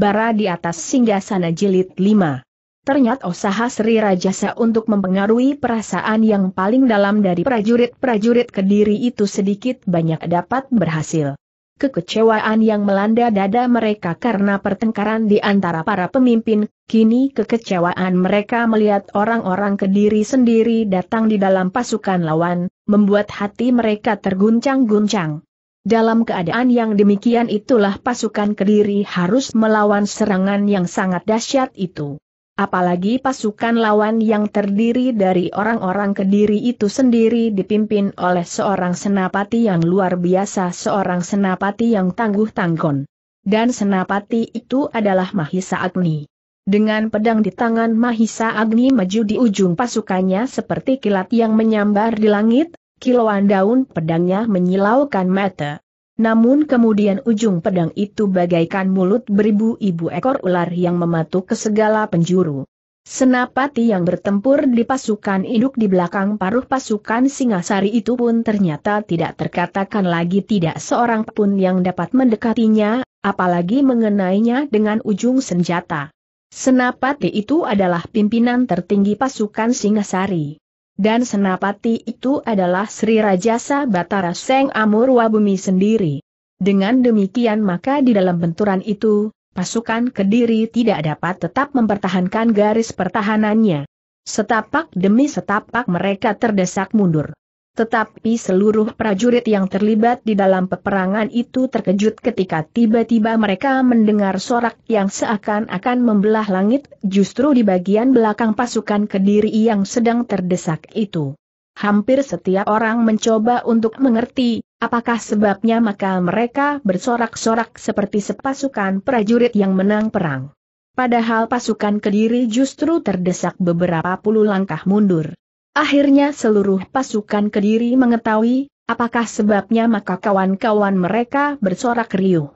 bara di atas singgah sana jilid 5. Ternyata usaha Sri Rajasa untuk mempengaruhi perasaan yang paling dalam dari prajurit-prajurit Kediri itu sedikit banyak dapat berhasil. Kekecewaan yang melanda dada mereka karena pertengkaran di antara para pemimpin, kini kekecewaan mereka melihat orang-orang Kediri sendiri datang di dalam pasukan lawan, membuat hati mereka terguncang-guncang. Dalam keadaan yang demikian itulah pasukan Kediri harus melawan serangan yang sangat dahsyat itu. Apalagi pasukan lawan yang terdiri dari orang-orang Kediri itu sendiri dipimpin oleh seorang senapati yang luar biasa, seorang senapati yang tangguh tanggon. Dan senapati itu adalah Mahisa Agni. Dengan pedang di tangan Mahisa Agni maju di ujung pasukannya seperti kilat yang menyambar di langit, Kiloan daun pedangnya menyilaukan mata. Namun kemudian ujung pedang itu bagaikan mulut beribu-ibu ekor ular yang mematuk ke segala penjuru. Senapati yang bertempur di pasukan induk di belakang paruh pasukan Singasari itu pun ternyata tidak terkatakan lagi tidak seorang pun yang dapat mendekatinya, apalagi mengenainya dengan ujung senjata. Senapati itu adalah pimpinan tertinggi pasukan Singasari dan senapati itu adalah Sri Rajasa Batara Seng Amurwa Bumi sendiri. Dengan demikian maka di dalam benturan itu, pasukan Kediri tidak dapat tetap mempertahankan garis pertahanannya. Setapak demi setapak mereka terdesak mundur. Tetapi seluruh prajurit yang terlibat di dalam peperangan itu terkejut ketika tiba-tiba mereka mendengar sorak yang seakan-akan membelah langit justru di bagian belakang pasukan kediri yang sedang terdesak itu. Hampir setiap orang mencoba untuk mengerti, apakah sebabnya maka mereka bersorak-sorak seperti sepasukan prajurit yang menang perang. Padahal pasukan kediri justru terdesak beberapa puluh langkah mundur. Akhirnya seluruh pasukan Kediri mengetahui, apakah sebabnya maka kawan-kawan mereka bersorak riuh.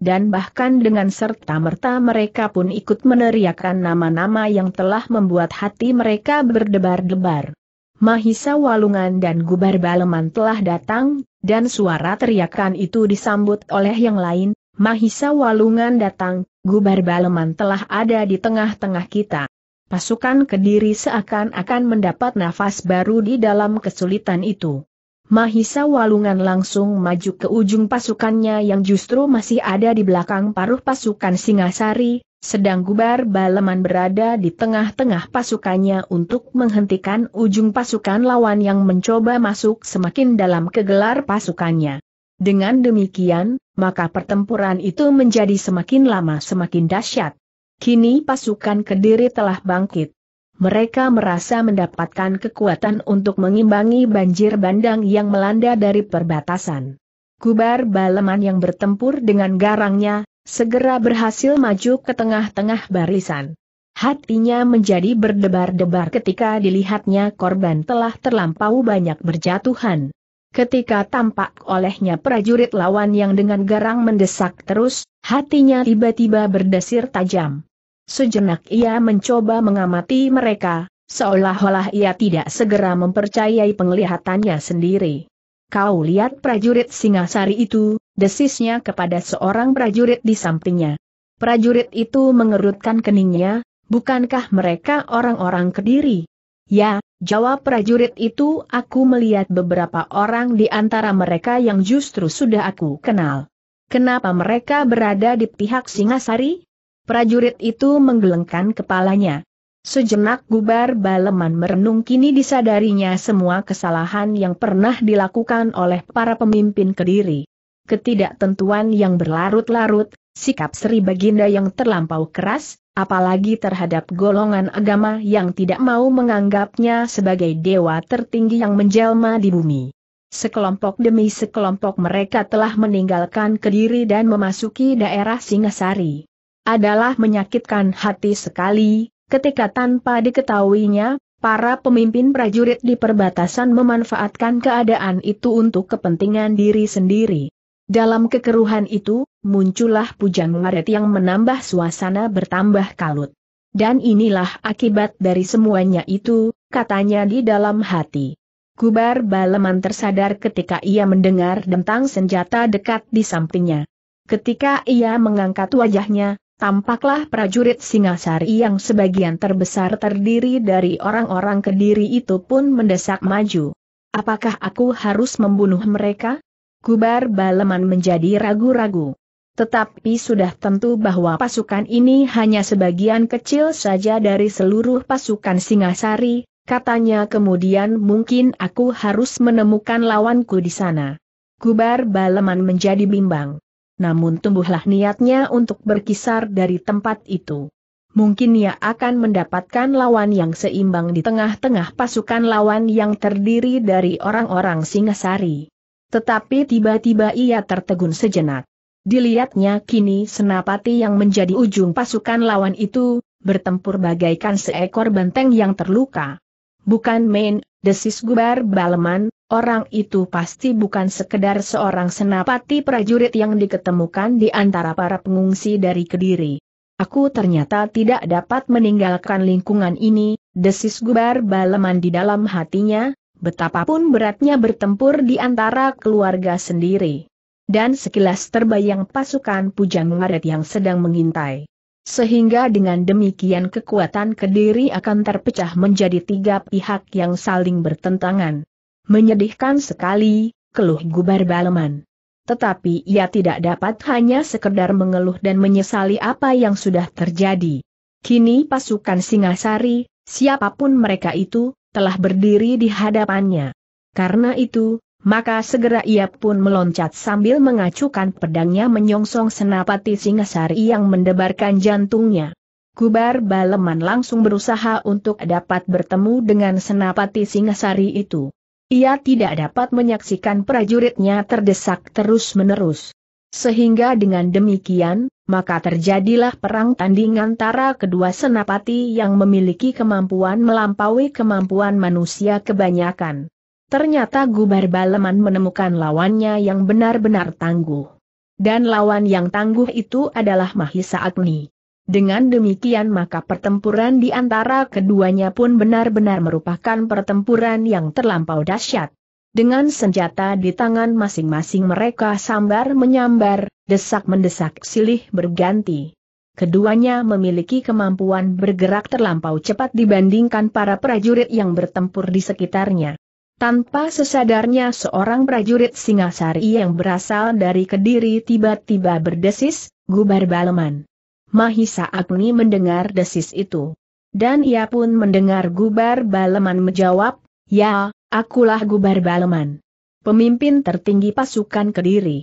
Dan bahkan dengan serta-merta mereka pun ikut meneriakan nama-nama yang telah membuat hati mereka berdebar-debar. Mahisa Walungan dan Gubar Baleman telah datang, dan suara teriakan itu disambut oleh yang lain, Mahisa Walungan datang, Gubar Baleman telah ada di tengah-tengah kita pasukan Kediri seakan-akan mendapat nafas baru di dalam kesulitan itu. Mahisa Walungan langsung maju ke ujung pasukannya yang justru masih ada di belakang paruh pasukan Singasari, sedang Gubar Baleman berada di tengah-tengah pasukannya untuk menghentikan ujung pasukan lawan yang mencoba masuk semakin dalam kegelar pasukannya. Dengan demikian, maka pertempuran itu menjadi semakin lama semakin dahsyat. Kini pasukan Kediri telah bangkit. Mereka merasa mendapatkan kekuatan untuk mengimbangi banjir bandang yang melanda dari perbatasan. Kubar Baleman yang bertempur dengan garangnya, segera berhasil maju ke tengah-tengah barisan. Hatinya menjadi berdebar-debar ketika dilihatnya korban telah terlampau banyak berjatuhan. Ketika tampak olehnya prajurit lawan yang dengan garang mendesak terus, hatinya tiba-tiba berdesir tajam. Sejenak ia mencoba mengamati mereka, seolah-olah ia tidak segera mempercayai penglihatannya sendiri. Kau lihat prajurit Singasari itu, desisnya kepada seorang prajurit di sampingnya. Prajurit itu mengerutkan keningnya, bukankah mereka orang-orang kediri? Ya, jawab prajurit itu aku melihat beberapa orang di antara mereka yang justru sudah aku kenal. Kenapa mereka berada di pihak Singasari? Prajurit itu menggelengkan kepalanya. Sejenak gubar Baleman merenung kini disadarinya semua kesalahan yang pernah dilakukan oleh para pemimpin Kediri. Ketidaktentuan yang berlarut-larut, sikap Sri Baginda yang terlampau keras, apalagi terhadap golongan agama yang tidak mau menganggapnya sebagai dewa tertinggi yang menjelma di bumi. Sekelompok demi sekelompok mereka telah meninggalkan Kediri dan memasuki daerah Singasari adalah menyakitkan hati sekali, ketika tanpa diketahuinya, para pemimpin prajurit di perbatasan memanfaatkan keadaan itu untuk kepentingan diri sendiri. Dalam kekeruhan itu, muncullah Pujang Laret yang menambah suasana bertambah kalut. Dan inilah akibat dari semuanya itu, katanya di dalam hati. Kubar Baleman tersadar ketika ia mendengar dentang senjata dekat di sampingnya. Ketika ia mengangkat wajahnya, Tampaklah prajurit Singasari yang sebagian terbesar terdiri dari orang-orang kediri itu pun mendesak maju. Apakah aku harus membunuh mereka? Kubar Baleman menjadi ragu-ragu. Tetapi sudah tentu bahwa pasukan ini hanya sebagian kecil saja dari seluruh pasukan Singasari, katanya kemudian mungkin aku harus menemukan lawanku di sana. Kubar Baleman menjadi bimbang namun tumbuhlah niatnya untuk berkisar dari tempat itu. Mungkin ia akan mendapatkan lawan yang seimbang di tengah-tengah pasukan lawan yang terdiri dari orang-orang Singasari. Tetapi tiba-tiba ia tertegun sejenak. Dilihatnya kini senapati yang menjadi ujung pasukan lawan itu, bertempur bagaikan seekor benteng yang terluka bukan main, desis Gubar Baleman, orang itu pasti bukan sekedar seorang senapati prajurit yang diketemukan di antara para pengungsi dari Kediri. Aku ternyata tidak dapat meninggalkan lingkungan ini, desis Gubar Baleman di dalam hatinya, betapapun beratnya bertempur di antara keluarga sendiri. Dan sekilas terbayang pasukan Pujang Ngaret yang sedang mengintai sehingga dengan demikian kekuatan Kediri akan terpecah menjadi tiga pihak yang saling bertentangan. Menyedihkan sekali, keluh gubar Baleman. Tetapi ia tidak dapat hanya sekedar mengeluh dan menyesali apa yang sudah terjadi. Kini pasukan Singasari, siapapun mereka itu, telah berdiri di hadapannya. Karena itu, maka segera ia pun meloncat sambil mengacukan pedangnya menyongsong senapati Singasari yang mendebarkan jantungnya. Kubar Baleman langsung berusaha untuk dapat bertemu dengan senapati Singasari itu. Ia tidak dapat menyaksikan prajuritnya terdesak terus-menerus. Sehingga dengan demikian, maka terjadilah perang tanding antara kedua senapati yang memiliki kemampuan melampaui kemampuan manusia kebanyakan. Ternyata Gubar Baleman menemukan lawannya yang benar-benar tangguh. Dan lawan yang tangguh itu adalah Mahisa Agni. Dengan demikian maka pertempuran di antara keduanya pun benar-benar merupakan pertempuran yang terlampau dahsyat. Dengan senjata di tangan masing-masing mereka sambar menyambar, desak-mendesak silih berganti. Keduanya memiliki kemampuan bergerak terlampau cepat dibandingkan para prajurit yang bertempur di sekitarnya. Tanpa sesadarnya seorang prajurit Singasari yang berasal dari Kediri tiba-tiba berdesis, gubar baleman. Mahisa Agni mendengar desis itu. Dan ia pun mendengar gubar baleman menjawab, Ya, akulah gubar baleman. Pemimpin tertinggi pasukan Kediri.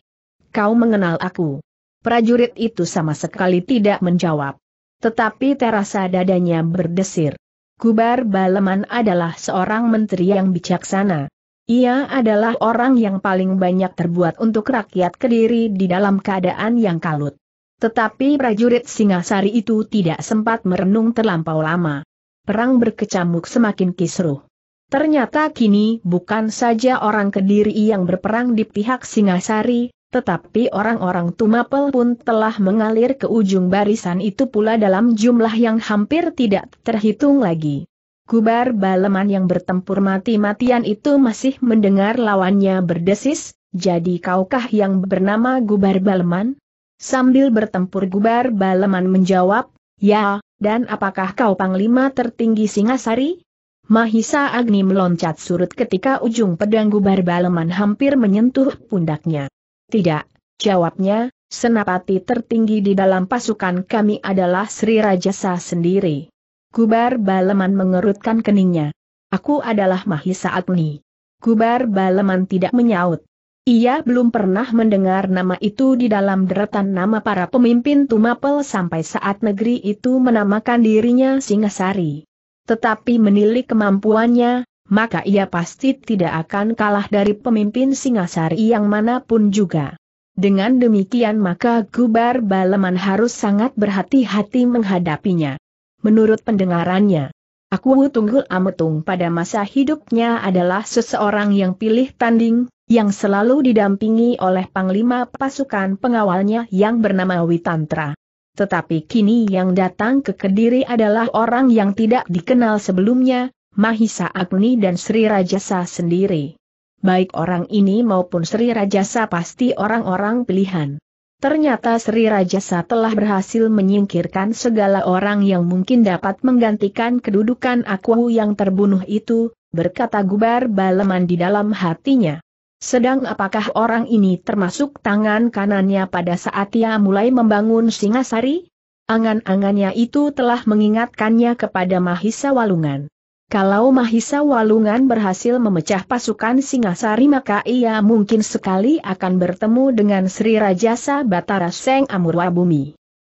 Kau mengenal aku. Prajurit itu sama sekali tidak menjawab. Tetapi terasa dadanya berdesir. Kubar Baleman adalah seorang menteri yang bijaksana. Ia adalah orang yang paling banyak terbuat untuk rakyat Kediri di dalam keadaan yang kalut. Tetapi prajurit Singasari itu tidak sempat merenung terlampau lama. Perang berkecamuk semakin kisruh. Ternyata kini bukan saja orang Kediri yang berperang di pihak Singasari, tetapi orang-orang Tumapel pun telah mengalir ke ujung barisan itu pula dalam jumlah yang hampir tidak terhitung lagi. Kubar Baleman yang bertempur mati-matian itu masih mendengar lawannya berdesis, jadi kaukah yang bernama Gubar Baleman? Sambil bertempur Gubar Baleman menjawab, ya, dan apakah kau panglima tertinggi Singasari? Mahisa Agni meloncat surut ketika ujung pedang Gubar Baleman hampir menyentuh pundaknya. Tidak, jawabnya, senapati tertinggi di dalam pasukan kami adalah Sri Rajasa sendiri. Kubar Baleman mengerutkan keningnya. Aku adalah Mahisa Agni. Kubar Baleman tidak menyaut. Ia belum pernah mendengar nama itu di dalam deretan nama para pemimpin Tumapel sampai saat negeri itu menamakan dirinya Singasari. Tetapi menilik kemampuannya, maka ia pasti tidak akan kalah dari pemimpin Singasari yang manapun juga. Dengan demikian maka Gubar Baleman harus sangat berhati-hati menghadapinya. Menurut pendengarannya, Aku Tunggul Ametung pada masa hidupnya adalah seseorang yang pilih tanding, yang selalu didampingi oleh Panglima pasukan pengawalnya yang bernama Witantra. Tetapi kini yang datang ke Kediri adalah orang yang tidak dikenal sebelumnya, Mahisa Agni dan Sri Rajasa sendiri. Baik orang ini maupun Sri Rajasa pasti orang-orang pilihan. Ternyata Sri Rajasa telah berhasil menyingkirkan segala orang yang mungkin dapat menggantikan kedudukan aku yang terbunuh itu, berkata Gubar Baleman di dalam hatinya. Sedang apakah orang ini termasuk tangan kanannya pada saat ia mulai membangun Singasari? Angan-angannya itu telah mengingatkannya kepada Mahisa Walungan. Kalau Mahisa Walungan berhasil memecah pasukan Singasari maka ia mungkin sekali akan bertemu dengan Sri Rajasa Batara Seng Amurwa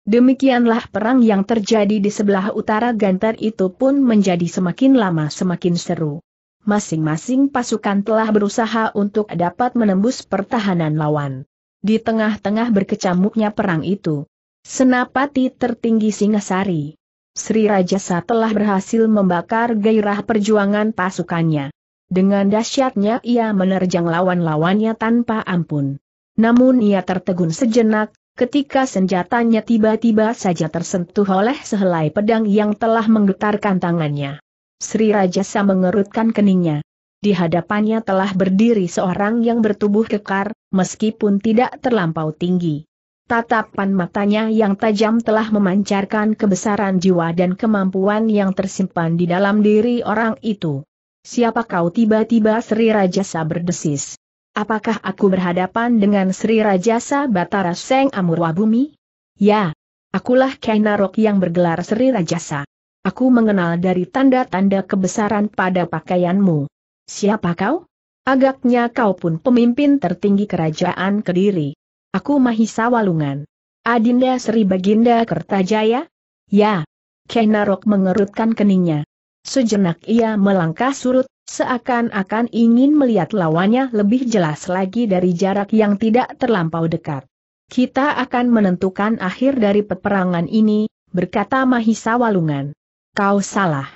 Demikianlah perang yang terjadi di sebelah utara Gantar itu pun menjadi semakin lama semakin seru. Masing-masing pasukan telah berusaha untuk dapat menembus pertahanan lawan. Di tengah-tengah berkecamuknya perang itu, senapati tertinggi Singasari, Sri Rajasa telah berhasil membakar gairah perjuangan pasukannya. Dengan dahsyatnya ia menerjang lawan-lawannya tanpa ampun. Namun ia tertegun sejenak, ketika senjatanya tiba-tiba saja tersentuh oleh sehelai pedang yang telah menggetarkan tangannya. Sri Rajasa mengerutkan keningnya. Di hadapannya telah berdiri seorang yang bertubuh kekar, meskipun tidak terlampau tinggi. Tatapan matanya yang tajam telah memancarkan kebesaran jiwa dan kemampuan yang tersimpan di dalam diri orang itu. Siapa kau tiba-tiba Sri Rajasa berdesis? Apakah aku berhadapan dengan Sri Rajasa Batara Seng Amurwa Bumi? Ya, akulah Kainarok yang bergelar Sri Rajasa. Aku mengenal dari tanda-tanda kebesaran pada pakaianmu. Siapa kau? Agaknya kau pun pemimpin tertinggi kerajaan Kediri. Aku Mahisa Walungan. Adinda Sri Baginda Kertajaya? Ya. Kenarok mengerutkan keningnya. Sejenak ia melangkah surut, seakan-akan ingin melihat lawannya lebih jelas lagi dari jarak yang tidak terlampau dekat. Kita akan menentukan akhir dari peperangan ini, berkata Mahisa Walungan. Kau salah.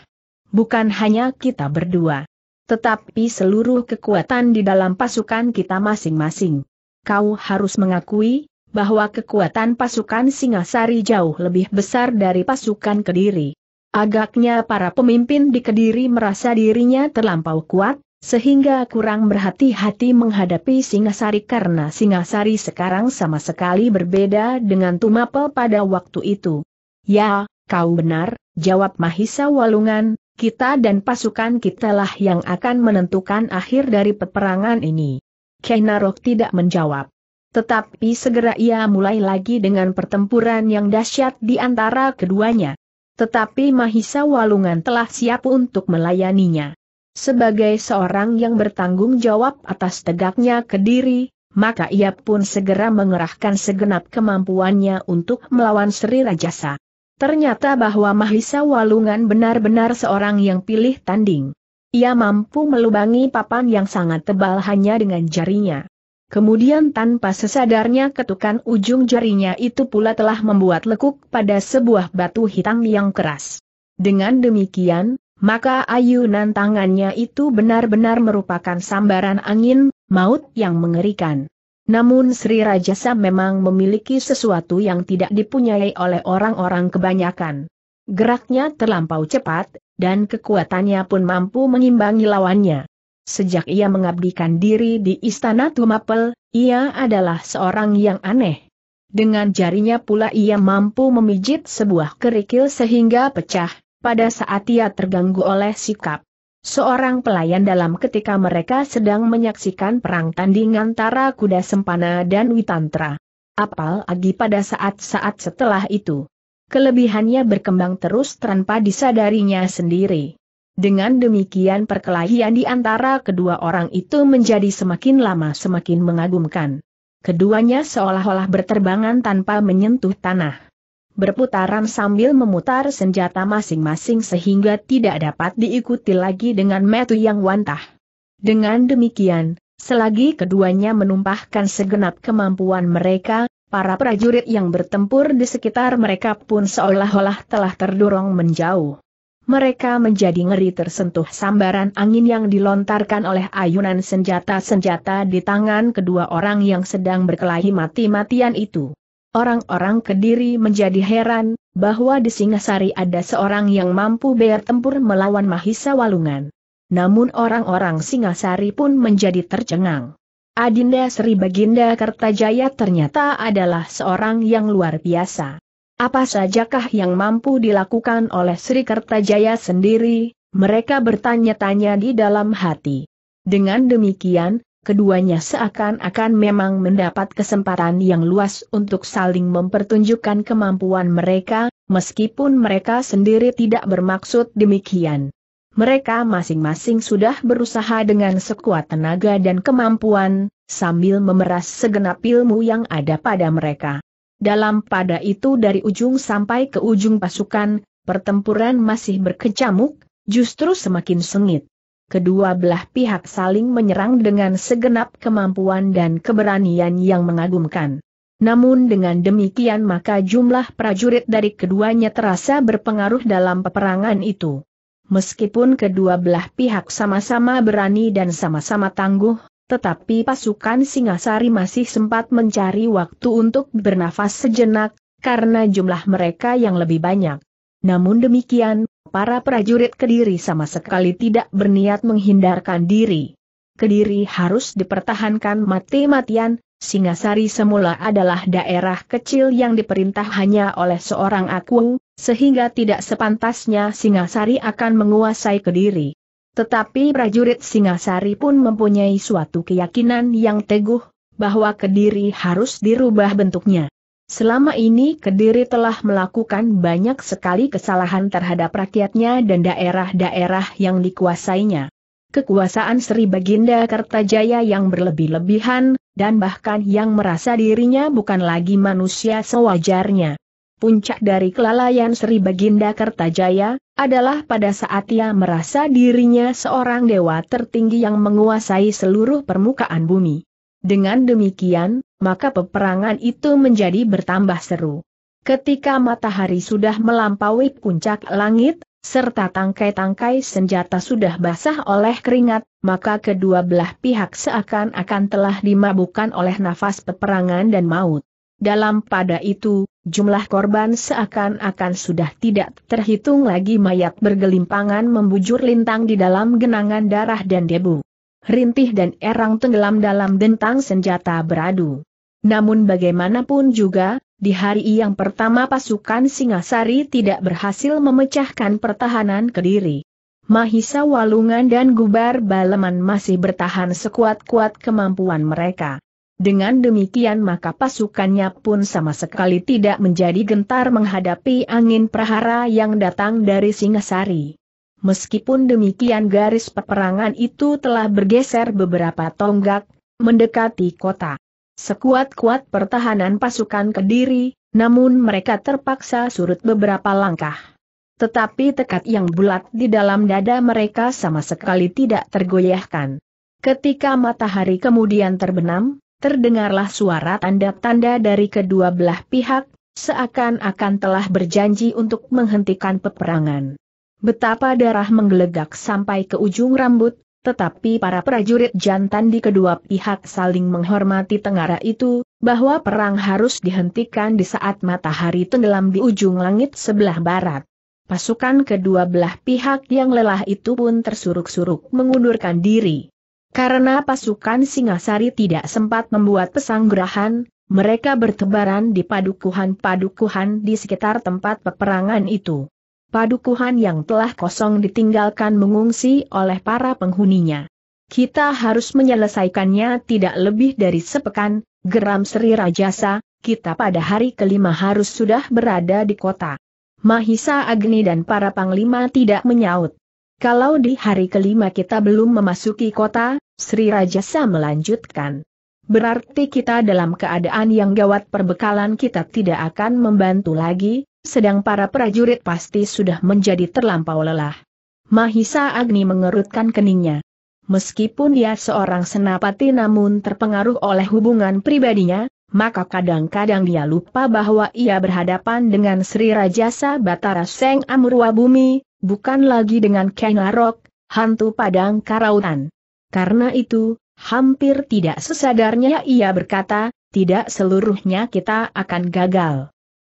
Bukan hanya kita berdua. Tetapi seluruh kekuatan di dalam pasukan kita masing-masing kau harus mengakui bahwa kekuatan pasukan Singasari jauh lebih besar dari pasukan Kediri. Agaknya para pemimpin di Kediri merasa dirinya terlampau kuat, sehingga kurang berhati-hati menghadapi Singasari karena Singasari sekarang sama sekali berbeda dengan Tumapel pada waktu itu. Ya, kau benar, jawab Mahisa Walungan, kita dan pasukan kitalah yang akan menentukan akhir dari peperangan ini. Kenarok tidak menjawab. Tetapi segera ia mulai lagi dengan pertempuran yang dahsyat di antara keduanya. Tetapi Mahisa Walungan telah siap untuk melayaninya. Sebagai seorang yang bertanggung jawab atas tegaknya Kediri, maka ia pun segera mengerahkan segenap kemampuannya untuk melawan Sri Rajasa. Ternyata bahwa Mahisa Walungan benar-benar seorang yang pilih tanding. Ia mampu melubangi papan yang sangat tebal hanya dengan jarinya. Kemudian tanpa sesadarnya ketukan ujung jarinya itu pula telah membuat lekuk pada sebuah batu hitam yang keras. Dengan demikian, maka ayunan tangannya itu benar-benar merupakan sambaran angin, maut yang mengerikan. Namun Sri Rajasa memang memiliki sesuatu yang tidak dipunyai oleh orang-orang kebanyakan. Geraknya terlampau cepat, dan kekuatannya pun mampu mengimbangi lawannya. Sejak ia mengabdikan diri di Istana Tumapel, ia adalah seorang yang aneh. Dengan jarinya pula ia mampu memijit sebuah kerikil sehingga pecah, pada saat ia terganggu oleh sikap seorang pelayan dalam ketika mereka sedang menyaksikan perang tanding antara kuda sempana dan witantra. Apalagi pada saat-saat setelah itu kelebihannya berkembang terus tanpa disadarinya sendiri. Dengan demikian perkelahian di antara kedua orang itu menjadi semakin lama semakin mengagumkan. Keduanya seolah-olah berterbangan tanpa menyentuh tanah. Berputaran sambil memutar senjata masing-masing sehingga tidak dapat diikuti lagi dengan metu yang wantah. Dengan demikian, selagi keduanya menumpahkan segenap kemampuan mereka, Para prajurit yang bertempur di sekitar mereka pun seolah-olah telah terdorong menjauh. Mereka menjadi ngeri tersentuh sambaran angin yang dilontarkan oleh ayunan senjata-senjata di tangan kedua orang yang sedang berkelahi mati-matian itu. Orang-orang Kediri menjadi heran, bahwa di Singasari ada seorang yang mampu bertempur melawan Mahisa Walungan. Namun orang-orang Singasari pun menjadi tercengang. Adinda Sri Baginda Kertajaya ternyata adalah seorang yang luar biasa. Apa sajakah yang mampu dilakukan oleh Sri Kertajaya sendiri, mereka bertanya-tanya di dalam hati. Dengan demikian, keduanya seakan-akan memang mendapat kesempatan yang luas untuk saling mempertunjukkan kemampuan mereka, meskipun mereka sendiri tidak bermaksud demikian mereka masing-masing sudah berusaha dengan sekuat tenaga dan kemampuan, sambil memeras segenap ilmu yang ada pada mereka. Dalam pada itu dari ujung sampai ke ujung pasukan, pertempuran masih berkecamuk, justru semakin sengit. Kedua belah pihak saling menyerang dengan segenap kemampuan dan keberanian yang mengagumkan. Namun dengan demikian maka jumlah prajurit dari keduanya terasa berpengaruh dalam peperangan itu meskipun kedua belah pihak sama-sama berani dan sama-sama tangguh, tetapi pasukan Singasari masih sempat mencari waktu untuk bernafas sejenak, karena jumlah mereka yang lebih banyak. Namun demikian, para prajurit Kediri sama sekali tidak berniat menghindarkan diri. Kediri harus dipertahankan mati-matian, Singasari semula adalah daerah kecil yang diperintah hanya oleh seorang aku, sehingga tidak sepantasnya Singasari akan menguasai Kediri. Tetapi prajurit Singasari pun mempunyai suatu keyakinan yang teguh, bahwa Kediri harus dirubah bentuknya. Selama ini Kediri telah melakukan banyak sekali kesalahan terhadap rakyatnya dan daerah-daerah yang dikuasainya. Kekuasaan Sri Baginda Kartajaya yang berlebih-lebihan, dan bahkan yang merasa dirinya bukan lagi manusia sewajarnya. Puncak dari kelalaian Sri Baginda Kertajaya, adalah pada saat ia merasa dirinya seorang dewa tertinggi yang menguasai seluruh permukaan bumi. Dengan demikian, maka peperangan itu menjadi bertambah seru. Ketika matahari sudah melampaui puncak langit, serta tangkai-tangkai senjata sudah basah oleh keringat, maka kedua belah pihak seakan-akan telah dimabukkan oleh nafas peperangan dan maut. Dalam pada itu, jumlah korban seakan-akan sudah tidak terhitung lagi mayat bergelimpangan membujur lintang di dalam genangan darah dan debu. Rintih dan erang tenggelam dalam dentang senjata beradu. Namun bagaimanapun juga, di hari yang pertama pasukan Singasari tidak berhasil memecahkan pertahanan Kediri. Mahisa Walungan dan Gubar Baleman masih bertahan sekuat-kuat kemampuan mereka. Dengan demikian maka pasukannya pun sama sekali tidak menjadi gentar menghadapi angin prahara yang datang dari Singasari. Meskipun demikian garis peperangan itu telah bergeser beberapa tonggak, mendekati kota sekuat-kuat pertahanan pasukan Kediri, namun mereka terpaksa surut beberapa langkah. Tetapi tekad yang bulat di dalam dada mereka sama sekali tidak tergoyahkan. Ketika matahari kemudian terbenam, terdengarlah suara tanda-tanda dari kedua belah pihak, seakan-akan telah berjanji untuk menghentikan peperangan. Betapa darah menggelegak sampai ke ujung rambut, tetapi para prajurit jantan di kedua pihak saling menghormati tengara itu, bahwa perang harus dihentikan di saat matahari tenggelam di ujung langit sebelah barat. Pasukan kedua belah pihak yang lelah itu pun tersuruk-suruk mengundurkan diri. Karena pasukan Singasari tidak sempat membuat pesanggerahan, mereka bertebaran di padukuhan-padukuhan di sekitar tempat peperangan itu padukuhan yang telah kosong ditinggalkan mengungsi oleh para penghuninya. Kita harus menyelesaikannya tidak lebih dari sepekan, geram Sri Rajasa, kita pada hari kelima harus sudah berada di kota. Mahisa Agni dan para panglima tidak menyaut. Kalau di hari kelima kita belum memasuki kota, Sri Rajasa melanjutkan. Berarti kita dalam keadaan yang gawat perbekalan kita tidak akan membantu lagi, sedang para prajurit pasti sudah menjadi terlampau lelah. Mahisa Agni mengerutkan keningnya. Meskipun dia seorang senapati namun terpengaruh oleh hubungan pribadinya, maka kadang-kadang dia lupa bahwa ia berhadapan dengan Sri Rajasa Batara Seng Amurwa Bumi, bukan lagi dengan Kenarok, hantu padang karautan. Karena itu, hampir tidak sesadarnya ia berkata, tidak seluruhnya kita akan gagal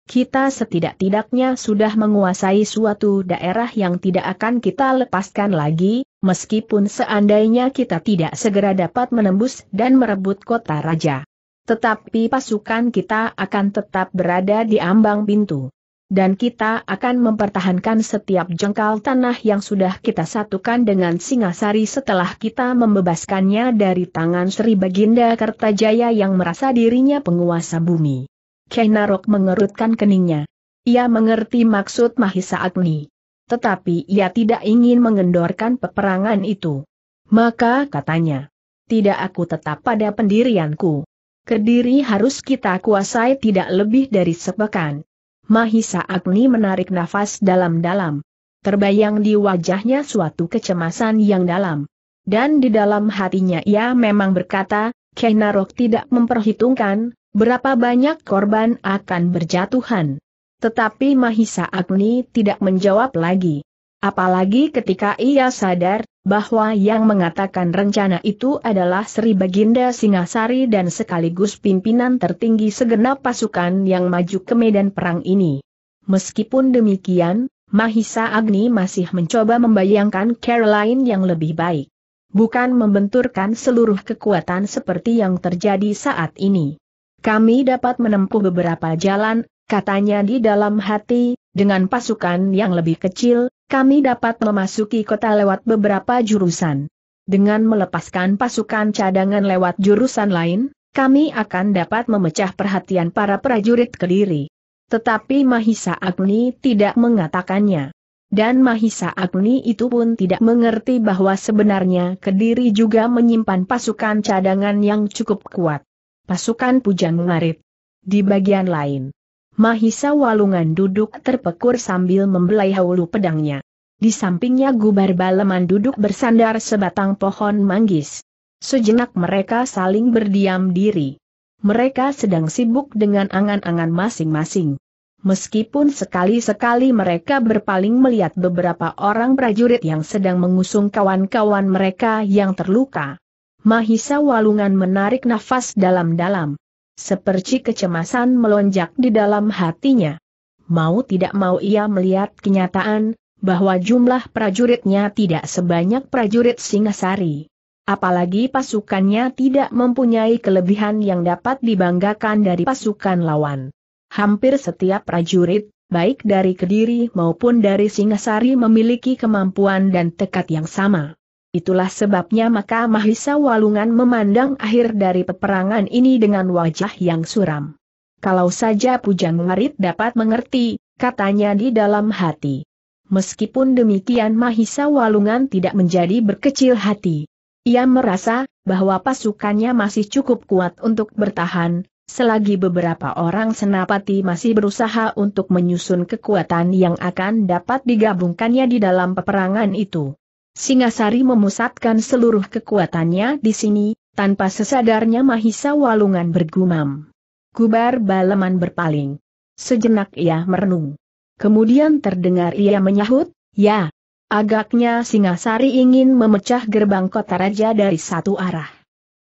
kita setidak-tidaknya sudah menguasai suatu daerah yang tidak akan kita lepaskan lagi, meskipun seandainya kita tidak segera dapat menembus dan merebut kota raja. Tetapi pasukan kita akan tetap berada di ambang pintu. Dan kita akan mempertahankan setiap jengkal tanah yang sudah kita satukan dengan Singasari setelah kita membebaskannya dari tangan Sri Baginda Kertajaya yang merasa dirinya penguasa bumi. Kenarok mengerutkan keningnya. Ia mengerti maksud Mahisa Agni. Tetapi ia tidak ingin mengendorkan peperangan itu. Maka katanya, tidak aku tetap pada pendirianku. Kediri harus kita kuasai tidak lebih dari sepekan. Mahisa Agni menarik nafas dalam-dalam. Terbayang di wajahnya suatu kecemasan yang dalam. Dan di dalam hatinya ia memang berkata, Kenarok tidak memperhitungkan, berapa banyak korban akan berjatuhan. Tetapi Mahisa Agni tidak menjawab lagi. Apalagi ketika ia sadar, bahwa yang mengatakan rencana itu adalah Sri Baginda Singasari dan sekaligus pimpinan tertinggi segenap pasukan yang maju ke medan perang ini. Meskipun demikian, Mahisa Agni masih mencoba membayangkan Caroline yang lebih baik. Bukan membenturkan seluruh kekuatan seperti yang terjadi saat ini. Kami dapat menempuh beberapa jalan, katanya di dalam hati, dengan pasukan yang lebih kecil, kami dapat memasuki kota lewat beberapa jurusan. Dengan melepaskan pasukan cadangan lewat jurusan lain, kami akan dapat memecah perhatian para prajurit Kediri. Tetapi Mahisa Agni tidak mengatakannya. Dan Mahisa Agni itu pun tidak mengerti bahwa sebenarnya Kediri juga menyimpan pasukan cadangan yang cukup kuat pasukan Pujang Larit. Di bagian lain, Mahisa Walungan duduk terpekur sambil membelai haulu pedangnya. Di sampingnya Gubar Baleman duduk bersandar sebatang pohon manggis. Sejenak mereka saling berdiam diri. Mereka sedang sibuk dengan angan-angan masing-masing. Meskipun sekali-sekali mereka berpaling melihat beberapa orang prajurit yang sedang mengusung kawan-kawan mereka yang terluka. Mahisa Walungan menarik nafas dalam-dalam. Seperti kecemasan melonjak di dalam hatinya. Mau tidak mau ia melihat kenyataan, bahwa jumlah prajuritnya tidak sebanyak prajurit Singasari. Apalagi pasukannya tidak mempunyai kelebihan yang dapat dibanggakan dari pasukan lawan. Hampir setiap prajurit, baik dari Kediri maupun dari Singasari memiliki kemampuan dan tekad yang sama. Itulah sebabnya maka Mahisa Walungan memandang akhir dari peperangan ini dengan wajah yang suram. Kalau saja Pujang Marit dapat mengerti, katanya di dalam hati. Meskipun demikian Mahisa Walungan tidak menjadi berkecil hati. Ia merasa bahwa pasukannya masih cukup kuat untuk bertahan, selagi beberapa orang senapati masih berusaha untuk menyusun kekuatan yang akan dapat digabungkannya di dalam peperangan itu. Singasari memusatkan seluruh kekuatannya di sini, tanpa sesadarnya Mahisa Walungan bergumam. Kubar Baleman berpaling. Sejenak ia merenung. Kemudian terdengar ia menyahut, ya. Agaknya Singasari ingin memecah gerbang kota raja dari satu arah.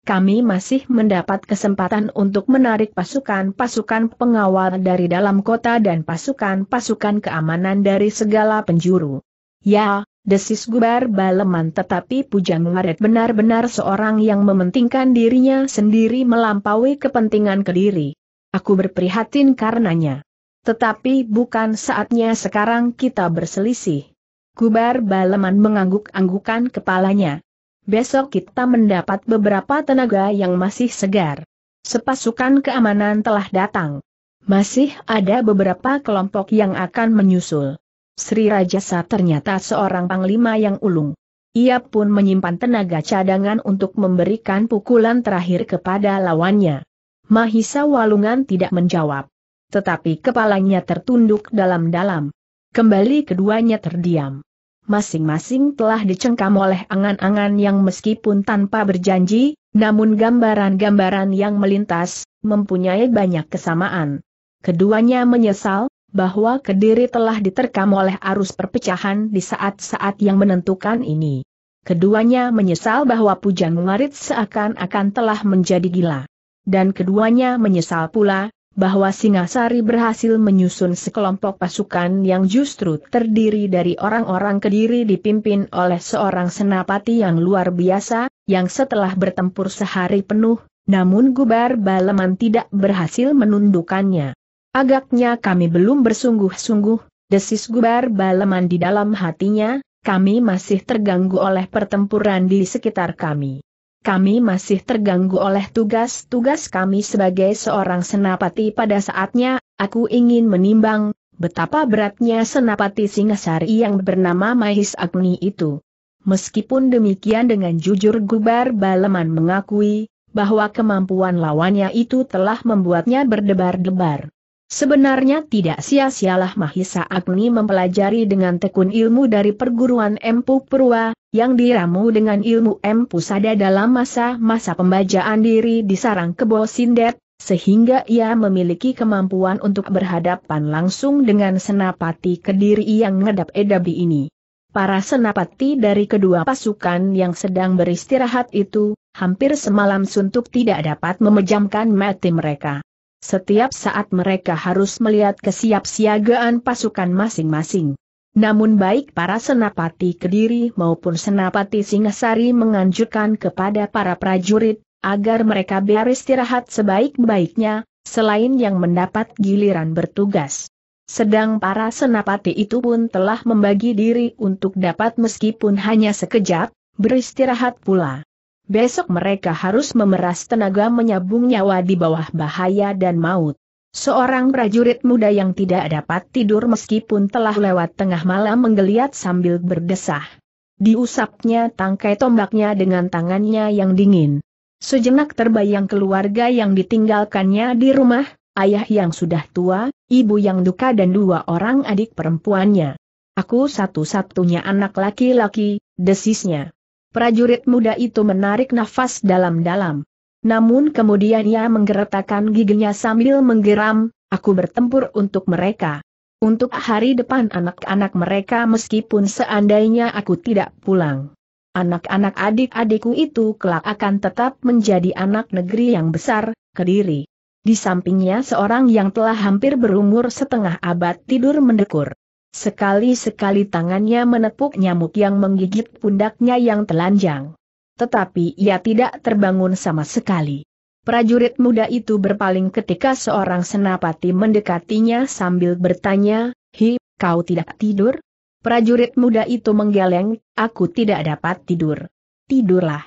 Kami masih mendapat kesempatan untuk menarik pasukan-pasukan pengawal dari dalam kota dan pasukan-pasukan keamanan dari segala penjuru. Ya, desis gubar baleman tetapi Pujang Waret benar-benar seorang yang mementingkan dirinya sendiri melampaui kepentingan kediri. Aku berprihatin karenanya. Tetapi bukan saatnya sekarang kita berselisih. Gubar baleman mengangguk-anggukan kepalanya. Besok kita mendapat beberapa tenaga yang masih segar. Sepasukan keamanan telah datang. Masih ada beberapa kelompok yang akan menyusul. Sri Rajasa ternyata seorang panglima yang ulung. Ia pun menyimpan tenaga cadangan untuk memberikan pukulan terakhir kepada lawannya. Mahisa Walungan tidak menjawab. Tetapi kepalanya tertunduk dalam-dalam. Kembali keduanya terdiam. Masing-masing telah dicengkam oleh angan-angan yang meskipun tanpa berjanji, namun gambaran-gambaran yang melintas, mempunyai banyak kesamaan. Keduanya menyesal, bahwa Kediri telah diterkam oleh arus perpecahan di saat-saat yang menentukan ini. Keduanya menyesal bahwa Pujang Ngarit seakan-akan telah menjadi gila. Dan keduanya menyesal pula, bahwa Singasari berhasil menyusun sekelompok pasukan yang justru terdiri dari orang-orang Kediri dipimpin oleh seorang senapati yang luar biasa, yang setelah bertempur sehari penuh, namun Gubar Baleman tidak berhasil menundukannya. Agaknya kami belum bersungguh-sungguh, desis gubar Baleman di dalam hatinya, kami masih terganggu oleh pertempuran di sekitar kami. Kami masih terganggu oleh tugas-tugas kami sebagai seorang senapati pada saatnya, aku ingin menimbang, betapa beratnya senapati Singasari yang bernama Mahis Agni itu. Meskipun demikian dengan jujur gubar Baleman mengakui, bahwa kemampuan lawannya itu telah membuatnya berdebar-debar. Sebenarnya tidak sia-sialah Mahisa Agni mempelajari dengan tekun ilmu dari perguruan Empu Purwa, yang diramu dengan ilmu Empu Sada dalam masa-masa pembajaan diri di sarang kebo Sindet, sehingga ia memiliki kemampuan untuk berhadapan langsung dengan senapati kediri yang ngedap edabi ini. Para senapati dari kedua pasukan yang sedang beristirahat itu, hampir semalam suntuk tidak dapat memejamkan mati mereka setiap saat mereka harus melihat kesiapsiagaan pasukan masing-masing. Namun baik para senapati Kediri maupun senapati Singasari menganjurkan kepada para prajurit, agar mereka beristirahat sebaik-baiknya, selain yang mendapat giliran bertugas. Sedang para senapati itu pun telah membagi diri untuk dapat meskipun hanya sekejap, beristirahat pula. Besok mereka harus memeras tenaga menyabung nyawa di bawah bahaya dan maut. Seorang prajurit muda yang tidak dapat tidur meskipun telah lewat tengah malam menggeliat sambil berdesah. Diusapnya tangkai tombaknya dengan tangannya yang dingin. Sejenak terbayang keluarga yang ditinggalkannya di rumah, ayah yang sudah tua, ibu yang duka dan dua orang adik perempuannya. Aku satu-satunya anak laki-laki, desisnya prajurit muda itu menarik nafas dalam-dalam. Namun kemudian ia menggeretakkan giginya sambil menggeram, aku bertempur untuk mereka. Untuk hari depan anak-anak mereka meskipun seandainya aku tidak pulang. Anak-anak adik-adikku itu kelak akan tetap menjadi anak negeri yang besar, kediri. Di sampingnya seorang yang telah hampir berumur setengah abad tidur mendekur. Sekali-sekali tangannya menepuk nyamuk yang menggigit pundaknya yang telanjang. Tetapi ia tidak terbangun sama sekali. Prajurit muda itu berpaling ketika seorang senapati mendekatinya sambil bertanya, Hi, kau tidak tidur? Prajurit muda itu menggeleng, aku tidak dapat tidur. Tidurlah.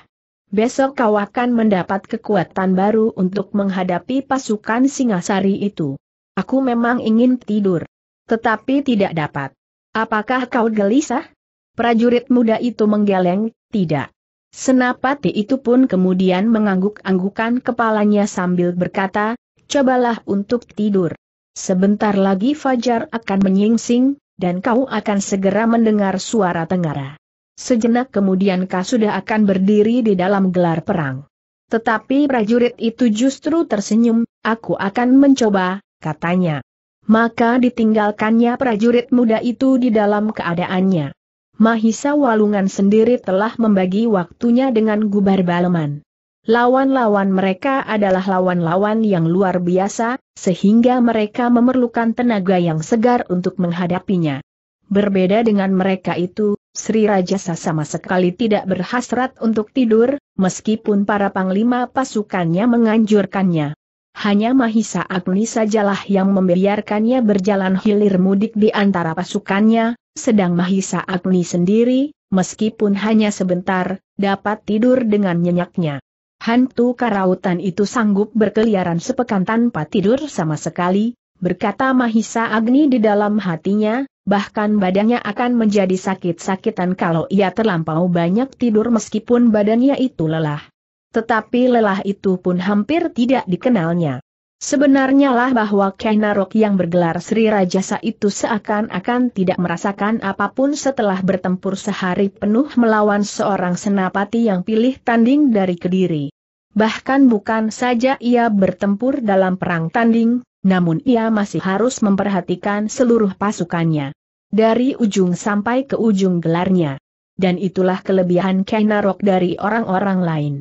Besok kau akan mendapat kekuatan baru untuk menghadapi pasukan Singasari itu. Aku memang ingin tidur. Tetapi tidak dapat. Apakah kau gelisah? Prajurit muda itu menggeleng, tidak. Senapati itu pun kemudian mengangguk-anggukan kepalanya sambil berkata, cobalah untuk tidur. Sebentar lagi Fajar akan menyingsing, dan kau akan segera mendengar suara tengara. Sejenak kemudian kau sudah akan berdiri di dalam gelar perang. Tetapi prajurit itu justru tersenyum, aku akan mencoba, katanya maka ditinggalkannya prajurit muda itu di dalam keadaannya. Mahisa Walungan sendiri telah membagi waktunya dengan Gubar Baleman. Lawan-lawan mereka adalah lawan-lawan yang luar biasa, sehingga mereka memerlukan tenaga yang segar untuk menghadapinya. Berbeda dengan mereka itu, Sri Rajasa sama sekali tidak berhasrat untuk tidur, meskipun para panglima pasukannya menganjurkannya hanya Mahisa Agni sajalah yang membiarkannya berjalan hilir mudik di antara pasukannya, sedang Mahisa Agni sendiri, meskipun hanya sebentar, dapat tidur dengan nyenyaknya. Hantu karautan itu sanggup berkeliaran sepekan tanpa tidur sama sekali, berkata Mahisa Agni di dalam hatinya, bahkan badannya akan menjadi sakit-sakitan kalau ia terlampau banyak tidur meskipun badannya itu lelah. Tetapi lelah itu pun hampir tidak dikenalnya. Sebenarnya lah bahwa Kainarok yang bergelar Sri Rajasa itu seakan-akan tidak merasakan apapun setelah bertempur sehari penuh melawan seorang senapati yang pilih tanding dari Kediri. Bahkan bukan saja ia bertempur dalam perang tanding, namun ia masih harus memperhatikan seluruh pasukannya. Dari ujung sampai ke ujung gelarnya. Dan itulah kelebihan Kainarok dari orang-orang lain.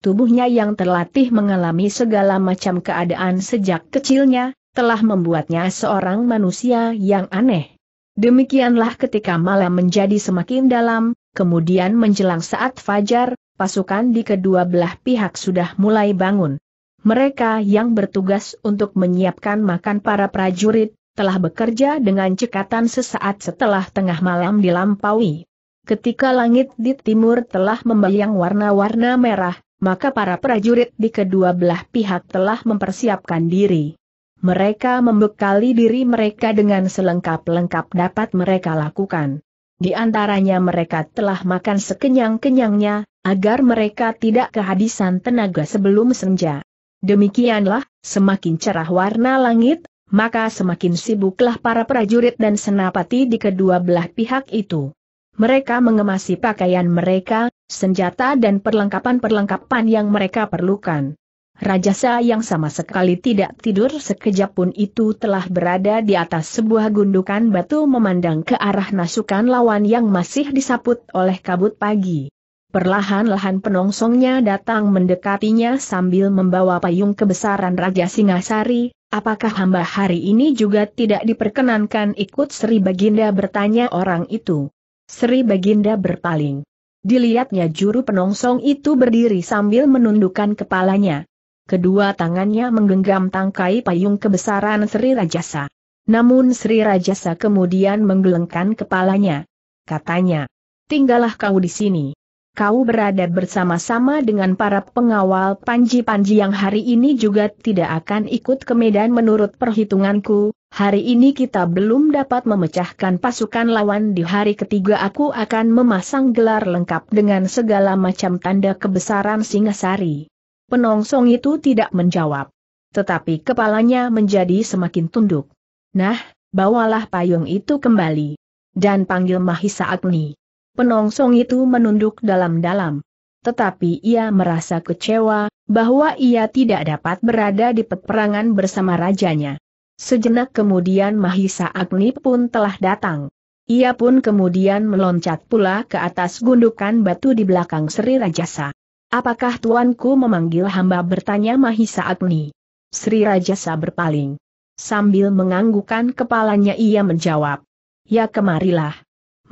Tubuhnya yang terlatih mengalami segala macam keadaan sejak kecilnya, telah membuatnya seorang manusia yang aneh. Demikianlah ketika malam menjadi semakin dalam, kemudian menjelang saat fajar, pasukan di kedua belah pihak sudah mulai bangun. Mereka yang bertugas untuk menyiapkan makan para prajurit, telah bekerja dengan cekatan sesaat setelah tengah malam dilampaui. Ketika langit di timur telah membayang warna-warna merah, maka para prajurit di kedua belah pihak telah mempersiapkan diri. Mereka membekali diri mereka dengan selengkap-lengkap dapat mereka lakukan. Di antaranya mereka telah makan sekenyang-kenyangnya, agar mereka tidak kehabisan tenaga sebelum senja. Demikianlah, semakin cerah warna langit, maka semakin sibuklah para prajurit dan senapati di kedua belah pihak itu. Mereka mengemasi pakaian mereka, senjata dan perlengkapan-perlengkapan yang mereka perlukan. Rajasa yang sama sekali tidak tidur sekejap pun itu telah berada di atas sebuah gundukan batu memandang ke arah nasukan lawan yang masih disaput oleh kabut pagi. Perlahan-lahan penongsongnya datang mendekatinya sambil membawa payung kebesaran Raja Singasari, apakah hamba hari ini juga tidak diperkenankan ikut Sri Baginda bertanya orang itu. Sri Baginda berpaling. Dilihatnya juru penongsong itu berdiri sambil menundukkan kepalanya. Kedua tangannya menggenggam tangkai payung kebesaran Sri Rajasa. Namun Sri Rajasa kemudian menggelengkan kepalanya. Katanya, tinggallah kau di sini. Kau berada bersama-sama dengan para pengawal Panji-Panji yang hari ini juga tidak akan ikut ke Medan menurut perhitunganku, Hari ini kita belum dapat memecahkan pasukan lawan di hari ketiga aku akan memasang gelar lengkap dengan segala macam tanda kebesaran Singasari. Penongsong itu tidak menjawab. Tetapi kepalanya menjadi semakin tunduk. Nah, bawalah payung itu kembali. Dan panggil Mahisa Agni. Penongsong itu menunduk dalam-dalam. Tetapi ia merasa kecewa, bahwa ia tidak dapat berada di peperangan bersama rajanya. Sejenak kemudian Mahisa Agni pun telah datang. Ia pun kemudian meloncat pula ke atas gundukan batu di belakang Sri Rajasa. Apakah tuanku memanggil hamba bertanya Mahisa Agni? Sri Rajasa berpaling. Sambil menganggukan kepalanya ia menjawab. Ya kemarilah.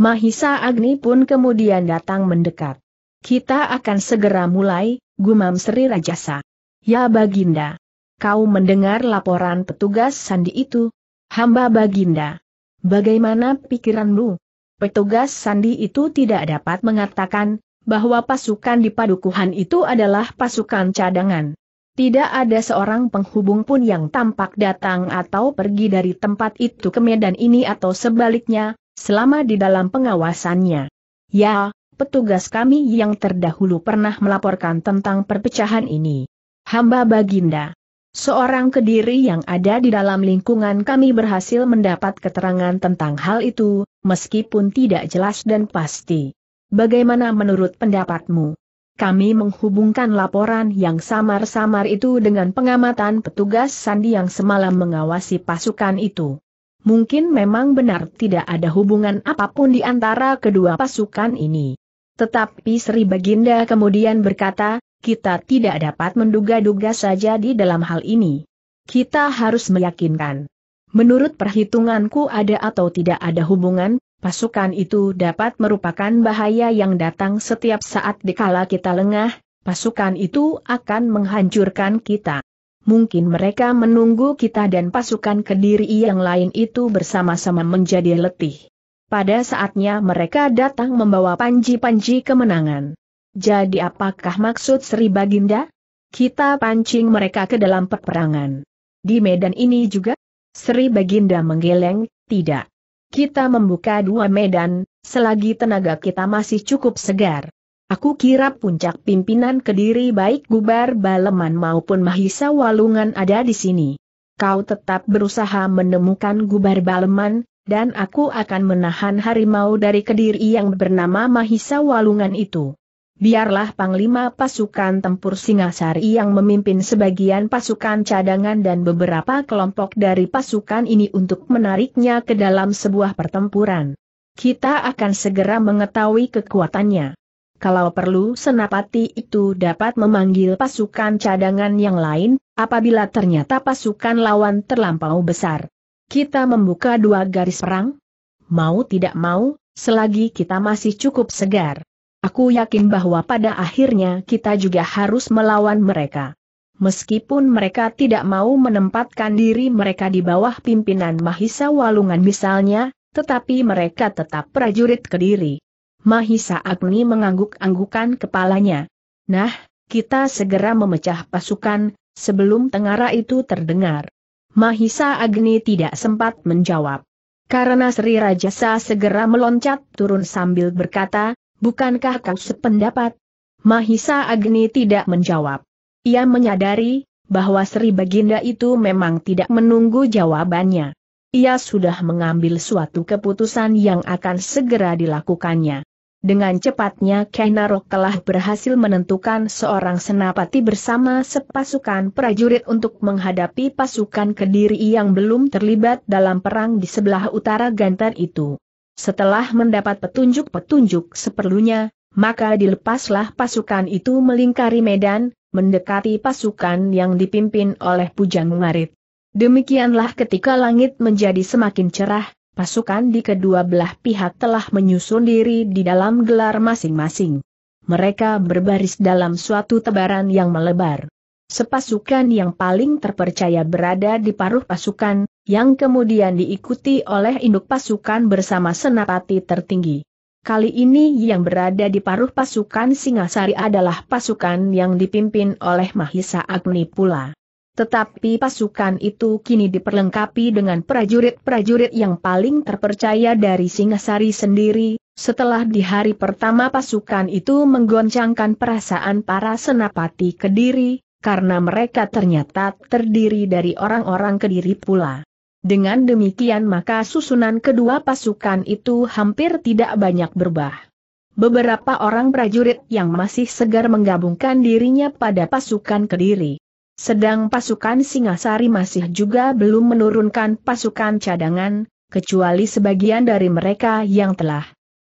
Mahisa Agni pun kemudian datang mendekat. Kita akan segera mulai, gumam Sri Rajasa. Ya Baginda kau mendengar laporan petugas sandi itu? Hamba Baginda. Bagaimana pikiranmu? Petugas sandi itu tidak dapat mengatakan bahwa pasukan di padukuhan itu adalah pasukan cadangan. Tidak ada seorang penghubung pun yang tampak datang atau pergi dari tempat itu ke medan ini atau sebaliknya, selama di dalam pengawasannya. Ya, petugas kami yang terdahulu pernah melaporkan tentang perpecahan ini. Hamba Baginda. Seorang kediri yang ada di dalam lingkungan kami berhasil mendapat keterangan tentang hal itu, meskipun tidak jelas dan pasti. Bagaimana menurut pendapatmu? Kami menghubungkan laporan yang samar-samar itu dengan pengamatan petugas Sandi yang semalam mengawasi pasukan itu. Mungkin memang benar tidak ada hubungan apapun di antara kedua pasukan ini. Tetapi Sri Baginda kemudian berkata, kita tidak dapat menduga-duga saja di dalam hal ini. Kita harus meyakinkan. Menurut perhitunganku ada atau tidak ada hubungan, pasukan itu dapat merupakan bahaya yang datang setiap saat dikala kita lengah, pasukan itu akan menghancurkan kita. Mungkin mereka menunggu kita dan pasukan kediri yang lain itu bersama-sama menjadi letih. Pada saatnya mereka datang membawa panji-panji kemenangan. Jadi apakah maksud Sri Baginda? Kita pancing mereka ke dalam peperangan. Di medan ini juga? Sri Baginda menggeleng, tidak. Kita membuka dua medan, selagi tenaga kita masih cukup segar. Aku kira puncak pimpinan Kediri baik Gubar Baleman maupun Mahisa Walungan ada di sini. Kau tetap berusaha menemukan Gubar Baleman, dan aku akan menahan harimau dari Kediri yang bernama Mahisa Walungan itu biarlah Panglima Pasukan Tempur Singasari yang memimpin sebagian pasukan cadangan dan beberapa kelompok dari pasukan ini untuk menariknya ke dalam sebuah pertempuran. Kita akan segera mengetahui kekuatannya. Kalau perlu senapati itu dapat memanggil pasukan cadangan yang lain, apabila ternyata pasukan lawan terlampau besar. Kita membuka dua garis perang? Mau tidak mau, selagi kita masih cukup segar Aku yakin bahwa pada akhirnya kita juga harus melawan mereka. Meskipun mereka tidak mau menempatkan diri mereka di bawah pimpinan Mahisa Walungan misalnya, tetapi mereka tetap prajurit Kediri. Mahisa Agni mengangguk-anggukan kepalanya. Nah, kita segera memecah pasukan, sebelum tengara itu terdengar. Mahisa Agni tidak sempat menjawab. Karena Sri Rajasa segera meloncat turun sambil berkata, Bukankah kau sependapat? Mahisa Agni tidak menjawab. Ia menyadari, bahwa Sri Baginda itu memang tidak menunggu jawabannya. Ia sudah mengambil suatu keputusan yang akan segera dilakukannya. Dengan cepatnya Kenarok telah berhasil menentukan seorang senapati bersama sepasukan prajurit untuk menghadapi pasukan Kediri yang belum terlibat dalam perang di sebelah utara Gantar itu. Setelah mendapat petunjuk-petunjuk seperlunya, maka dilepaslah pasukan itu melingkari medan, mendekati pasukan yang dipimpin oleh Pujang Marit. Demikianlah ketika langit menjadi semakin cerah, pasukan di kedua belah pihak telah menyusun diri di dalam gelar masing-masing. Mereka berbaris dalam suatu tebaran yang melebar. Sepasukan yang paling terpercaya berada di paruh pasukan, yang kemudian diikuti oleh induk pasukan bersama senapati tertinggi. Kali ini yang berada di paruh pasukan Singasari adalah pasukan yang dipimpin oleh Mahisa Agni pula. Tetapi pasukan itu kini diperlengkapi dengan prajurit-prajurit yang paling terpercaya dari Singasari sendiri, setelah di hari pertama pasukan itu menggoncangkan perasaan para senapati Kediri, karena mereka ternyata terdiri dari orang-orang Kediri pula. Dengan demikian maka susunan kedua pasukan itu hampir tidak banyak berubah. Beberapa orang prajurit yang masih segar menggabungkan dirinya pada pasukan Kediri. Sedang pasukan Singasari masih juga belum menurunkan pasukan cadangan, kecuali sebagian dari mereka yang telah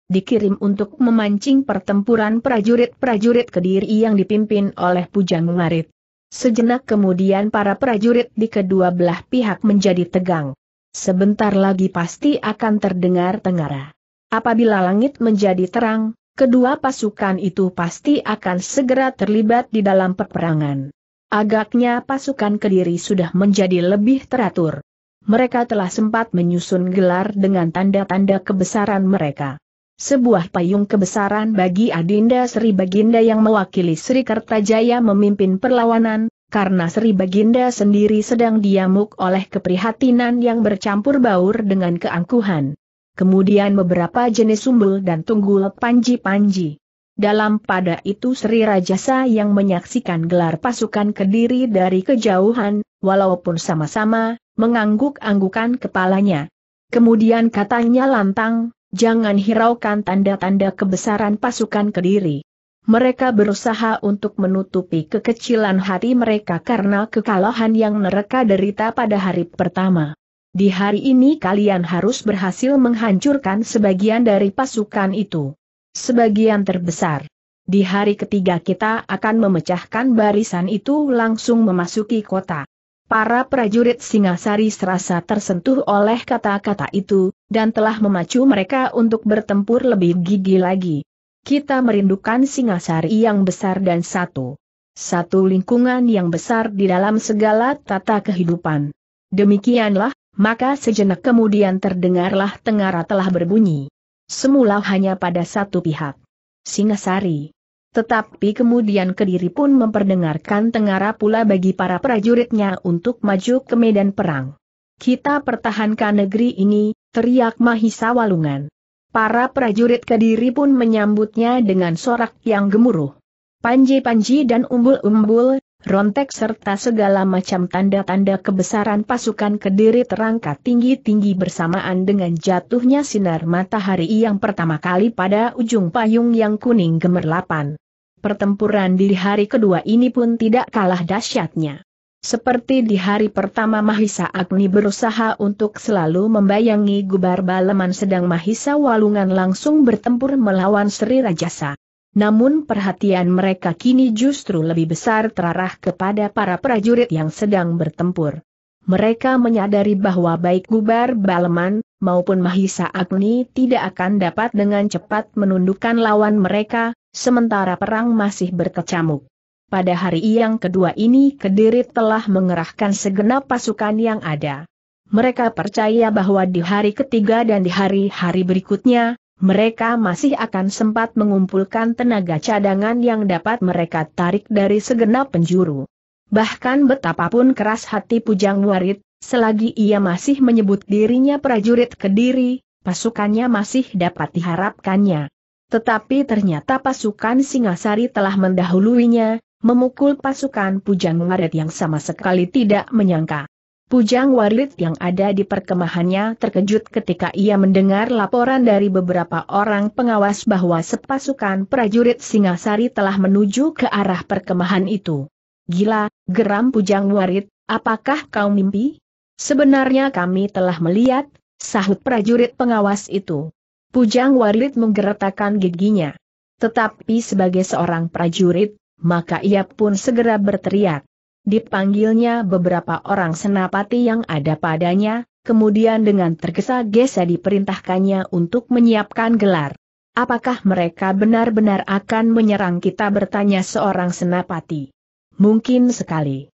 dikirim untuk memancing pertempuran prajurit-prajurit Kediri yang dipimpin oleh Pujang Marit. Sejenak kemudian para prajurit di kedua belah pihak menjadi tegang. Sebentar lagi pasti akan terdengar tengara. Apabila langit menjadi terang, kedua pasukan itu pasti akan segera terlibat di dalam peperangan. Agaknya pasukan Kediri sudah menjadi lebih teratur. Mereka telah sempat menyusun gelar dengan tanda-tanda kebesaran mereka. Sebuah payung kebesaran bagi Adinda Sri Baginda yang mewakili Sri Kertajaya memimpin perlawanan, karena Sri Baginda sendiri sedang diamuk oleh keprihatinan yang bercampur baur dengan keangkuhan. Kemudian beberapa jenis sumbul dan tunggul panji-panji. Dalam pada itu Sri Rajasa yang menyaksikan gelar pasukan kediri dari kejauhan, walaupun sama-sama, mengangguk-anggukan kepalanya. Kemudian katanya lantang, jangan hiraukan tanda-tanda kebesaran pasukan Kediri. Mereka berusaha untuk menutupi kekecilan hati mereka karena kekalahan yang mereka derita pada hari pertama. Di hari ini kalian harus berhasil menghancurkan sebagian dari pasukan itu. Sebagian terbesar. Di hari ketiga kita akan memecahkan barisan itu langsung memasuki kota. Para prajurit Singasari serasa tersentuh oleh kata-kata itu, dan telah memacu mereka untuk bertempur lebih gigi lagi. Kita merindukan Singasari yang besar dan satu. Satu lingkungan yang besar di dalam segala tata kehidupan. Demikianlah, maka sejenak kemudian terdengarlah tengara telah berbunyi. Semula hanya pada satu pihak. Singasari. Tetapi kemudian Kediri pun memperdengarkan tengara pula bagi para prajuritnya untuk maju ke medan perang. Kita pertahankan negeri ini, teriak Mahisa Walungan. Para prajurit Kediri pun menyambutnya dengan sorak yang gemuruh. Panji-panji dan umbul-umbul, rontek serta segala macam tanda-tanda kebesaran pasukan Kediri terangkat tinggi-tinggi bersamaan dengan jatuhnya sinar matahari yang pertama kali pada ujung payung yang kuning gemerlapan. Pertempuran di hari kedua ini pun tidak kalah dahsyatnya. Seperti di hari pertama Mahisa Agni berusaha untuk selalu membayangi gubar baleman sedang Mahisa Walungan langsung bertempur melawan Sri Rajasa. Namun perhatian mereka kini justru lebih besar terarah kepada para prajurit yang sedang bertempur. Mereka menyadari bahwa baik Gubar Baleman maupun Mahisa Agni tidak akan dapat dengan cepat menundukkan lawan mereka, sementara perang masih berkecamuk. Pada hari yang kedua ini Kediri telah mengerahkan segenap pasukan yang ada. Mereka percaya bahwa di hari ketiga dan di hari-hari berikutnya, mereka masih akan sempat mengumpulkan tenaga cadangan yang dapat mereka tarik dari segenap penjuru. Bahkan betapapun keras hati Pujang Warit, selagi ia masih menyebut dirinya prajurit Kediri, pasukannya masih dapat diharapkannya. Tetapi ternyata pasukan Singasari telah mendahuluinya, memukul pasukan Pujang Warit yang sama sekali tidak menyangka. Pujang Warit yang ada di perkemahannya terkejut ketika ia mendengar laporan dari beberapa orang pengawas bahwa sepasukan prajurit Singasari telah menuju ke arah perkemahan itu. Gila, geram Pujang Warit, apakah kau mimpi? Sebenarnya kami telah melihat, sahut prajurit pengawas itu. Pujang Warit menggeretakkan giginya. Tetapi sebagai seorang prajurit, maka ia pun segera berteriak. Dipanggilnya beberapa orang senapati yang ada padanya, kemudian dengan tergesa-gesa diperintahkannya untuk menyiapkan gelar. Apakah mereka benar-benar akan menyerang kita bertanya seorang senapati? Mungkin sekali.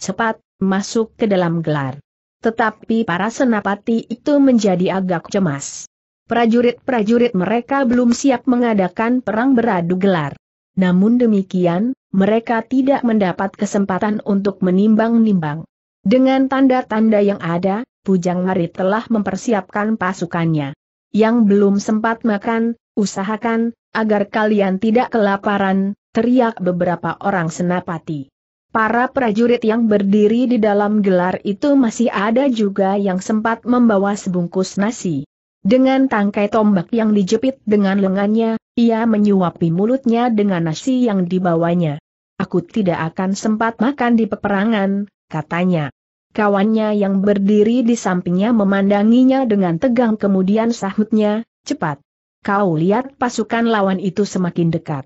Cepat, masuk ke dalam gelar. Tetapi para senapati itu menjadi agak cemas. Prajurit-prajurit mereka belum siap mengadakan perang beradu gelar. Namun demikian, mereka tidak mendapat kesempatan untuk menimbang-nimbang. Dengan tanda-tanda yang ada, Pujang Marit telah mempersiapkan pasukannya. Yang belum sempat makan, usahakan, agar kalian tidak kelaparan, teriak beberapa orang senapati. Para prajurit yang berdiri di dalam gelar itu masih ada juga yang sempat membawa sebungkus nasi. Dengan tangkai tombak yang dijepit dengan lengannya, ia menyuapi mulutnya dengan nasi yang dibawanya. Aku tidak akan sempat makan di peperangan, katanya. Kawannya yang berdiri di sampingnya memandanginya dengan tegang kemudian sahutnya, cepat. Kau lihat pasukan lawan itu semakin dekat.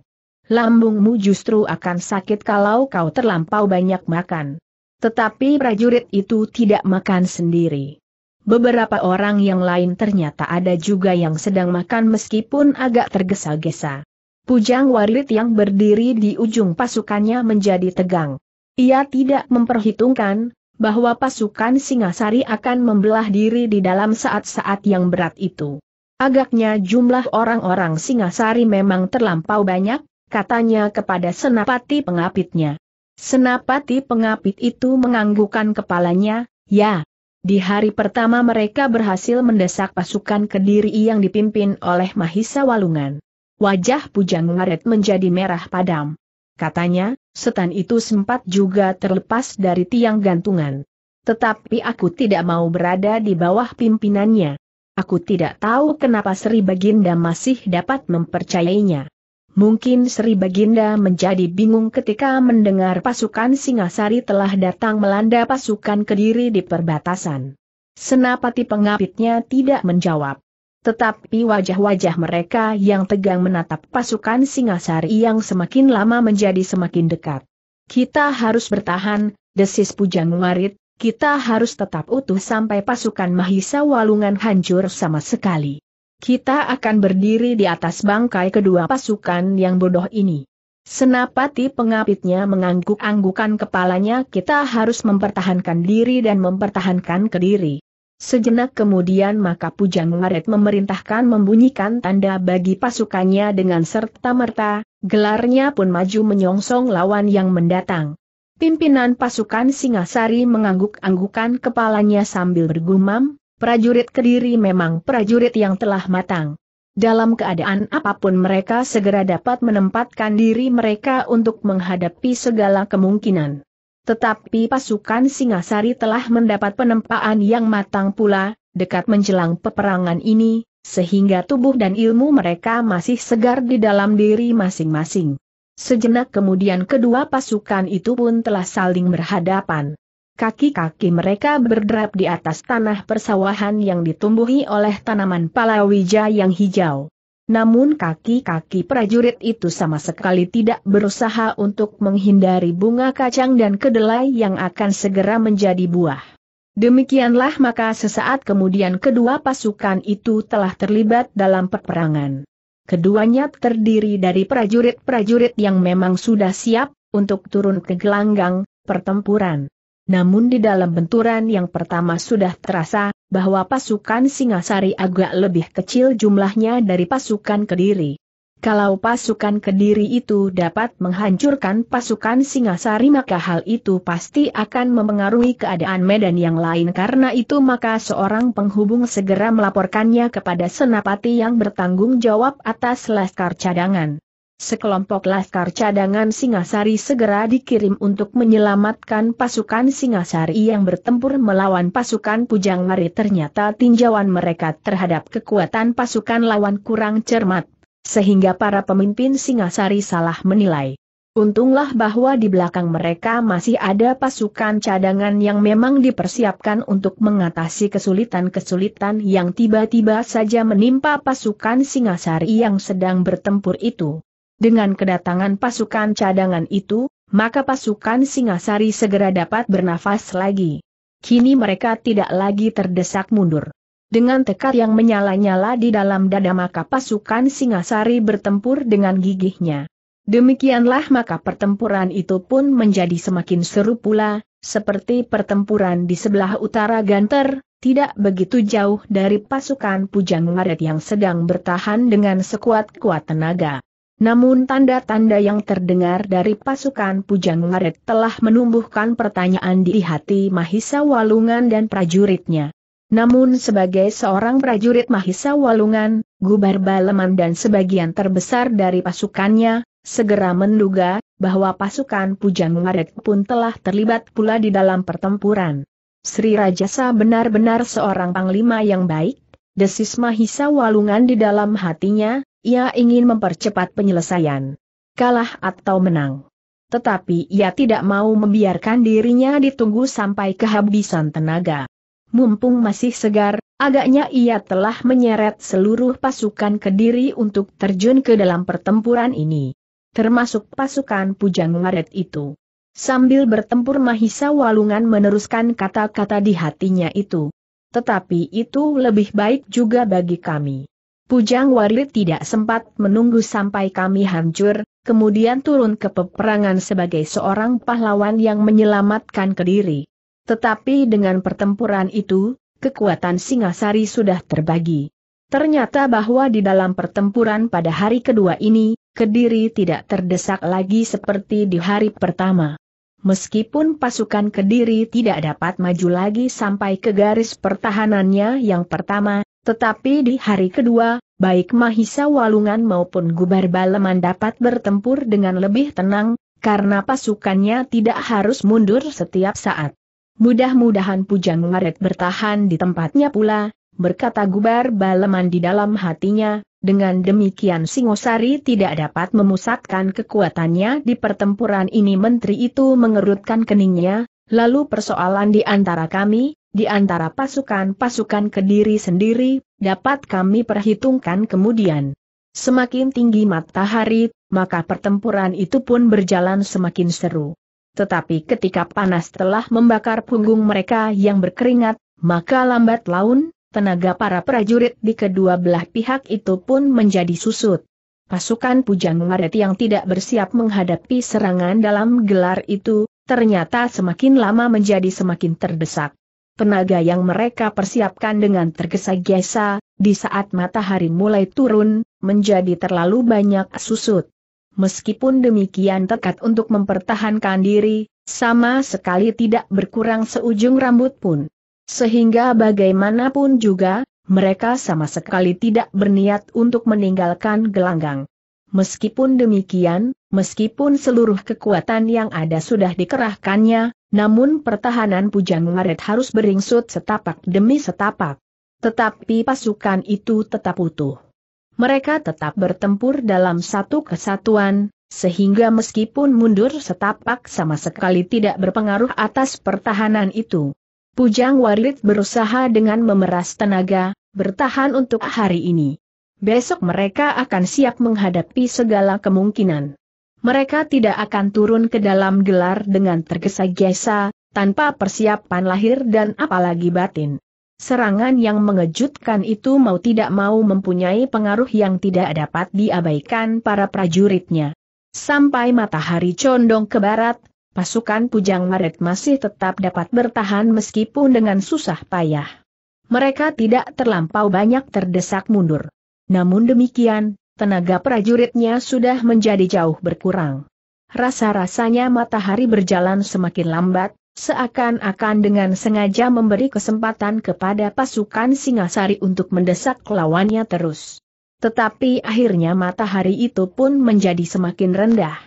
Lambungmu justru akan sakit kalau kau terlampau banyak makan. Tetapi prajurit itu tidak makan sendiri. Beberapa orang yang lain ternyata ada juga yang sedang makan meskipun agak tergesa-gesa. Pujang Warit yang berdiri di ujung pasukannya menjadi tegang. Ia tidak memperhitungkan, bahwa pasukan Singasari akan membelah diri di dalam saat-saat yang berat itu. Agaknya jumlah orang-orang Singasari memang terlampau banyak, katanya kepada senapati pengapitnya. Senapati pengapit itu menganggukan kepalanya, ya, di hari pertama mereka berhasil mendesak pasukan Kediri yang dipimpin oleh Mahisa Walungan. Wajah Pujang Ngaret menjadi merah padam. Katanya, setan itu sempat juga terlepas dari tiang gantungan. Tetapi aku tidak mau berada di bawah pimpinannya. Aku tidak tahu kenapa Sri Baginda masih dapat mempercayainya. Mungkin Sri Baginda menjadi bingung ketika mendengar pasukan Singasari telah datang melanda pasukan Kediri di perbatasan. Senapati pengapitnya tidak menjawab. Tetapi wajah-wajah mereka yang tegang menatap pasukan Singasari yang semakin lama menjadi semakin dekat. Kita harus bertahan, desis Pujang Warit, kita harus tetap utuh sampai pasukan Mahisa Walungan hancur sama sekali. Kita akan berdiri di atas bangkai kedua pasukan yang bodoh ini. Senapati pengapitnya mengangguk-anggukan kepalanya kita harus mempertahankan diri dan mempertahankan kediri. Sejenak kemudian maka Pujang Maret memerintahkan membunyikan tanda bagi pasukannya dengan serta-merta, gelarnya pun maju menyongsong lawan yang mendatang. Pimpinan pasukan Singasari mengangguk-anggukan kepalanya sambil bergumam, Prajurit Kediri memang prajurit yang telah matang. Dalam keadaan apapun mereka segera dapat menempatkan diri mereka untuk menghadapi segala kemungkinan. Tetapi pasukan Singasari telah mendapat penempaan yang matang pula, dekat menjelang peperangan ini, sehingga tubuh dan ilmu mereka masih segar di dalam diri masing-masing. Sejenak kemudian kedua pasukan itu pun telah saling berhadapan. Kaki-kaki mereka berderap di atas tanah persawahan yang ditumbuhi oleh tanaman palawija yang hijau. Namun kaki-kaki prajurit itu sama sekali tidak berusaha untuk menghindari bunga kacang dan kedelai yang akan segera menjadi buah. Demikianlah maka sesaat kemudian kedua pasukan itu telah terlibat dalam peperangan. Keduanya terdiri dari prajurit-prajurit yang memang sudah siap untuk turun ke gelanggang pertempuran. Namun di dalam benturan yang pertama sudah terasa, bahwa pasukan Singasari agak lebih kecil jumlahnya dari pasukan Kediri. Kalau pasukan Kediri itu dapat menghancurkan pasukan Singasari maka hal itu pasti akan memengaruhi keadaan Medan yang lain karena itu maka seorang penghubung segera melaporkannya kepada Senapati yang bertanggung jawab atas laskar cadangan. Sekelompok laskar cadangan Singasari segera dikirim untuk menyelamatkan pasukan Singasari yang bertempur melawan pasukan Pujang Mari ternyata tinjauan mereka terhadap kekuatan pasukan lawan kurang cermat, sehingga para pemimpin Singasari salah menilai. Untunglah bahwa di belakang mereka masih ada pasukan cadangan yang memang dipersiapkan untuk mengatasi kesulitan-kesulitan yang tiba-tiba saja menimpa pasukan Singasari yang sedang bertempur itu. Dengan kedatangan pasukan cadangan itu, maka pasukan Singasari segera dapat bernafas lagi. Kini mereka tidak lagi terdesak mundur. Dengan tekad yang menyala-nyala di dalam dada maka pasukan Singasari bertempur dengan gigihnya. Demikianlah maka pertempuran itu pun menjadi semakin seru pula, seperti pertempuran di sebelah utara Ganter, tidak begitu jauh dari pasukan Pujang yang sedang bertahan dengan sekuat-kuat tenaga. Namun tanda-tanda yang terdengar dari pasukan Pujang Laret telah menumbuhkan pertanyaan di hati Mahisa Walungan dan prajuritnya. Namun sebagai seorang prajurit Mahisa Walungan, Gubar Baleman dan sebagian terbesar dari pasukannya, segera menduga bahwa pasukan Pujang Laret pun telah terlibat pula di dalam pertempuran. Sri Rajasa benar-benar seorang panglima yang baik, desis Mahisa Walungan di dalam hatinya, ia ingin mempercepat penyelesaian. Kalah atau menang. Tetapi ia tidak mau membiarkan dirinya ditunggu sampai kehabisan tenaga. Mumpung masih segar, agaknya ia telah menyeret seluruh pasukan Kediri untuk terjun ke dalam pertempuran ini. Termasuk pasukan Pujang Waret itu. Sambil bertempur Mahisa Walungan meneruskan kata-kata di hatinya itu. Tetapi itu lebih baik juga bagi kami. Pujang Warit tidak sempat menunggu sampai kami hancur, kemudian turun ke peperangan sebagai seorang pahlawan yang menyelamatkan Kediri. Tetapi dengan pertempuran itu, kekuatan Singasari sudah terbagi. Ternyata bahwa di dalam pertempuran pada hari kedua ini, Kediri tidak terdesak lagi seperti di hari pertama. Meskipun pasukan Kediri tidak dapat maju lagi sampai ke garis pertahanannya yang pertama, tetapi di hari kedua, baik Mahisa Walungan maupun Gubar Baleman dapat bertempur dengan lebih tenang, karena pasukannya tidak harus mundur setiap saat. Mudah-mudahan Pujang Waret bertahan di tempatnya pula, berkata Gubar Baleman di dalam hatinya, dengan demikian Singosari tidak dapat memusatkan kekuatannya di pertempuran ini menteri itu mengerutkan keningnya, lalu persoalan di antara kami, di antara pasukan-pasukan Kediri sendiri, dapat kami perhitungkan kemudian. Semakin tinggi matahari, maka pertempuran itu pun berjalan semakin seru. Tetapi ketika panas telah membakar punggung mereka yang berkeringat, maka lambat laun, tenaga para prajurit di kedua belah pihak itu pun menjadi susut. Pasukan Pujang Laret yang tidak bersiap menghadapi serangan dalam gelar itu, ternyata semakin lama menjadi semakin terdesak. Tenaga yang mereka persiapkan dengan tergesa-gesa, di saat matahari mulai turun, menjadi terlalu banyak susut. Meskipun demikian tekad untuk mempertahankan diri, sama sekali tidak berkurang seujung rambut pun. Sehingga bagaimanapun juga, mereka sama sekali tidak berniat untuk meninggalkan gelanggang. Meskipun demikian, meskipun seluruh kekuatan yang ada sudah dikerahkannya, namun pertahanan Pujang Laret harus beringsut setapak demi setapak. Tetapi pasukan itu tetap utuh. Mereka tetap bertempur dalam satu kesatuan, sehingga meskipun mundur setapak sama sekali tidak berpengaruh atas pertahanan itu. Pujang Warit berusaha dengan memeras tenaga, bertahan untuk hari ini. Besok mereka akan siap menghadapi segala kemungkinan mereka tidak akan turun ke dalam gelar dengan tergesa-gesa, tanpa persiapan lahir dan apalagi batin. Serangan yang mengejutkan itu mau tidak mau mempunyai pengaruh yang tidak dapat diabaikan para prajuritnya. Sampai matahari condong ke barat, pasukan Pujang Maret masih tetap dapat bertahan meskipun dengan susah payah. Mereka tidak terlampau banyak terdesak mundur. Namun demikian, tenaga prajuritnya sudah menjadi jauh berkurang. Rasa-rasanya matahari berjalan semakin lambat, seakan-akan dengan sengaja memberi kesempatan kepada pasukan Singasari untuk mendesak lawannya terus. Tetapi akhirnya matahari itu pun menjadi semakin rendah.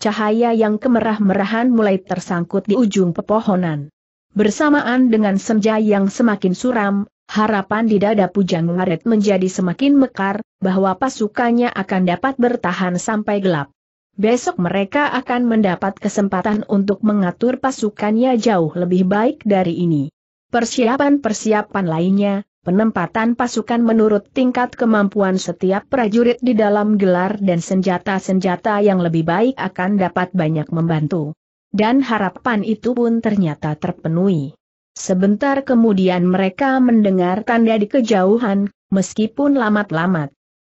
Cahaya yang kemerah-merahan mulai tersangkut di ujung pepohonan. Bersamaan dengan senja yang semakin suram, harapan di dada Pujang Laret menjadi semakin mekar, bahwa pasukannya akan dapat bertahan sampai gelap. Besok mereka akan mendapat kesempatan untuk mengatur pasukannya jauh lebih baik dari ini. Persiapan-persiapan lainnya, penempatan pasukan menurut tingkat kemampuan setiap prajurit di dalam gelar dan senjata-senjata yang lebih baik akan dapat banyak membantu. Dan harapan itu pun ternyata terpenuhi. Sebentar kemudian mereka mendengar tanda di kejauhan, meskipun lamat-lamat.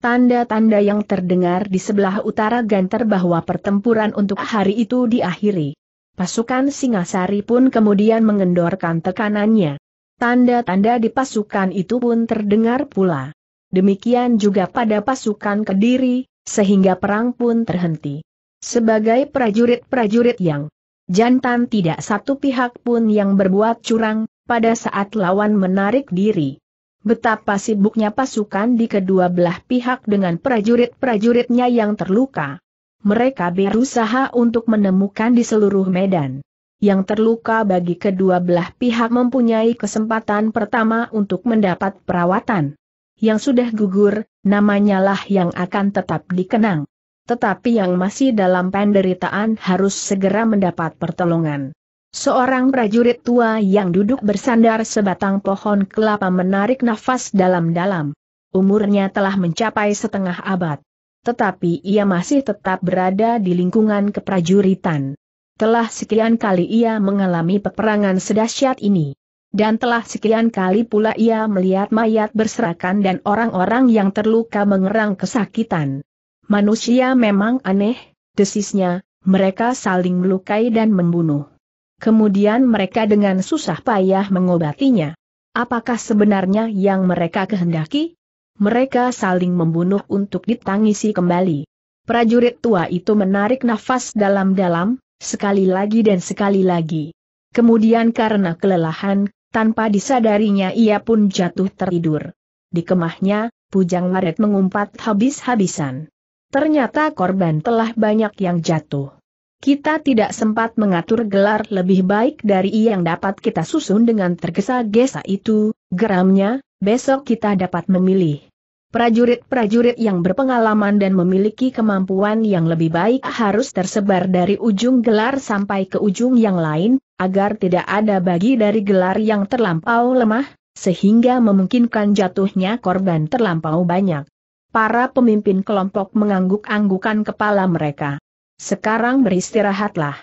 Tanda-tanda yang terdengar di sebelah utara Ganter bahwa pertempuran untuk hari itu diakhiri. Pasukan Singasari pun kemudian mengendorkan tekanannya. Tanda-tanda di pasukan itu pun terdengar pula. Demikian juga pada pasukan Kediri, sehingga perang pun terhenti. Sebagai prajurit-prajurit yang jantan tidak satu pihak pun yang berbuat curang, pada saat lawan menarik diri. Betapa sibuknya pasukan di kedua belah pihak dengan prajurit-prajuritnya yang terluka. Mereka berusaha untuk menemukan di seluruh medan. Yang terluka bagi kedua belah pihak mempunyai kesempatan pertama untuk mendapat perawatan. Yang sudah gugur, namanya lah yang akan tetap dikenang tetapi yang masih dalam penderitaan harus segera mendapat pertolongan. Seorang prajurit tua yang duduk bersandar sebatang pohon kelapa menarik nafas dalam-dalam. Umurnya telah mencapai setengah abad. Tetapi ia masih tetap berada di lingkungan keprajuritan. Telah sekian kali ia mengalami peperangan sedahsyat ini. Dan telah sekian kali pula ia melihat mayat berserakan dan orang-orang yang terluka mengerang kesakitan. Manusia memang aneh, desisnya, mereka saling melukai dan membunuh. Kemudian mereka dengan susah payah mengobatinya. Apakah sebenarnya yang mereka kehendaki? Mereka saling membunuh untuk ditangisi kembali. Prajurit tua itu menarik nafas dalam-dalam, sekali lagi dan sekali lagi. Kemudian karena kelelahan, tanpa disadarinya ia pun jatuh tertidur. Di kemahnya, Pujang Maret mengumpat habis-habisan. Ternyata korban telah banyak yang jatuh. Kita tidak sempat mengatur gelar lebih baik dari yang dapat kita susun dengan tergesa-gesa itu, geramnya, besok kita dapat memilih. Prajurit-prajurit yang berpengalaman dan memiliki kemampuan yang lebih baik harus tersebar dari ujung gelar sampai ke ujung yang lain, agar tidak ada bagi dari gelar yang terlampau lemah, sehingga memungkinkan jatuhnya korban terlampau banyak. Para pemimpin kelompok mengangguk-anggukan kepala mereka. Sekarang beristirahatlah.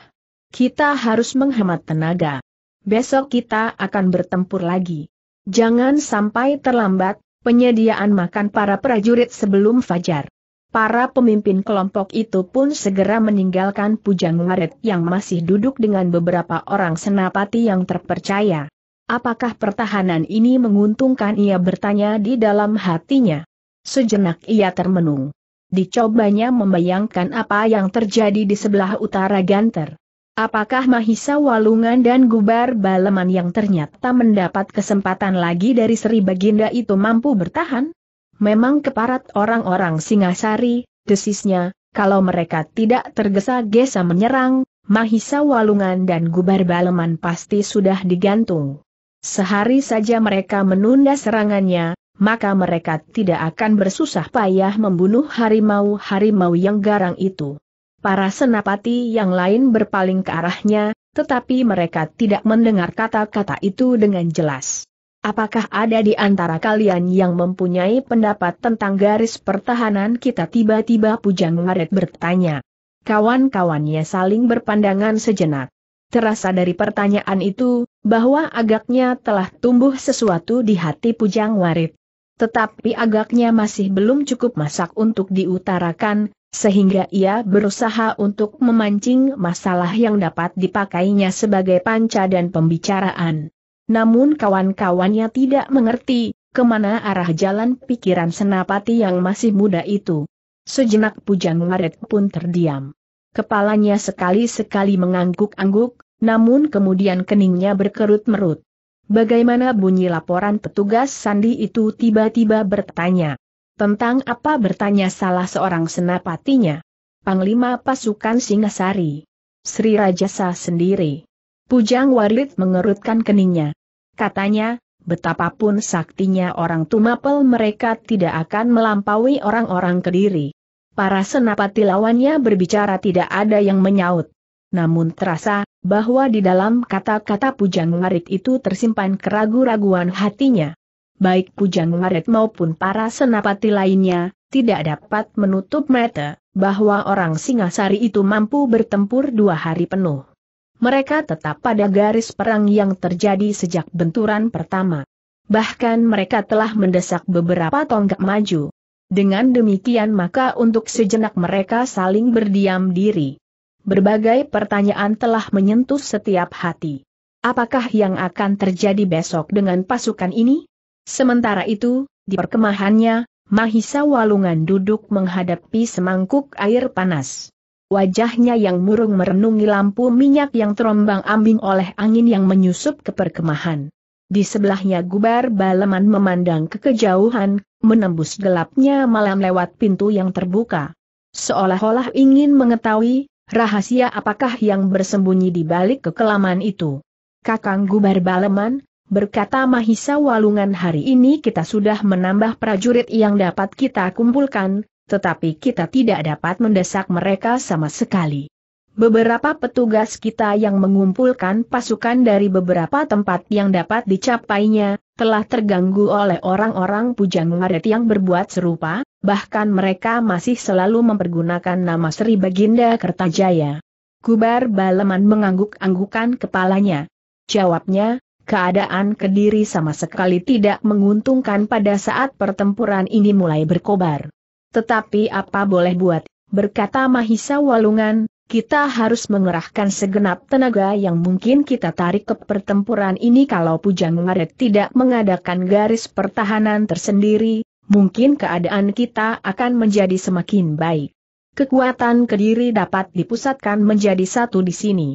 Kita harus menghemat tenaga. Besok kita akan bertempur lagi. Jangan sampai terlambat, penyediaan makan para prajurit sebelum fajar. Para pemimpin kelompok itu pun segera meninggalkan Pujang Laret yang masih duduk dengan beberapa orang senapati yang terpercaya. Apakah pertahanan ini menguntungkan ia bertanya di dalam hatinya. Sejenak ia termenung dicobanya membayangkan apa yang terjadi di sebelah utara Ganter. Apakah Mahisa Walungan dan Gubar Baleman yang ternyata mendapat kesempatan lagi dari Sri Baginda itu mampu bertahan? Memang keparat orang-orang Singasari, desisnya, kalau mereka tidak tergesa-gesa menyerang, Mahisa Walungan dan Gubar Baleman pasti sudah digantung. Sehari saja mereka menunda serangannya, maka mereka tidak akan bersusah payah membunuh harimau-harimau yang garang itu. Para senapati yang lain berpaling ke arahnya, tetapi mereka tidak mendengar kata-kata itu dengan jelas. Apakah ada di antara kalian yang mempunyai pendapat tentang garis pertahanan kita tiba-tiba Pujang Ngaret bertanya. Kawan-kawannya saling berpandangan sejenak. Terasa dari pertanyaan itu, bahwa agaknya telah tumbuh sesuatu di hati Pujang Warit. Tetapi agaknya masih belum cukup masak untuk diutarakan, sehingga ia berusaha untuk memancing masalah yang dapat dipakainya sebagai panca dan pembicaraan. Namun kawan-kawannya tidak mengerti, kemana arah jalan pikiran senapati yang masih muda itu. Sejenak Pujang Ngaret pun terdiam. Kepalanya sekali-sekali mengangguk-angguk, namun kemudian keningnya berkerut-merut. Bagaimana bunyi laporan petugas Sandi itu tiba-tiba bertanya. Tentang apa bertanya salah seorang senapatinya? Panglima pasukan Singasari. Sri Rajasa sendiri. Pujang Warit mengerutkan keningnya. Katanya, betapapun saktinya orang Tumapel mereka tidak akan melampaui orang-orang Kediri. Para senapati lawannya berbicara tidak ada yang menyaut namun terasa, bahwa di dalam kata-kata Pujang Warit itu tersimpan keragu-raguan hatinya. Baik Pujang Warit maupun para senapati lainnya, tidak dapat menutup mata, bahwa orang Singasari itu mampu bertempur dua hari penuh. Mereka tetap pada garis perang yang terjadi sejak benturan pertama. Bahkan mereka telah mendesak beberapa tonggak maju. Dengan demikian maka untuk sejenak mereka saling berdiam diri. Berbagai pertanyaan telah menyentuh setiap hati. Apakah yang akan terjadi besok dengan pasukan ini? Sementara itu, di perkemahannya, Mahisa Walungan duduk menghadapi semangkuk air panas. Wajahnya yang murung merenungi lampu minyak yang terombang ambing oleh angin yang menyusup ke perkemahan. Di sebelahnya gubar baleman memandang ke kejauhan, menembus gelapnya malam lewat pintu yang terbuka. Seolah-olah ingin mengetahui Rahasia apakah yang bersembunyi di balik kekelaman itu? Kakang Gubar Baleman, berkata Mahisa Walungan hari ini kita sudah menambah prajurit yang dapat kita kumpulkan, tetapi kita tidak dapat mendesak mereka sama sekali. Beberapa petugas kita yang mengumpulkan pasukan dari beberapa tempat yang dapat dicapainya, telah terganggu oleh orang-orang Pujang Ngaret yang berbuat serupa, bahkan mereka masih selalu mempergunakan nama Sri Baginda Kertajaya. Kubar Baleman mengangguk-anggukan kepalanya. Jawabnya, keadaan Kediri sama sekali tidak menguntungkan pada saat pertempuran ini mulai berkobar. Tetapi apa boleh buat, berkata Mahisa Walungan, kita harus mengerahkan segenap tenaga yang mungkin kita tarik ke pertempuran ini kalau Pujang Ngaret tidak mengadakan garis pertahanan tersendiri, mungkin keadaan kita akan menjadi semakin baik. Kekuatan Kediri dapat dipusatkan menjadi satu di sini.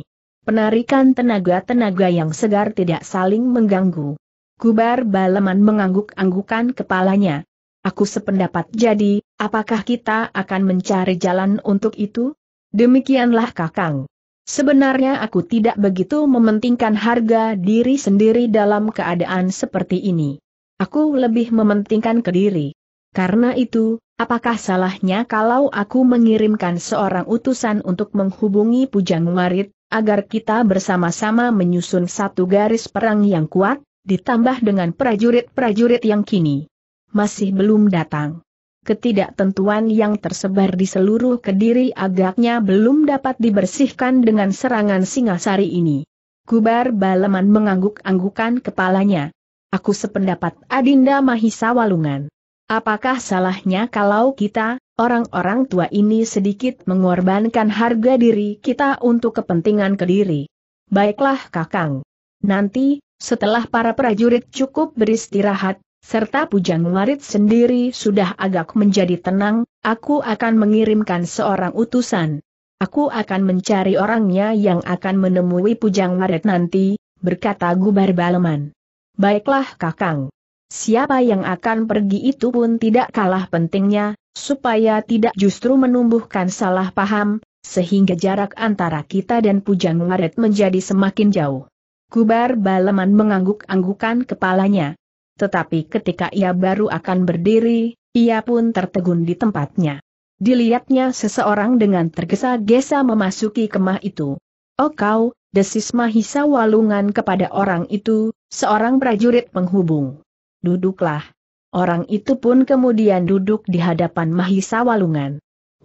Penarikan tenaga-tenaga yang segar tidak saling mengganggu. Kubar Baleman mengangguk-anggukan kepalanya. Aku sependapat jadi, apakah kita akan mencari jalan untuk itu? Demikianlah Kakang. Sebenarnya aku tidak begitu mementingkan harga diri sendiri dalam keadaan seperti ini. Aku lebih mementingkan ke diri. Karena itu, apakah salahnya kalau aku mengirimkan seorang utusan untuk menghubungi Pujang Marit, agar kita bersama-sama menyusun satu garis perang yang kuat, ditambah dengan prajurit-prajurit yang kini masih belum datang ketidaktentuan yang tersebar di seluruh kediri agaknya belum dapat dibersihkan dengan serangan Singasari ini. Kubar Baleman mengangguk-anggukan kepalanya. Aku sependapat Adinda Mahisa Walungan. Apakah salahnya kalau kita, orang-orang tua ini sedikit mengorbankan harga diri kita untuk kepentingan kediri? Baiklah Kakang. Nanti, setelah para prajurit cukup beristirahat, serta Pujang Larit sendiri sudah agak menjadi tenang, aku akan mengirimkan seorang utusan. Aku akan mencari orangnya yang akan menemui Pujang Larit nanti, berkata Gubar Baleman. Baiklah Kakang. Siapa yang akan pergi itu pun tidak kalah pentingnya, supaya tidak justru menumbuhkan salah paham, sehingga jarak antara kita dan Pujang Laret menjadi semakin jauh. Gubar Baleman mengangguk-anggukan kepalanya tetapi ketika ia baru akan berdiri, ia pun tertegun di tempatnya. Dilihatnya seseorang dengan tergesa-gesa memasuki kemah itu. Oh kau, desis Mahisa Walungan kepada orang itu, seorang prajurit penghubung. Duduklah. Orang itu pun kemudian duduk di hadapan Mahisa Walungan.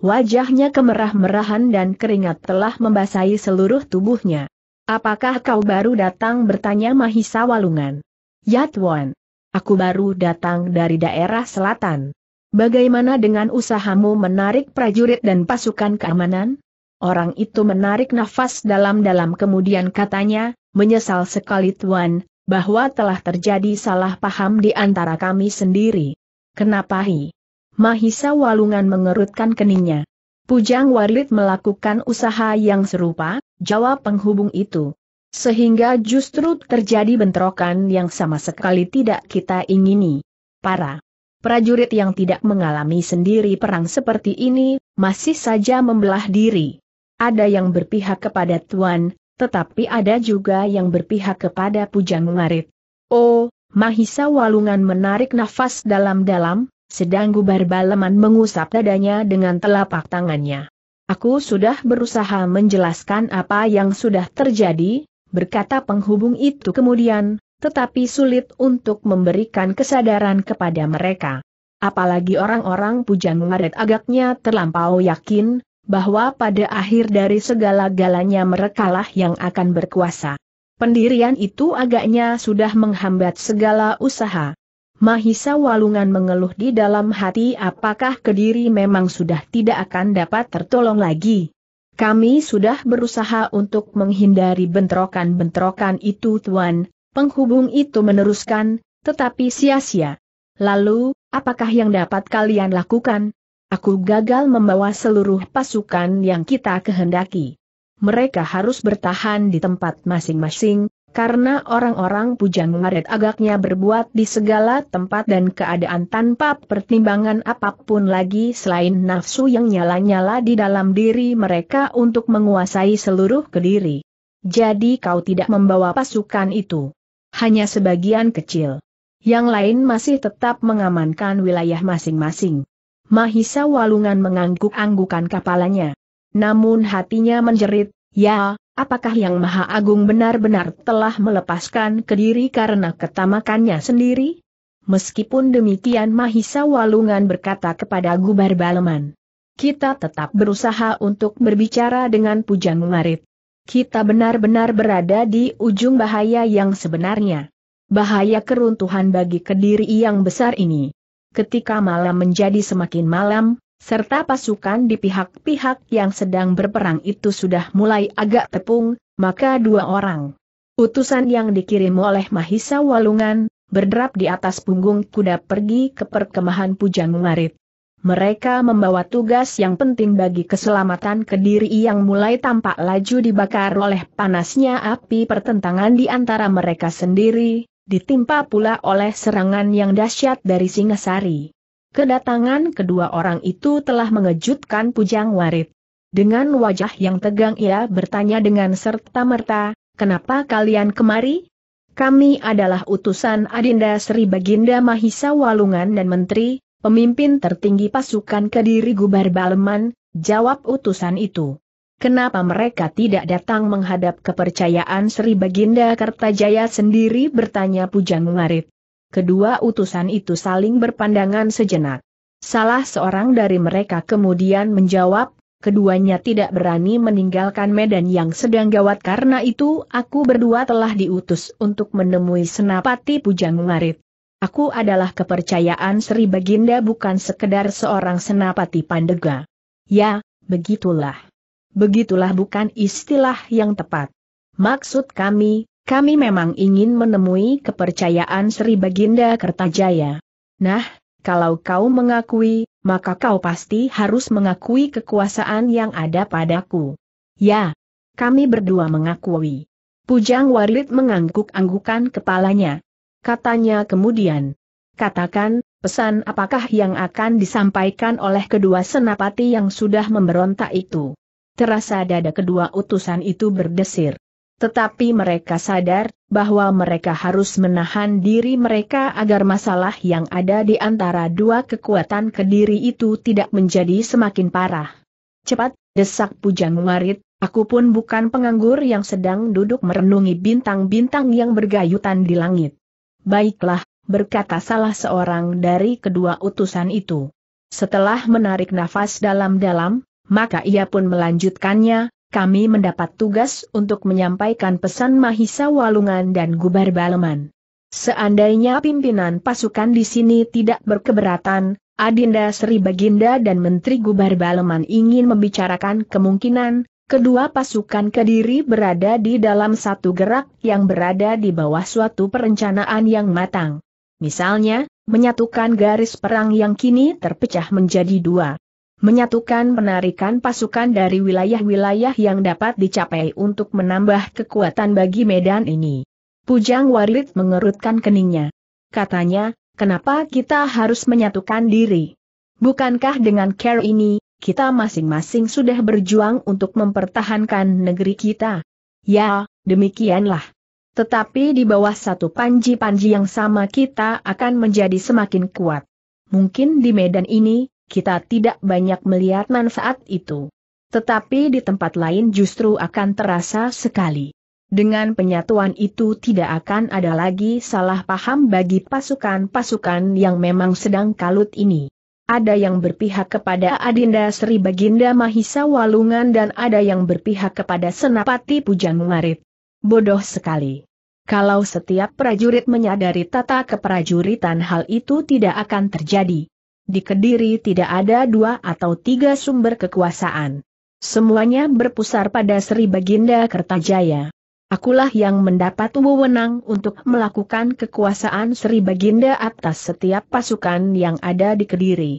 Wajahnya kemerah-merahan dan keringat telah membasahi seluruh tubuhnya. Apakah kau baru datang bertanya Mahisa Walungan? Yatwan aku baru datang dari daerah selatan. Bagaimana dengan usahamu menarik prajurit dan pasukan keamanan? Orang itu menarik nafas dalam-dalam kemudian katanya, menyesal sekali Tuan, bahwa telah terjadi salah paham di antara kami sendiri. Kenapa Hi? Mahisa Walungan mengerutkan keningnya. Pujang Warit melakukan usaha yang serupa, jawab penghubung itu. Sehingga justru terjadi bentrokan yang sama sekali tidak kita ingini. Para prajurit yang tidak mengalami sendiri perang seperti ini, masih saja membelah diri. Ada yang berpihak kepada Tuan, tetapi ada juga yang berpihak kepada Pujang Marit. Oh, Mahisa Walungan menarik nafas dalam-dalam, sedang Gubar Baleman mengusap dadanya dengan telapak tangannya. Aku sudah berusaha menjelaskan apa yang sudah terjadi, berkata penghubung itu kemudian, tetapi sulit untuk memberikan kesadaran kepada mereka. Apalagi orang-orang Pujang ngaret agaknya terlampau yakin, bahwa pada akhir dari segala-galanya merekalah yang akan berkuasa. Pendirian itu agaknya sudah menghambat segala usaha. Mahisa Walungan mengeluh di dalam hati apakah Kediri memang sudah tidak akan dapat tertolong lagi. Kami sudah berusaha untuk menghindari bentrokan-bentrokan itu Tuan, penghubung itu meneruskan, tetapi sia-sia. Lalu, apakah yang dapat kalian lakukan? Aku gagal membawa seluruh pasukan yang kita kehendaki. Mereka harus bertahan di tempat masing-masing, karena orang-orang pujang ngaret agaknya berbuat di segala tempat dan keadaan tanpa pertimbangan apapun lagi selain nafsu yang nyala-nyala di dalam diri mereka untuk menguasai seluruh kediri. Jadi kau tidak membawa pasukan itu. Hanya sebagian kecil. Yang lain masih tetap mengamankan wilayah masing-masing. Mahisa Walungan mengangguk-anggukan kepalanya. Namun hatinya menjerit, ya, Apakah Yang Maha Agung benar-benar telah melepaskan kediri karena ketamakannya sendiri? Meskipun demikian Mahisa Walungan berkata kepada Gubar Baleman. Kita tetap berusaha untuk berbicara dengan Pujang Marit. Kita benar-benar berada di ujung bahaya yang sebenarnya. Bahaya keruntuhan bagi kediri yang besar ini. Ketika malam menjadi semakin malam, serta pasukan di pihak-pihak yang sedang berperang itu sudah mulai agak tepung, maka dua orang utusan yang dikirim oleh Mahisa Walungan, berderap di atas punggung kuda pergi ke perkemahan Pujang Marit. Mereka membawa tugas yang penting bagi keselamatan kediri yang mulai tampak laju dibakar oleh panasnya api pertentangan di antara mereka sendiri, ditimpa pula oleh serangan yang dahsyat dari Singasari. Kedatangan kedua orang itu telah mengejutkan Pujang Warit. Dengan wajah yang tegang ia bertanya dengan serta-merta, kenapa kalian kemari? Kami adalah utusan Adinda Sri Baginda Mahisa Walungan dan Menteri, pemimpin tertinggi pasukan Kediri Gubar Baleman, jawab utusan itu. Kenapa mereka tidak datang menghadap kepercayaan Sri Baginda Kertajaya sendiri bertanya Pujang Warit. Kedua utusan itu saling berpandangan sejenak. Salah seorang dari mereka kemudian menjawab, keduanya tidak berani meninggalkan medan yang sedang gawat karena itu aku berdua telah diutus untuk menemui Senapati Pujang Ngarit. Aku adalah kepercayaan Sri Baginda bukan sekedar seorang Senapati Pandega. Ya, begitulah. Begitulah bukan istilah yang tepat. Maksud kami, kami memang ingin menemui kepercayaan Sri Baginda Kertajaya. Nah, kalau kau mengakui, maka kau pasti harus mengakui kekuasaan yang ada padaku. Ya, kami berdua mengakui. Pujang Warit mengangguk-anggukan kepalanya. Katanya kemudian, katakan, pesan apakah yang akan disampaikan oleh kedua senapati yang sudah memberontak itu. Terasa dada kedua utusan itu berdesir. Tetapi mereka sadar bahwa mereka harus menahan diri mereka agar masalah yang ada di antara dua kekuatan kediri itu tidak menjadi semakin parah. Cepat, desak Pujang Warit, aku pun bukan penganggur yang sedang duduk merenungi bintang-bintang yang bergayutan di langit. Baiklah, berkata salah seorang dari kedua utusan itu. Setelah menarik nafas dalam-dalam, maka ia pun melanjutkannya, kami mendapat tugas untuk menyampaikan pesan Mahisa Walungan dan Gubar Baleman. Seandainya pimpinan pasukan di sini tidak berkeberatan, Adinda Sri Baginda dan Menteri Gubar Baleman ingin membicarakan kemungkinan, kedua pasukan Kediri berada di dalam satu gerak yang berada di bawah suatu perencanaan yang matang. Misalnya, menyatukan garis perang yang kini terpecah menjadi dua menyatukan penarikan pasukan dari wilayah-wilayah yang dapat dicapai untuk menambah kekuatan bagi medan ini. Pujang Warit mengerutkan keningnya. Katanya, kenapa kita harus menyatukan diri? Bukankah dengan care ini, kita masing-masing sudah berjuang untuk mempertahankan negeri kita? Ya, demikianlah. Tetapi di bawah satu panji-panji yang sama kita akan menjadi semakin kuat. Mungkin di medan ini, kita tidak banyak melihat manfaat itu. Tetapi di tempat lain justru akan terasa sekali. Dengan penyatuan itu tidak akan ada lagi salah paham bagi pasukan-pasukan yang memang sedang kalut ini. Ada yang berpihak kepada Adinda Sri Baginda Mahisa Walungan dan ada yang berpihak kepada Senapati Pujang Marit. Bodoh sekali. Kalau setiap prajurit menyadari tata keprajuritan hal itu tidak akan terjadi di Kediri tidak ada dua atau tiga sumber kekuasaan. Semuanya berpusar pada Sri Baginda Kertajaya. Akulah yang mendapat wewenang untuk melakukan kekuasaan Sri Baginda atas setiap pasukan yang ada di Kediri.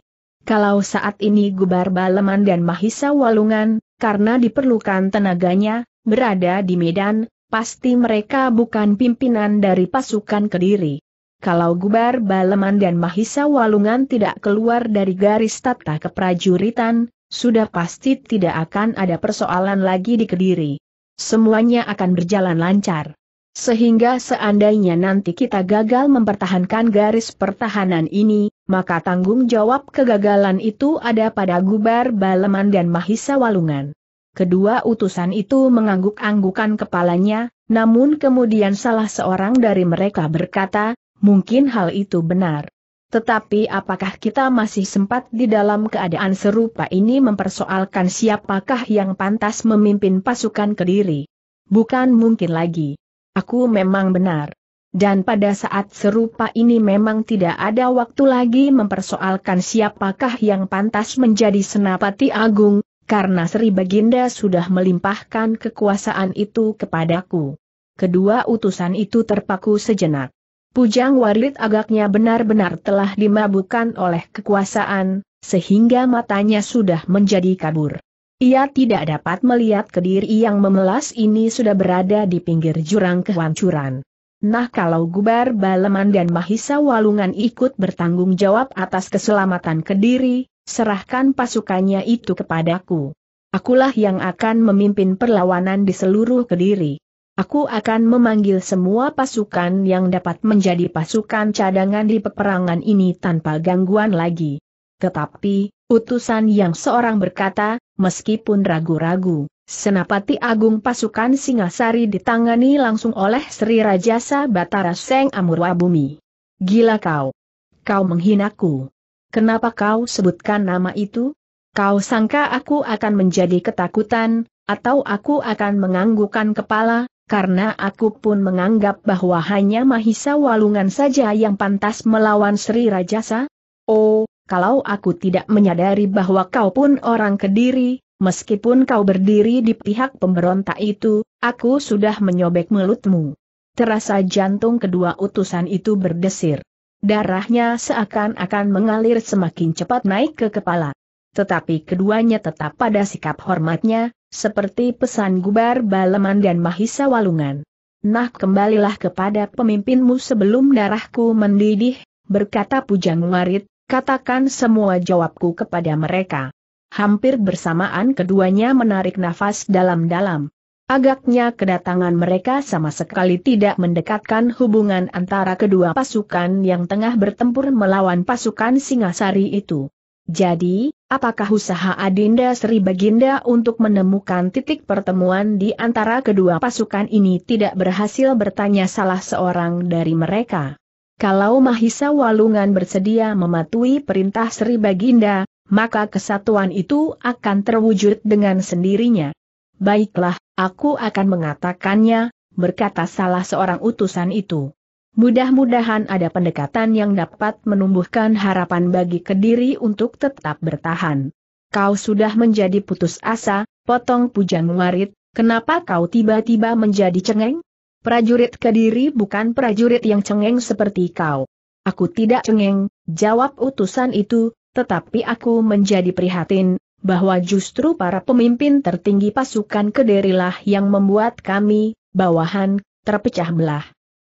Kalau saat ini Gubar Baleman dan Mahisa Walungan, karena diperlukan tenaganya, berada di Medan, pasti mereka bukan pimpinan dari pasukan Kediri. Kalau Gubar Baleman dan Mahisa Walungan tidak keluar dari garis tata keprajuritan, sudah pasti tidak akan ada persoalan lagi di Kediri. Semuanya akan berjalan lancar. Sehingga seandainya nanti kita gagal mempertahankan garis pertahanan ini, maka tanggung jawab kegagalan itu ada pada Gubar Baleman dan Mahisa Walungan. Kedua utusan itu mengangguk-anggukan kepalanya, namun kemudian salah seorang dari mereka berkata, Mungkin hal itu benar. Tetapi apakah kita masih sempat di dalam keadaan serupa ini mempersoalkan siapakah yang pantas memimpin pasukan Kediri? Bukan mungkin lagi. Aku memang benar. Dan pada saat serupa ini memang tidak ada waktu lagi mempersoalkan siapakah yang pantas menjadi senapati agung, karena Sri Baginda sudah melimpahkan kekuasaan itu kepadaku. Kedua utusan itu terpaku sejenak. Pujang Warit agaknya benar-benar telah dimabukkan oleh kekuasaan, sehingga matanya sudah menjadi kabur. Ia tidak dapat melihat kediri yang memelas ini sudah berada di pinggir jurang kehancuran. Nah kalau Gubar Baleman dan Mahisa Walungan ikut bertanggung jawab atas keselamatan kediri, serahkan pasukannya itu kepadaku. Akulah yang akan memimpin perlawanan di seluruh kediri. Aku akan memanggil semua pasukan yang dapat menjadi pasukan cadangan di peperangan ini tanpa gangguan lagi. Tetapi, utusan yang seorang berkata, meskipun ragu-ragu, Senapati Agung pasukan Singasari ditangani langsung oleh Sri Rajasa Batara Seng Amurwa Gila kau! Kau menghinaku. Kenapa kau sebutkan nama itu? Kau sangka aku akan menjadi ketakutan, atau aku akan menganggukkan kepala, karena aku pun menganggap bahwa hanya Mahisa Walungan saja yang pantas melawan Sri Rajasa. Oh, kalau aku tidak menyadari bahwa kau pun orang kediri, meskipun kau berdiri di pihak pemberontak itu, aku sudah menyobek mulutmu. Terasa jantung kedua utusan itu berdesir. Darahnya seakan-akan mengalir semakin cepat naik ke kepala. Tetapi keduanya tetap pada sikap hormatnya, seperti pesan Gubar Baleman dan Mahisa Walungan. Nah kembalilah kepada pemimpinmu sebelum darahku mendidih, berkata Pujang Warit, katakan semua jawabku kepada mereka. Hampir bersamaan keduanya menarik nafas dalam-dalam. Agaknya kedatangan mereka sama sekali tidak mendekatkan hubungan antara kedua pasukan yang tengah bertempur melawan pasukan Singasari itu. Jadi, Apakah usaha Adinda Sri Baginda untuk menemukan titik pertemuan di antara kedua pasukan ini tidak berhasil bertanya salah seorang dari mereka? Kalau Mahisa Walungan bersedia mematuhi perintah Sri Baginda, maka kesatuan itu akan terwujud dengan sendirinya. Baiklah, aku akan mengatakannya, berkata salah seorang utusan itu. Mudah-mudahan ada pendekatan yang dapat menumbuhkan harapan bagi Kediri untuk tetap bertahan. Kau sudah menjadi putus asa, potong Pujang Warit, kenapa kau tiba-tiba menjadi cengeng? Prajurit Kediri bukan prajurit yang cengeng seperti kau. Aku tidak cengeng, jawab utusan itu, tetapi aku menjadi prihatin, bahwa justru para pemimpin tertinggi pasukan Kedirilah yang membuat kami, bawahan, terpecah belah.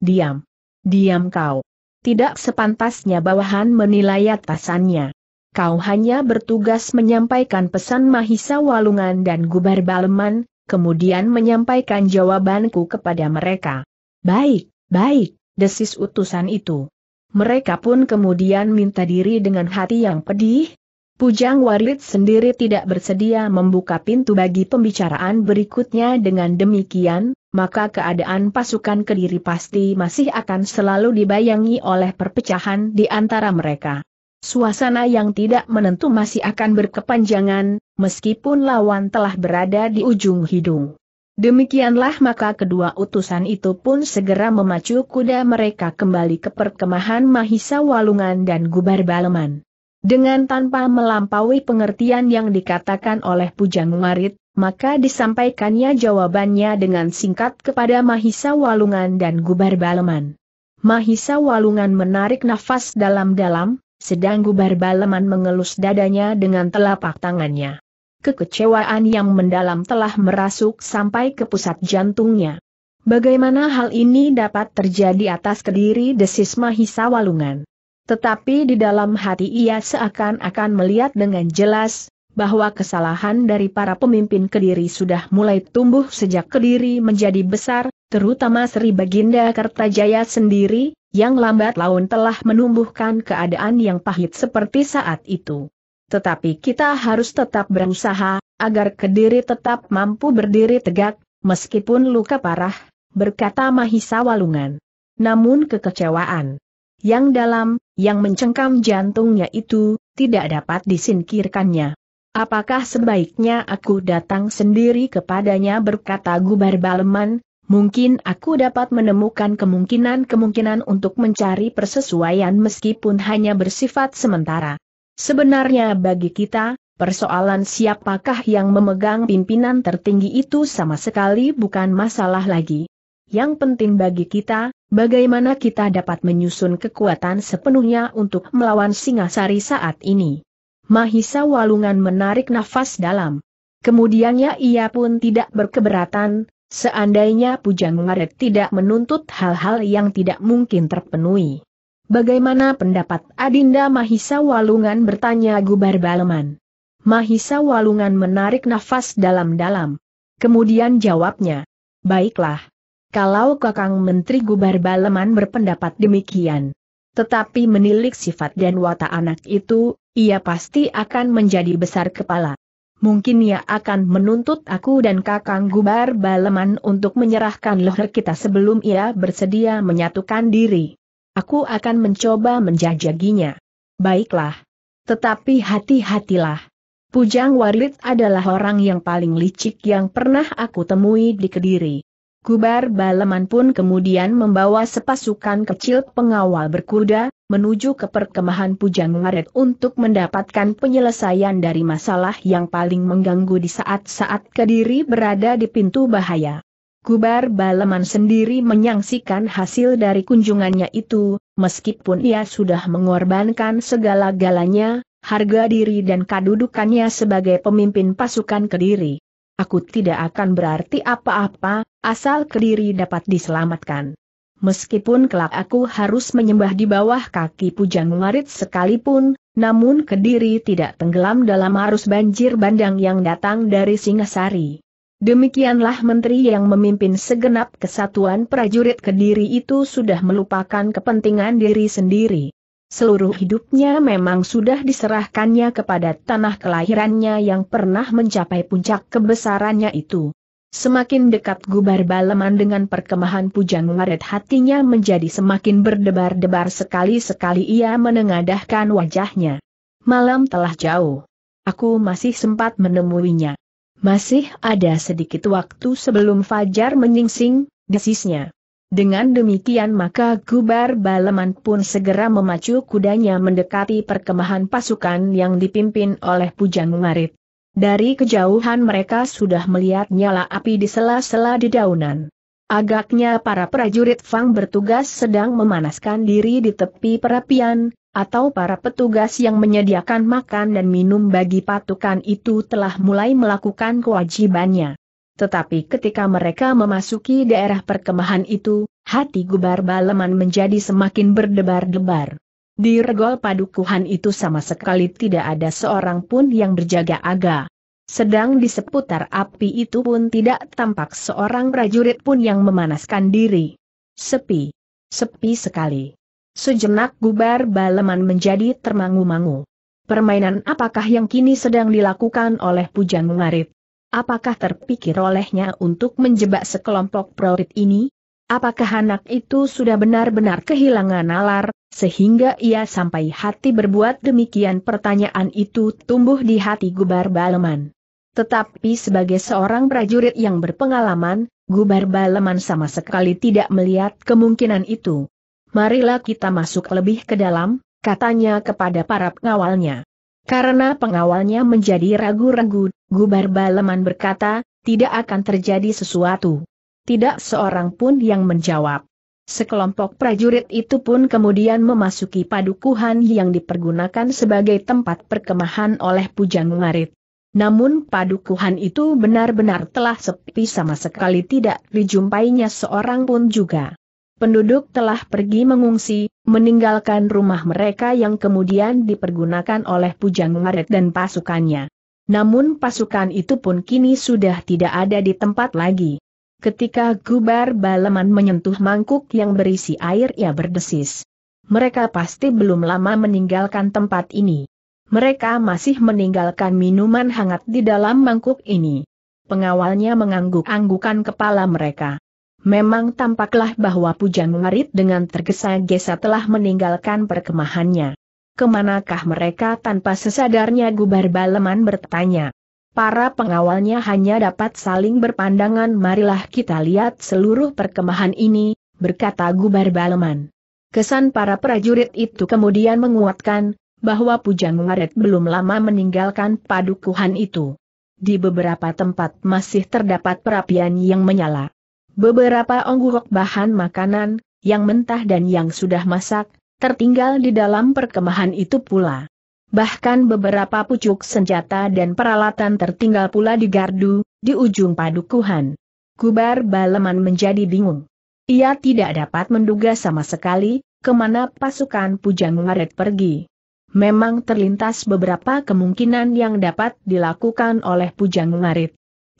Diam. Diam kau. Tidak sepantasnya bawahan menilai atasannya. Kau hanya bertugas menyampaikan pesan Mahisa Walungan dan Gubar Baleman, kemudian menyampaikan jawabanku kepada mereka. Baik, baik, desis utusan itu. Mereka pun kemudian minta diri dengan hati yang pedih, Pujang Warit sendiri tidak bersedia membuka pintu bagi pembicaraan berikutnya dengan demikian, maka keadaan pasukan Kediri pasti masih akan selalu dibayangi oleh perpecahan di antara mereka. Suasana yang tidak menentu masih akan berkepanjangan, meskipun lawan telah berada di ujung hidung. Demikianlah maka kedua utusan itu pun segera memacu kuda mereka kembali ke perkemahan Mahisa Walungan dan Gubar Baleman. Dengan tanpa melampaui pengertian yang dikatakan oleh Pujang Marit, maka disampaikannya jawabannya dengan singkat kepada Mahisa Walungan dan Gubar Baleman. Mahisa Walungan menarik nafas dalam-dalam, sedang Gubar Baleman mengelus dadanya dengan telapak tangannya. Kekecewaan yang mendalam telah merasuk sampai ke pusat jantungnya. Bagaimana hal ini dapat terjadi atas kediri desis Mahisa Walungan? Tetapi di dalam hati ia seakan-akan melihat dengan jelas, bahwa kesalahan dari para pemimpin Kediri sudah mulai tumbuh sejak Kediri menjadi besar, terutama Sri Baginda Kertajaya sendiri, yang lambat laun telah menumbuhkan keadaan yang pahit seperti saat itu. Tetapi kita harus tetap berusaha, agar Kediri tetap mampu berdiri tegak, meskipun luka parah, berkata Mahisa Walungan. Namun kekecewaan yang dalam, yang mencengkam jantungnya itu, tidak dapat disingkirkannya. Apakah sebaiknya aku datang sendiri kepadanya berkata Gubar Balman, mungkin aku dapat menemukan kemungkinan-kemungkinan untuk mencari persesuaian meskipun hanya bersifat sementara. Sebenarnya bagi kita, persoalan siapakah yang memegang pimpinan tertinggi itu sama sekali bukan masalah lagi. Yang penting bagi kita, Bagaimana kita dapat menyusun kekuatan sepenuhnya untuk melawan Singasari saat ini? Mahisa Walungan menarik nafas dalam. Kemudiannya ia pun tidak berkeberatan, seandainya Pujang Ngaret tidak menuntut hal-hal yang tidak mungkin terpenuhi. Bagaimana pendapat Adinda Mahisa Walungan bertanya Gubar Baleman. Mahisa Walungan menarik nafas dalam-dalam. Kemudian jawabnya, Baiklah kalau Kakang Menteri Gubar Baleman berpendapat demikian. Tetapi menilik sifat dan watak anak itu, ia pasti akan menjadi besar kepala. Mungkin ia akan menuntut aku dan Kakang Gubar Baleman untuk menyerahkan leher kita sebelum ia bersedia menyatukan diri. Aku akan mencoba menjajaginya. Baiklah. Tetapi hati-hatilah. Pujang Warit adalah orang yang paling licik yang pernah aku temui di Kediri. Kubar Baleman pun kemudian membawa sepasukan kecil pengawal berkuda, menuju ke perkemahan Pujang Ngaret untuk mendapatkan penyelesaian dari masalah yang paling mengganggu di saat-saat Kediri berada di pintu bahaya. Kubar Baleman sendiri menyaksikan hasil dari kunjungannya itu, meskipun ia sudah mengorbankan segala-galanya, harga diri dan kedudukannya sebagai pemimpin pasukan Kediri. Aku tidak akan berarti apa-apa, asal kediri dapat diselamatkan. Meskipun kelak aku harus menyembah di bawah kaki Pujang Warit sekalipun, namun Kediri tidak tenggelam dalam arus banjir bandang yang datang dari Singasari. Demikianlah menteri yang memimpin segenap kesatuan prajurit Kediri itu sudah melupakan kepentingan diri sendiri. Seluruh hidupnya memang sudah diserahkannya kepada tanah kelahirannya yang pernah mencapai puncak kebesarannya itu. Semakin dekat gubar baleman dengan perkemahan Pujang hatinya menjadi semakin berdebar-debar sekali-sekali ia menengadahkan wajahnya. Malam telah jauh. Aku masih sempat menemuinya. Masih ada sedikit waktu sebelum Fajar menyingsing, desisnya. Dengan demikian maka Gubar Baleman pun segera memacu kudanya mendekati perkemahan pasukan yang dipimpin oleh Pujang Marit. Dari kejauhan mereka sudah melihat nyala api di sela-sela dedaunan. Agaknya para prajurit Fang bertugas sedang memanaskan diri di tepi perapian, atau para petugas yang menyediakan makan dan minum bagi Patukan itu telah mulai melakukan kewajibannya. Tetapi ketika mereka memasuki daerah perkemahan itu, hati Gubar Baleman menjadi semakin berdebar-debar. Di regol padukuhan itu sama sekali tidak ada seorang pun yang berjaga aga. Sedang di seputar api itu pun tidak tampak seorang prajurit pun yang memanaskan diri. Sepi. Sepi sekali. Sejenak Gubar Baleman menjadi termangu-mangu. Permainan apakah yang kini sedang dilakukan oleh Pujang Ngarit? Apakah terpikir olehnya untuk menjebak sekelompok prorit ini? Apakah anak itu sudah benar-benar kehilangan nalar, sehingga ia sampai hati berbuat demikian pertanyaan itu tumbuh di hati Gubar Baleman. Tetapi sebagai seorang prajurit yang berpengalaman, Gubar Baleman sama sekali tidak melihat kemungkinan itu. Marilah kita masuk lebih ke dalam, katanya kepada para pengawalnya. Karena pengawalnya menjadi ragu-ragu, Gubar Baleman berkata, tidak akan terjadi sesuatu. Tidak seorang pun yang menjawab. Sekelompok prajurit itu pun kemudian memasuki padukuhan yang dipergunakan sebagai tempat perkemahan oleh Pujang Ngarit. Namun padukuhan itu benar-benar telah sepi sama sekali tidak dijumpainya seorang pun juga penduduk telah pergi mengungsi, meninggalkan rumah mereka yang kemudian dipergunakan oleh Pujang Maret dan pasukannya. Namun pasukan itu pun kini sudah tidak ada di tempat lagi. Ketika Gubar Baleman menyentuh mangkuk yang berisi air ia berdesis. Mereka pasti belum lama meninggalkan tempat ini. Mereka masih meninggalkan minuman hangat di dalam mangkuk ini. Pengawalnya mengangguk-anggukan kepala mereka. Memang tampaklah bahwa Pujang Marit dengan tergesa-gesa telah meninggalkan perkemahannya. Kemanakah mereka tanpa sesadarnya gubar baleman bertanya. Para pengawalnya hanya dapat saling berpandangan marilah kita lihat seluruh perkemahan ini, berkata gubar baleman. Kesan para prajurit itu kemudian menguatkan, bahwa Pujang Marit belum lama meninggalkan padukuhan itu. Di beberapa tempat masih terdapat perapian yang menyala. Beberapa onggurok bahan makanan, yang mentah dan yang sudah masak, tertinggal di dalam perkemahan itu pula. Bahkan beberapa pucuk senjata dan peralatan tertinggal pula di gardu, di ujung padukuhan. Kubar Baleman menjadi bingung. Ia tidak dapat menduga sama sekali, kemana pasukan Pujang Waret pergi. Memang terlintas beberapa kemungkinan yang dapat dilakukan oleh Pujang Larit.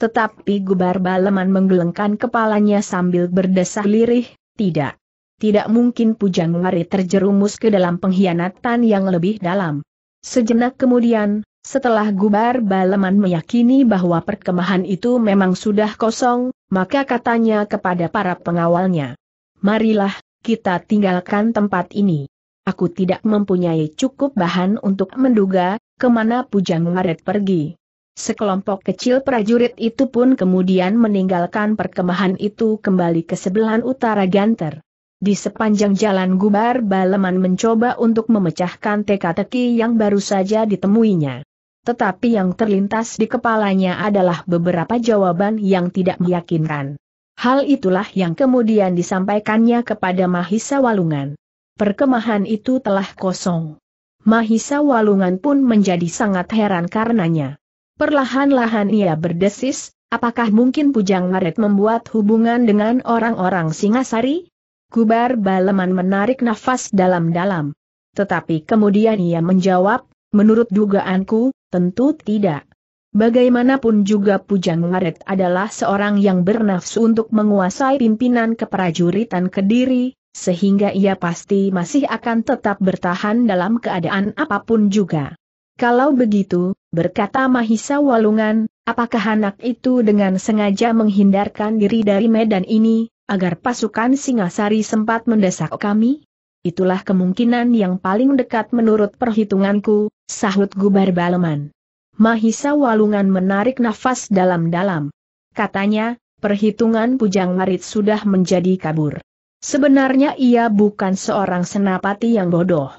Tetapi Gubar Baleman menggelengkan kepalanya sambil berdesah lirih, tidak. Tidak mungkin Pujang Wari terjerumus ke dalam pengkhianatan yang lebih dalam. Sejenak kemudian, setelah Gubar Baleman meyakini bahwa perkemahan itu memang sudah kosong, maka katanya kepada para pengawalnya. Marilah, kita tinggalkan tempat ini. Aku tidak mempunyai cukup bahan untuk menduga, kemana Pujang Waret pergi. Sekelompok kecil prajurit itu pun kemudian meninggalkan perkemahan itu kembali ke sebelah utara Ganter. Di sepanjang jalan Gubar Baleman mencoba untuk memecahkan teka-teki yang baru saja ditemuinya. Tetapi yang terlintas di kepalanya adalah beberapa jawaban yang tidak meyakinkan. Hal itulah yang kemudian disampaikannya kepada Mahisa Walungan. Perkemahan itu telah kosong. Mahisa Walungan pun menjadi sangat heran karenanya. Perlahan-lahan ia berdesis, apakah mungkin Pujang Maret membuat hubungan dengan orang-orang Singasari? Kubar Baleman menarik nafas dalam-dalam. Tetapi kemudian ia menjawab, menurut dugaanku, tentu tidak. Bagaimanapun juga Pujang Maret adalah seorang yang bernafsu untuk menguasai pimpinan keprajuritan Kediri, sehingga ia pasti masih akan tetap bertahan dalam keadaan apapun juga. Kalau begitu, berkata Mahisa Walungan, apakah anak itu dengan sengaja menghindarkan diri dari medan ini, agar pasukan Singasari sempat mendesak kami? Itulah kemungkinan yang paling dekat menurut perhitunganku, sahut Gubar Baleman. Mahisa Walungan menarik nafas dalam-dalam. Katanya, perhitungan Pujang Marit sudah menjadi kabur. Sebenarnya ia bukan seorang senapati yang bodoh.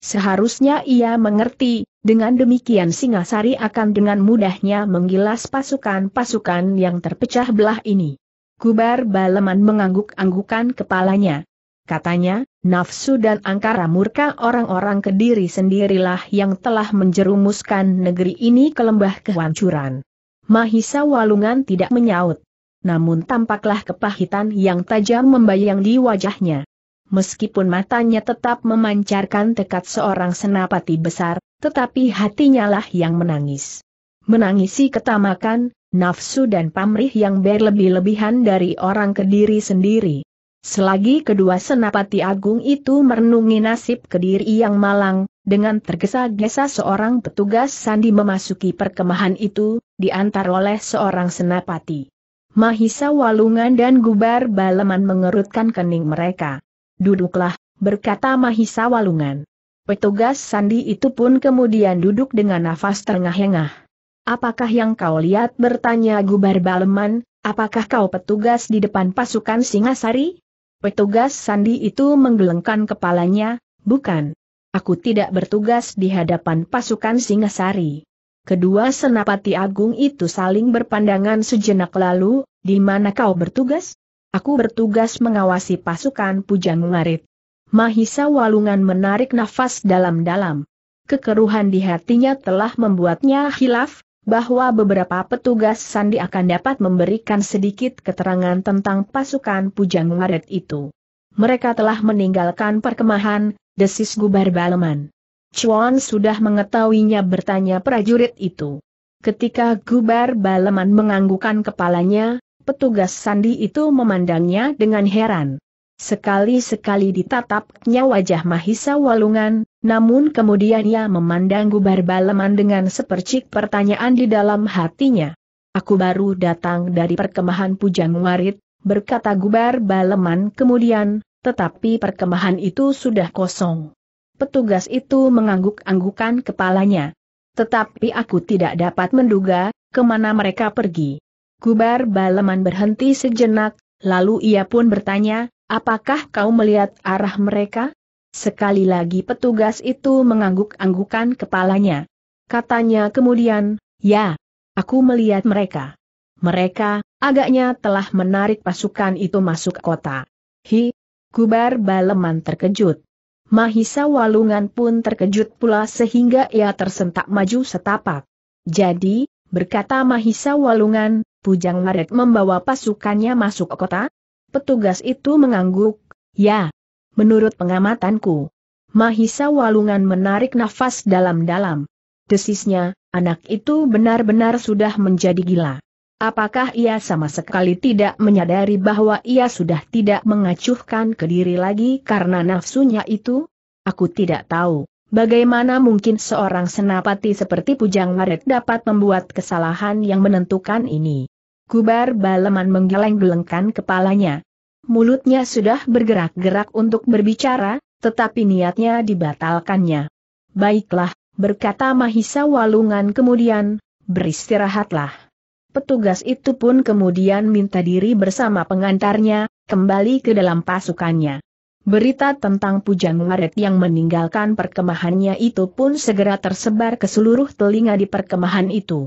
Seharusnya ia mengerti, dengan demikian Singasari akan dengan mudahnya menggilas pasukan-pasukan yang terpecah belah ini. Kubar Baleman mengangguk-anggukan kepalanya. Katanya, nafsu dan angkara murka orang-orang kediri sendirilah yang telah menjerumuskan negeri ini ke lembah kehancuran. Mahisa Walungan tidak menyaut. Namun tampaklah kepahitan yang tajam membayang di wajahnya meskipun matanya tetap memancarkan tekad seorang senapati besar, tetapi hatinya lah yang menangis. Menangisi ketamakan, nafsu dan pamrih yang berlebih-lebihan dari orang kediri sendiri. Selagi kedua senapati agung itu merenungi nasib kediri yang malang, dengan tergesa-gesa seorang petugas sandi memasuki perkemahan itu, diantar oleh seorang senapati. Mahisa Walungan dan Gubar Baleman mengerutkan kening mereka. Duduklah, berkata Mahisa Walungan. Petugas sandi itu pun kemudian duduk dengan nafas terengah-engah. Apakah yang kau lihat bertanya Gubar Baleman, apakah kau petugas di depan pasukan Singasari? Petugas sandi itu menggelengkan kepalanya, bukan. Aku tidak bertugas di hadapan pasukan Singasari. Kedua senapati agung itu saling berpandangan sejenak lalu, di mana kau bertugas? Aku bertugas mengawasi pasukan Pujang Larit. Mahisa Walungan menarik nafas dalam-dalam. Kekeruhan di hatinya telah membuatnya hilaf, bahwa beberapa petugas Sandi akan dapat memberikan sedikit keterangan tentang pasukan Pujang Larit itu. Mereka telah meninggalkan perkemahan, desis Gubar Baleman. Chuan sudah mengetahuinya bertanya prajurit itu. Ketika Gubar Baleman menganggukan kepalanya, petugas sandi itu memandangnya dengan heran. Sekali-sekali ditatapnya wajah Mahisa Walungan, namun kemudian ia memandang gubar baleman dengan sepercik pertanyaan di dalam hatinya. Aku baru datang dari perkemahan Pujang Warit, berkata gubar baleman kemudian, tetapi perkemahan itu sudah kosong. Petugas itu mengangguk-anggukan kepalanya. Tetapi aku tidak dapat menduga, kemana mereka pergi. Gubar Baleman berhenti sejenak, lalu ia pun bertanya, apakah kau melihat arah mereka? Sekali lagi petugas itu mengangguk-anggukan kepalanya. Katanya kemudian, ya, aku melihat mereka. Mereka, agaknya telah menarik pasukan itu masuk kota. Hi, Gubar Baleman terkejut. Mahisa Walungan pun terkejut pula sehingga ia tersentak maju setapak. Jadi, berkata Mahisa Walungan, Pujang Maret membawa pasukannya masuk kota? Petugas itu mengangguk, ya. Menurut pengamatanku, Mahisa Walungan menarik nafas dalam-dalam. Desisnya, anak itu benar-benar sudah menjadi gila. Apakah ia sama sekali tidak menyadari bahwa ia sudah tidak mengacuhkan ke diri lagi karena nafsunya itu? Aku tidak tahu. Bagaimana mungkin seorang senapati seperti Pujang Maret dapat membuat kesalahan yang menentukan ini? Kubar Baleman menggeleng-gelengkan kepalanya. Mulutnya sudah bergerak-gerak untuk berbicara, tetapi niatnya dibatalkannya. Baiklah, berkata Mahisa Walungan kemudian, beristirahatlah. Petugas itu pun kemudian minta diri bersama pengantarnya, kembali ke dalam pasukannya. Berita tentang Pujang Waret yang meninggalkan perkemahannya itu pun segera tersebar ke seluruh telinga di perkemahan itu.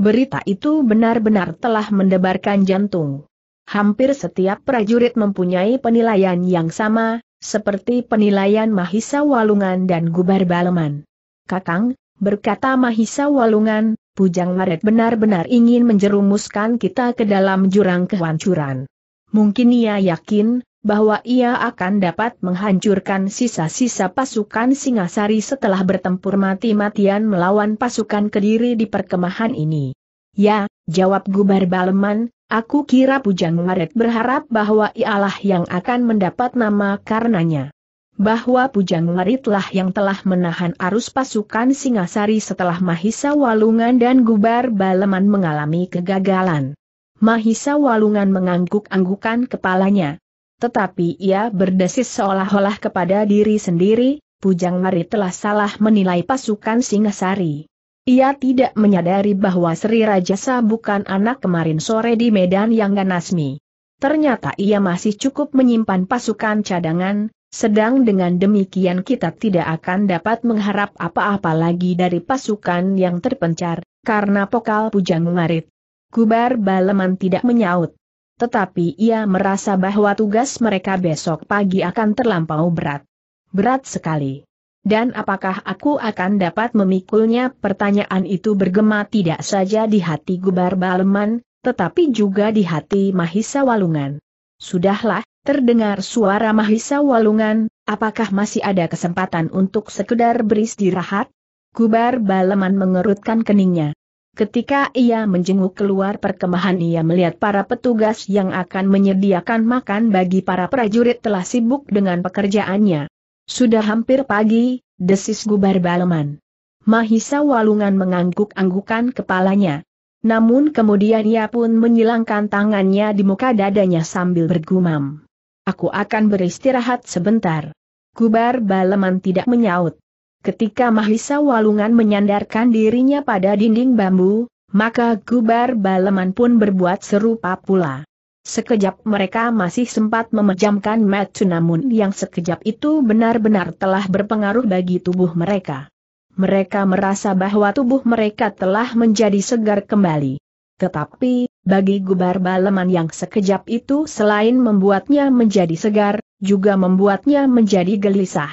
Berita itu benar-benar telah mendebarkan jantung. Hampir setiap prajurit mempunyai penilaian yang sama, seperti penilaian Mahisa Walungan dan Gubar Baleman. Kakang, berkata Mahisa Walungan, Pujang Laret benar-benar ingin menjerumuskan kita ke dalam jurang kehancuran. Mungkin ia yakin, bahwa ia akan dapat menghancurkan sisa-sisa pasukan Singasari setelah bertempur mati-matian melawan pasukan Kediri di perkemahan ini. Ya, jawab Gubar Baleman, aku kira Pujang Waret berharap bahwa ialah yang akan mendapat nama karenanya. Bahwa Pujang Waritlah yang telah menahan arus pasukan Singasari setelah Mahisa Walungan dan Gubar Baleman mengalami kegagalan. Mahisa Walungan mengangguk-anggukan kepalanya. Tetapi ia berdesis seolah-olah kepada diri sendiri, Pujang Mari telah salah menilai pasukan Singasari. Ia tidak menyadari bahwa Sri Rajasa bukan anak kemarin sore di Medan yang ganasmi. Ternyata ia masih cukup menyimpan pasukan cadangan, sedang dengan demikian kita tidak akan dapat mengharap apa-apa lagi dari pasukan yang terpencar, karena pokal Pujang Marit. Kubar Baleman tidak menyaut tetapi ia merasa bahwa tugas mereka besok pagi akan terlampau berat. Berat sekali. Dan apakah aku akan dapat memikulnya? Pertanyaan itu bergema tidak saja di hati Gubar Baleman, tetapi juga di hati Mahisa Walungan. Sudahlah, terdengar suara Mahisa Walungan, apakah masih ada kesempatan untuk sekedar beristirahat? Gubar Baleman mengerutkan keningnya. Ketika ia menjenguk keluar perkemahan ia melihat para petugas yang akan menyediakan makan bagi para prajurit telah sibuk dengan pekerjaannya. Sudah hampir pagi, desis gubar Baleman. Mahisa Walungan mengangguk-anggukan kepalanya. Namun kemudian ia pun menyilangkan tangannya di muka dadanya sambil bergumam. Aku akan beristirahat sebentar. Gubar Baleman tidak menyaut. Ketika Mahisa Walungan menyandarkan dirinya pada dinding bambu, maka Gubar Baleman pun berbuat serupa pula. Sekejap mereka masih sempat memejamkan mata namun yang sekejap itu benar-benar telah berpengaruh bagi tubuh mereka. Mereka merasa bahwa tubuh mereka telah menjadi segar kembali. Tetapi, bagi gubar baleman yang sekejap itu selain membuatnya menjadi segar, juga membuatnya menjadi gelisah.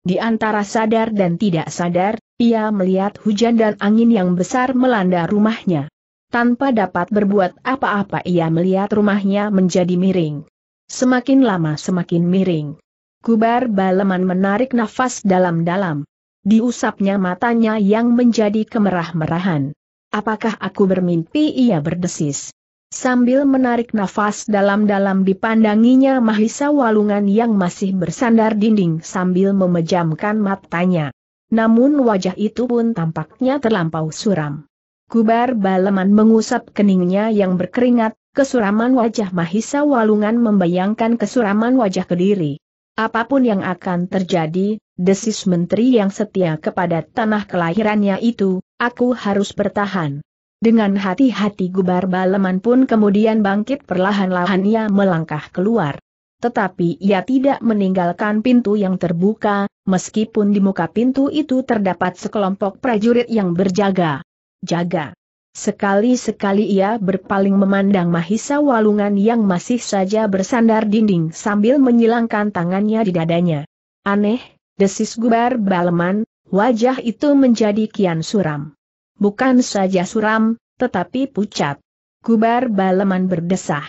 Di antara sadar dan tidak sadar, ia melihat hujan dan angin yang besar melanda rumahnya. Tanpa dapat berbuat apa-apa ia melihat rumahnya menjadi miring. Semakin lama semakin miring. Kubar Baleman menarik nafas dalam-dalam. Diusapnya matanya yang menjadi kemerah-merahan. Apakah aku bermimpi ia berdesis. Sambil menarik nafas dalam-dalam dipandanginya Mahisa Walungan yang masih bersandar dinding sambil memejamkan matanya. Namun wajah itu pun tampaknya terlampau suram. Kubar Baleman mengusap keningnya yang berkeringat, kesuraman wajah Mahisa Walungan membayangkan kesuraman wajah Kediri. Apapun yang akan terjadi, desis menteri yang setia kepada tanah kelahirannya itu, aku harus bertahan. Dengan hati-hati gubar baleman pun kemudian bangkit perlahan-lahan ia melangkah keluar. Tetapi ia tidak meninggalkan pintu yang terbuka, meskipun di muka pintu itu terdapat sekelompok prajurit yang berjaga. Jaga. Sekali-sekali ia berpaling memandang Mahisa Walungan yang masih saja bersandar dinding sambil menyilangkan tangannya di dadanya. Aneh, desis gubar baleman, wajah itu menjadi kian suram. Bukan saja suram, tetapi pucat. Kubar baleman berdesah.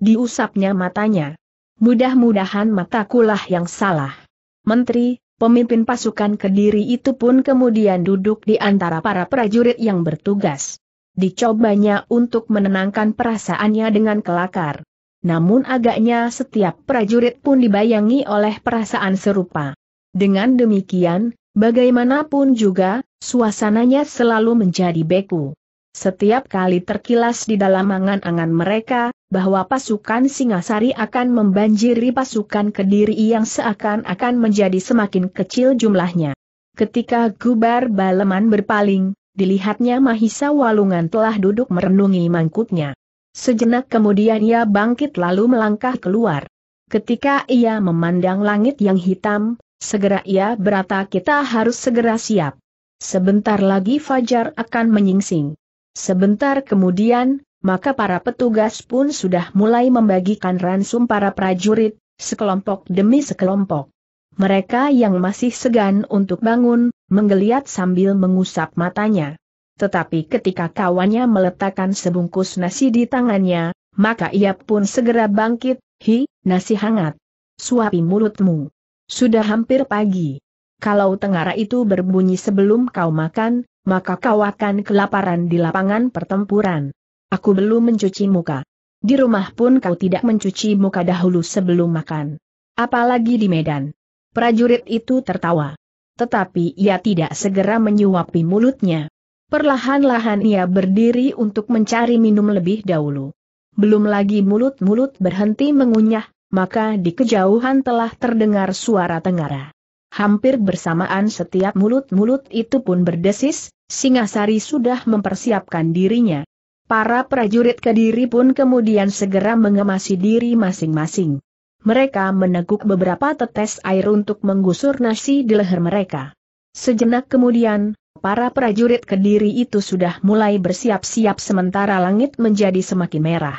Diusapnya matanya. Mudah-mudahan matakulah yang salah. Menteri, pemimpin pasukan Kediri itu pun kemudian duduk di antara para prajurit yang bertugas. Dicobanya untuk menenangkan perasaannya dengan kelakar. Namun agaknya setiap prajurit pun dibayangi oleh perasaan serupa. Dengan demikian, bagaimanapun juga, Suasananya selalu menjadi beku. Setiap kali terkilas di dalam angan-angan mereka, bahwa pasukan Singasari akan membanjiri pasukan Kediri yang seakan-akan menjadi semakin kecil jumlahnya. Ketika Gubar Baleman berpaling, dilihatnya Mahisa Walungan telah duduk merenungi mangkuknya. Sejenak kemudian ia bangkit lalu melangkah keluar. Ketika ia memandang langit yang hitam, segera ia berata kita harus segera siap. Sebentar lagi Fajar akan menyingsing. Sebentar kemudian, maka para petugas pun sudah mulai membagikan ransum para prajurit, sekelompok demi sekelompok. Mereka yang masih segan untuk bangun, menggeliat sambil mengusap matanya. Tetapi ketika kawannya meletakkan sebungkus nasi di tangannya, maka ia pun segera bangkit, hi, nasi hangat. Suapi mulutmu. Sudah hampir pagi kalau tengara itu berbunyi sebelum kau makan, maka kau akan kelaparan di lapangan pertempuran. Aku belum mencuci muka. Di rumah pun kau tidak mencuci muka dahulu sebelum makan. Apalagi di Medan. Prajurit itu tertawa. Tetapi ia tidak segera menyuapi mulutnya. Perlahan-lahan ia berdiri untuk mencari minum lebih dahulu. Belum lagi mulut-mulut berhenti mengunyah, maka di kejauhan telah terdengar suara tengara. Hampir bersamaan setiap mulut-mulut itu pun berdesis, Singasari sudah mempersiapkan dirinya. Para prajurit Kediri pun kemudian segera mengemasi diri masing-masing. Mereka meneguk beberapa tetes air untuk menggusur nasi di leher mereka. Sejenak kemudian, para prajurit Kediri itu sudah mulai bersiap-siap sementara langit menjadi semakin merah.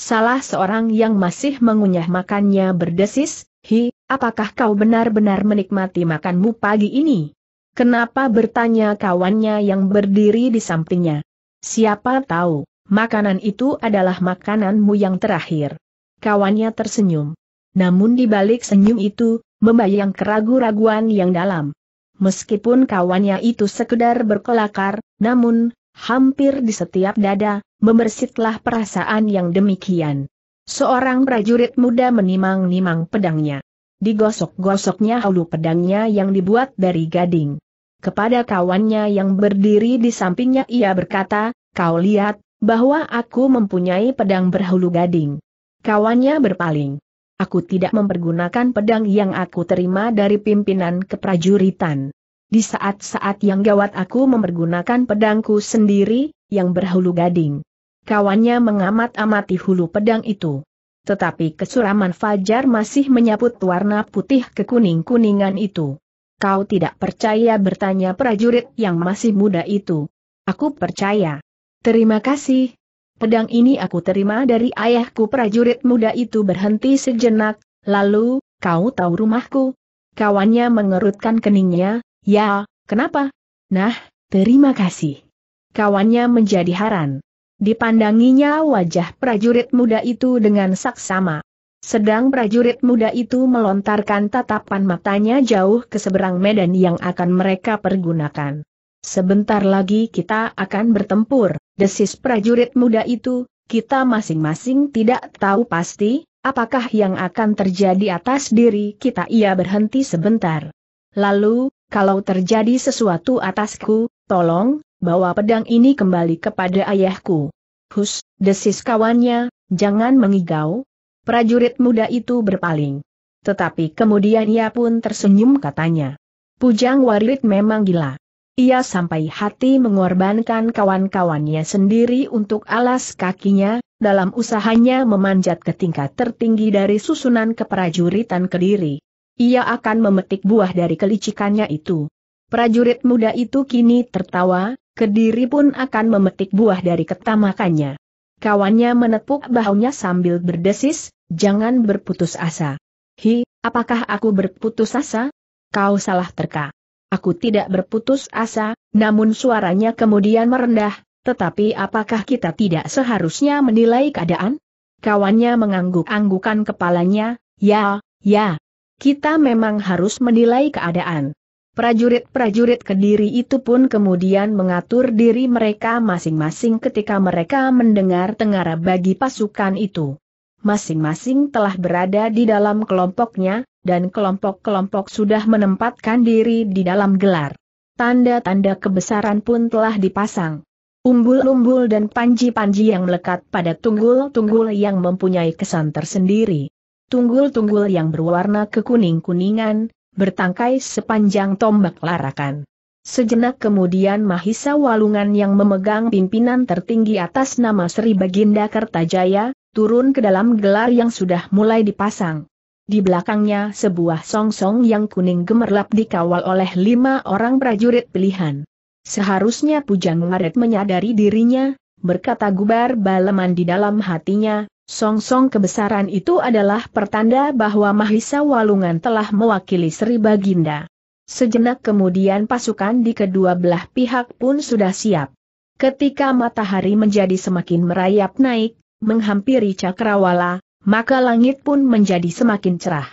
Salah seorang yang masih mengunyah makannya berdesis, Hi, apakah kau benar-benar menikmati makanmu pagi ini? Kenapa bertanya kawannya yang berdiri di sampingnya? Siapa tahu, makanan itu adalah makananmu yang terakhir. Kawannya tersenyum. Namun di balik senyum itu, membayang keragu-raguan yang dalam. Meskipun kawannya itu sekedar berkelakar, namun, hampir di setiap dada, membersitlah perasaan yang demikian. Seorang prajurit muda menimang-nimang pedangnya. Digosok-gosoknya hulu pedangnya yang dibuat dari gading. Kepada kawannya yang berdiri di sampingnya ia berkata, kau lihat, bahwa aku mempunyai pedang berhulu gading. Kawannya berpaling. Aku tidak mempergunakan pedang yang aku terima dari pimpinan keprajuritan. Di saat-saat yang gawat aku mempergunakan pedangku sendiri, yang berhulu gading kawannya mengamat-amati hulu pedang itu. Tetapi kesuraman Fajar masih menyaput warna putih kekuning-kuningan itu. Kau tidak percaya bertanya prajurit yang masih muda itu. Aku percaya. Terima kasih. Pedang ini aku terima dari ayahku prajurit muda itu berhenti sejenak, lalu, kau tahu rumahku? Kawannya mengerutkan keningnya, ya, kenapa? Nah, terima kasih. Kawannya menjadi haran. Dipandanginya wajah prajurit muda itu dengan saksama. Sedang prajurit muda itu melontarkan tatapan matanya jauh ke seberang medan yang akan mereka pergunakan. Sebentar lagi kita akan bertempur, desis prajurit muda itu, kita masing-masing tidak tahu pasti, apakah yang akan terjadi atas diri kita ia berhenti sebentar. Lalu, kalau terjadi sesuatu atasku, tolong, bawa pedang ini kembali kepada ayahku. Hus, desis kawannya, jangan mengigau. Prajurit muda itu berpaling. Tetapi kemudian ia pun tersenyum katanya. Pujang Warit memang gila. Ia sampai hati mengorbankan kawan-kawannya sendiri untuk alas kakinya, dalam usahanya memanjat ke tingkat tertinggi dari susunan keprajuritan Kediri. Ia akan memetik buah dari kelicikannya itu. Prajurit muda itu kini tertawa, Kediri pun akan memetik buah dari ketamakannya. Kawannya menepuk bahunya sambil berdesis, jangan berputus asa. Hi, apakah aku berputus asa? Kau salah terka. Aku tidak berputus asa, namun suaranya kemudian merendah, tetapi apakah kita tidak seharusnya menilai keadaan? Kawannya mengangguk-anggukan kepalanya, ya, ya. Kita memang harus menilai keadaan. Prajurit-prajurit Kediri itu pun kemudian mengatur diri mereka masing-masing ketika mereka mendengar tengara bagi pasukan itu. Masing-masing telah berada di dalam kelompoknya, dan kelompok-kelompok sudah menempatkan diri di dalam gelar. Tanda-tanda kebesaran pun telah dipasang. Umbul-umbul dan panji-panji yang melekat pada tunggul-tunggul yang mempunyai kesan tersendiri. Tunggul-tunggul yang berwarna kekuning-kuningan, bertangkai sepanjang tombak larakan. Sejenak kemudian Mahisa Walungan yang memegang pimpinan tertinggi atas nama Sri Baginda Kertajaya, turun ke dalam gelar yang sudah mulai dipasang. Di belakangnya sebuah song -song yang kuning gemerlap dikawal oleh lima orang prajurit pilihan. Seharusnya Pujang Waret menyadari dirinya, berkata Gubar Baleman di dalam hatinya, Song -song kebesaran itu adalah pertanda bahwa Mahisa Walungan telah mewakili Sri Baginda. Sejenak kemudian pasukan di kedua belah pihak pun sudah siap. Ketika matahari menjadi semakin merayap naik, menghampiri cakrawala, maka langit pun menjadi semakin cerah.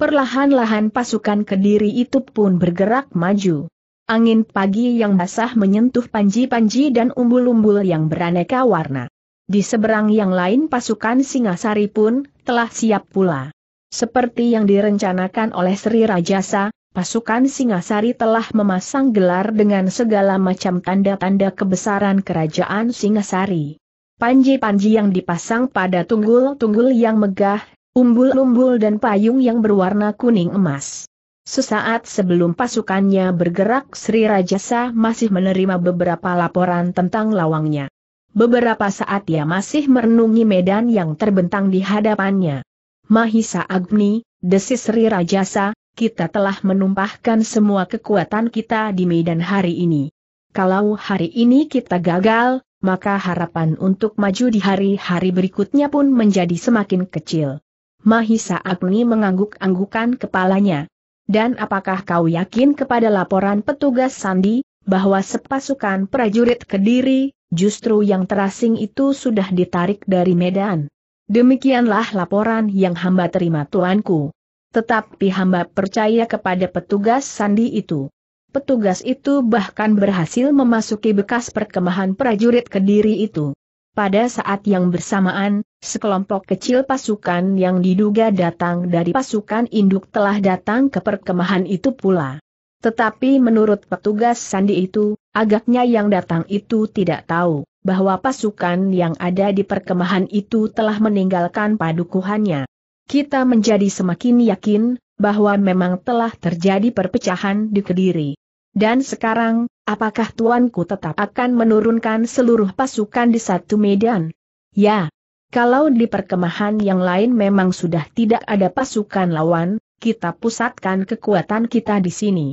Perlahan-lahan pasukan kediri itu pun bergerak maju. Angin pagi yang basah menyentuh panji-panji dan umbul-umbul yang beraneka warna. Di seberang yang lain pasukan Singasari pun telah siap pula. Seperti yang direncanakan oleh Sri Rajasa, pasukan Singasari telah memasang gelar dengan segala macam tanda-tanda kebesaran kerajaan Singasari. Panji-panji yang dipasang pada tunggul-tunggul yang megah, umbul-umbul dan payung yang berwarna kuning emas. Sesaat sebelum pasukannya bergerak Sri Rajasa masih menerima beberapa laporan tentang lawangnya. Beberapa saat ia masih merenungi medan yang terbentang di hadapannya. Mahisa Agni, desis Sri Rajasa, kita telah menumpahkan semua kekuatan kita di medan hari ini. Kalau hari ini kita gagal, maka harapan untuk maju di hari-hari berikutnya pun menjadi semakin kecil. Mahisa Agni mengangguk-anggukan kepalanya. Dan apakah kau yakin kepada laporan petugas Sandi, bahwa sepasukan prajurit Kediri, justru yang terasing itu sudah ditarik dari Medan. Demikianlah laporan yang hamba terima tuanku. Tetapi hamba percaya kepada petugas sandi itu. Petugas itu bahkan berhasil memasuki bekas perkemahan prajurit Kediri itu. Pada saat yang bersamaan, sekelompok kecil pasukan yang diduga datang dari pasukan induk telah datang ke perkemahan itu pula. Tetapi menurut petugas sandi itu, agaknya yang datang itu tidak tahu bahwa pasukan yang ada di perkemahan itu telah meninggalkan padukuhannya. Kita menjadi semakin yakin bahwa memang telah terjadi perpecahan di Kediri. Dan sekarang, apakah tuanku tetap akan menurunkan seluruh pasukan di satu medan? Ya. Kalau di perkemahan yang lain memang sudah tidak ada pasukan lawan, kita pusatkan kekuatan kita di sini.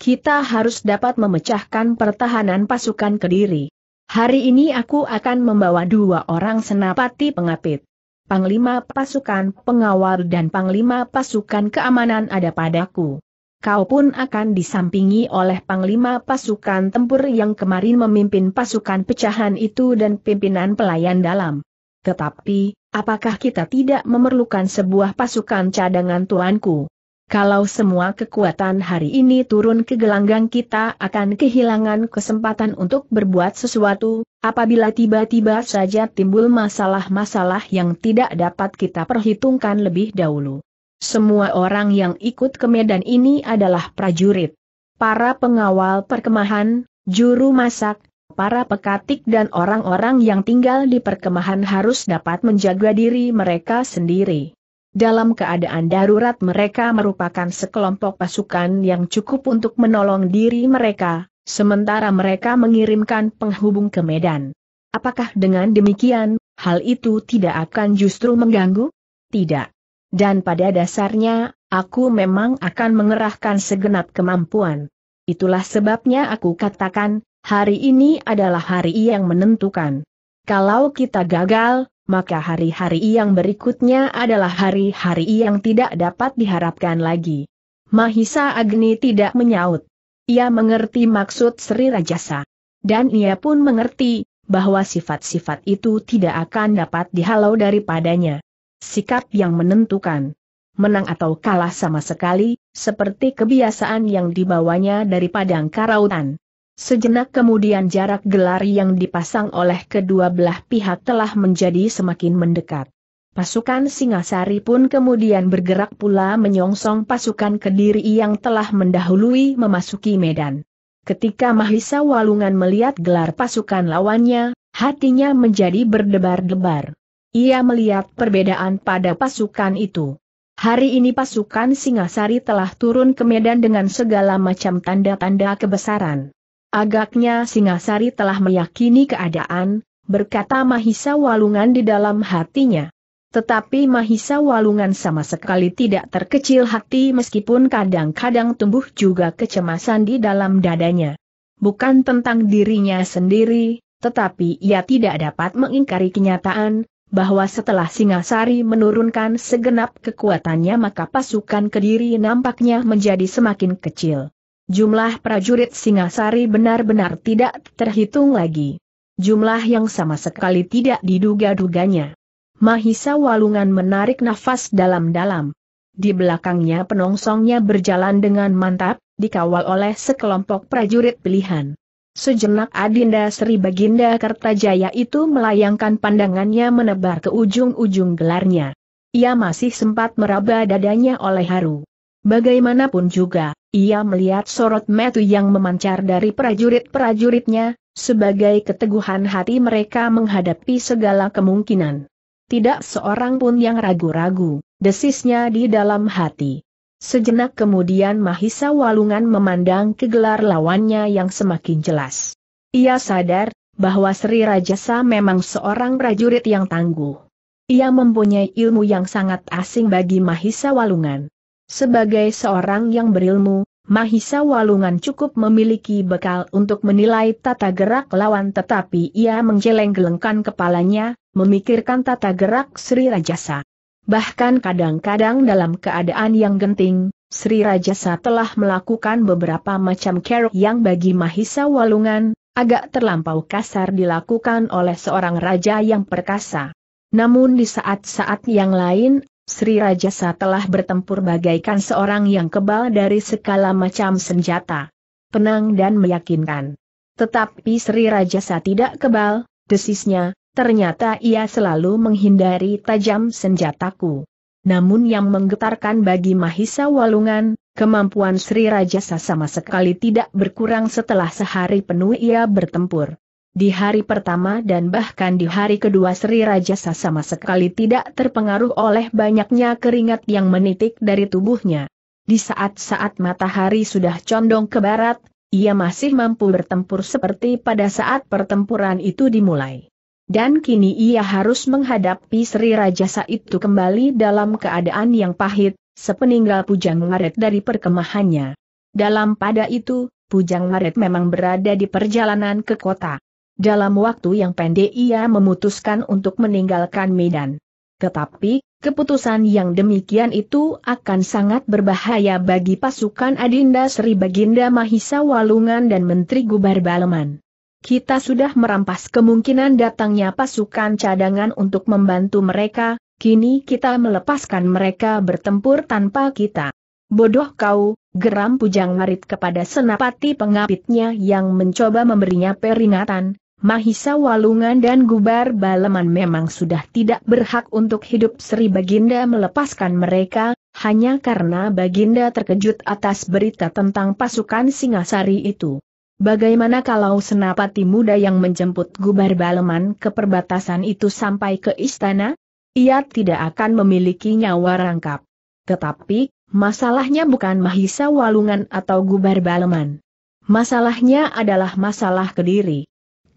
Kita harus dapat memecahkan pertahanan pasukan Kediri. Hari ini aku akan membawa dua orang senapati pengapit. Panglima pasukan pengawal dan panglima pasukan keamanan ada padaku. Kau pun akan disampingi oleh panglima pasukan tempur yang kemarin memimpin pasukan pecahan itu dan pimpinan pelayan dalam. Tetapi, apakah kita tidak memerlukan sebuah pasukan cadangan tuanku? Kalau semua kekuatan hari ini turun ke gelanggang kita akan kehilangan kesempatan untuk berbuat sesuatu, apabila tiba-tiba saja timbul masalah-masalah yang tidak dapat kita perhitungkan lebih dahulu. Semua orang yang ikut ke medan ini adalah prajurit, para pengawal perkemahan, juru masak, para pekatik dan orang-orang yang tinggal di perkemahan harus dapat menjaga diri mereka sendiri. Dalam keadaan darurat mereka merupakan sekelompok pasukan yang cukup untuk menolong diri mereka, sementara mereka mengirimkan penghubung ke Medan. Apakah dengan demikian, hal itu tidak akan justru mengganggu? Tidak. Dan pada dasarnya, aku memang akan mengerahkan segenap kemampuan. Itulah sebabnya aku katakan, hari ini adalah hari yang menentukan. Kalau kita gagal, maka hari-hari yang berikutnya adalah hari-hari yang tidak dapat diharapkan lagi. Mahisa Agni tidak menyaut. Ia mengerti maksud Sri Rajasa. Dan ia pun mengerti, bahwa sifat-sifat itu tidak akan dapat dihalau daripadanya. Sikap yang menentukan. Menang atau kalah sama sekali, seperti kebiasaan yang dibawanya dari padang karautan. Sejenak kemudian jarak gelar yang dipasang oleh kedua belah pihak telah menjadi semakin mendekat. Pasukan Singasari pun kemudian bergerak pula menyongsong pasukan Kediri yang telah mendahului memasuki Medan. Ketika Mahisa Walungan melihat gelar pasukan lawannya, hatinya menjadi berdebar-debar. Ia melihat perbedaan pada pasukan itu. Hari ini pasukan Singasari telah turun ke Medan dengan segala macam tanda-tanda kebesaran. Agaknya Singasari telah meyakini keadaan, berkata Mahisa Walungan di dalam hatinya. Tetapi Mahisa Walungan sama sekali tidak terkecil hati meskipun kadang-kadang tumbuh juga kecemasan di dalam dadanya. Bukan tentang dirinya sendiri, tetapi ia tidak dapat mengingkari kenyataan, bahwa setelah Singasari menurunkan segenap kekuatannya maka pasukan Kediri nampaknya menjadi semakin kecil jumlah prajurit Singasari benar-benar tidak terhitung lagi. Jumlah yang sama sekali tidak diduga-duganya. Mahisa Walungan menarik nafas dalam-dalam. Di belakangnya penongsongnya berjalan dengan mantap, dikawal oleh sekelompok prajurit pilihan. Sejenak Adinda Sri Baginda Kertajaya itu melayangkan pandangannya menebar ke ujung-ujung gelarnya. Ia masih sempat meraba dadanya oleh haru. Bagaimanapun juga, ia melihat sorot metu yang memancar dari prajurit-prajuritnya, sebagai keteguhan hati mereka menghadapi segala kemungkinan. Tidak seorang pun yang ragu-ragu, desisnya di dalam hati. Sejenak kemudian Mahisa Walungan memandang kegelar lawannya yang semakin jelas. Ia sadar, bahwa Sri Rajasa memang seorang prajurit yang tangguh. Ia mempunyai ilmu yang sangat asing bagi Mahisa Walungan. Sebagai seorang yang berilmu, Mahisa Walungan cukup memiliki bekal untuk menilai tata gerak lawan tetapi ia menjeleng-gelengkan kepalanya, memikirkan tata gerak Sri Rajasa. Bahkan kadang-kadang dalam keadaan yang genting, Sri Rajasa telah melakukan beberapa macam kerok yang bagi Mahisa Walungan, agak terlampau kasar dilakukan oleh seorang raja yang perkasa. Namun di saat-saat yang lain, Sri Rajasa telah bertempur bagaikan seorang yang kebal dari segala macam senjata. Penang dan meyakinkan. Tetapi Sri Rajasa tidak kebal, desisnya, ternyata ia selalu menghindari tajam senjataku. Namun yang menggetarkan bagi Mahisa Walungan, kemampuan Sri Rajasa sama sekali tidak berkurang setelah sehari penuh ia bertempur. Di hari pertama dan bahkan di hari kedua Sri Raja sama sekali tidak terpengaruh oleh banyaknya keringat yang menitik dari tubuhnya. Di saat-saat matahari sudah condong ke barat, ia masih mampu bertempur seperti pada saat pertempuran itu dimulai. Dan kini ia harus menghadapi Sri Raja itu kembali dalam keadaan yang pahit, sepeninggal Pujang Ngaret dari perkemahannya. Dalam pada itu, Pujang Ngaret memang berada di perjalanan ke kota. Dalam waktu yang pendek ia memutuskan untuk meninggalkan Medan. Tetapi, keputusan yang demikian itu akan sangat berbahaya bagi pasukan Adinda Sri Baginda Mahisa Walungan dan Menteri Gubar Baleman. Kita sudah merampas kemungkinan datangnya pasukan cadangan untuk membantu mereka, kini kita melepaskan mereka bertempur tanpa kita. Bodoh kau, geram Pujang Marit kepada senapati pengapitnya yang mencoba memberinya peringatan, Mahisa Walungan dan Gubar Baleman memang sudah tidak berhak untuk hidup Sri Baginda melepaskan mereka, hanya karena Baginda terkejut atas berita tentang pasukan Singasari itu. Bagaimana kalau senapati muda yang menjemput Gubar Baleman ke perbatasan itu sampai ke istana? Ia tidak akan memiliki nyawa rangkap. Tetapi, masalahnya bukan Mahisa Walungan atau Gubar Baleman. Masalahnya adalah masalah Kediri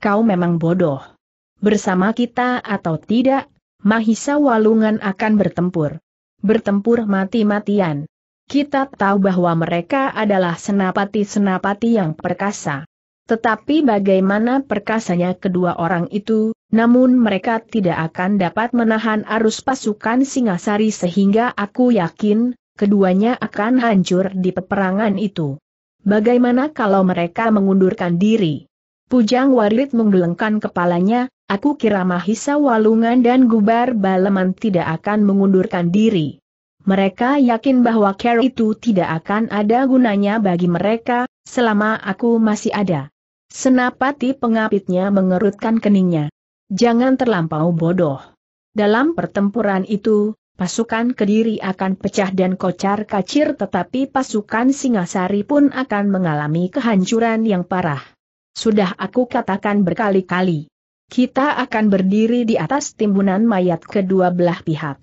kau memang bodoh. Bersama kita atau tidak, Mahisa Walungan akan bertempur. Bertempur mati-matian. Kita tahu bahwa mereka adalah senapati-senapati yang perkasa. Tetapi bagaimana perkasanya kedua orang itu, namun mereka tidak akan dapat menahan arus pasukan Singasari sehingga aku yakin, keduanya akan hancur di peperangan itu. Bagaimana kalau mereka mengundurkan diri? Pujang Warit menggelengkan kepalanya, aku kira Mahisa Walungan dan Gubar Baleman tidak akan mengundurkan diri. Mereka yakin bahwa care itu tidak akan ada gunanya bagi mereka, selama aku masih ada. Senapati pengapitnya mengerutkan keningnya. Jangan terlampau bodoh. Dalam pertempuran itu, pasukan Kediri akan pecah dan kocar kacir tetapi pasukan Singasari pun akan mengalami kehancuran yang parah. Sudah aku katakan berkali-kali. Kita akan berdiri di atas timbunan mayat kedua belah pihak.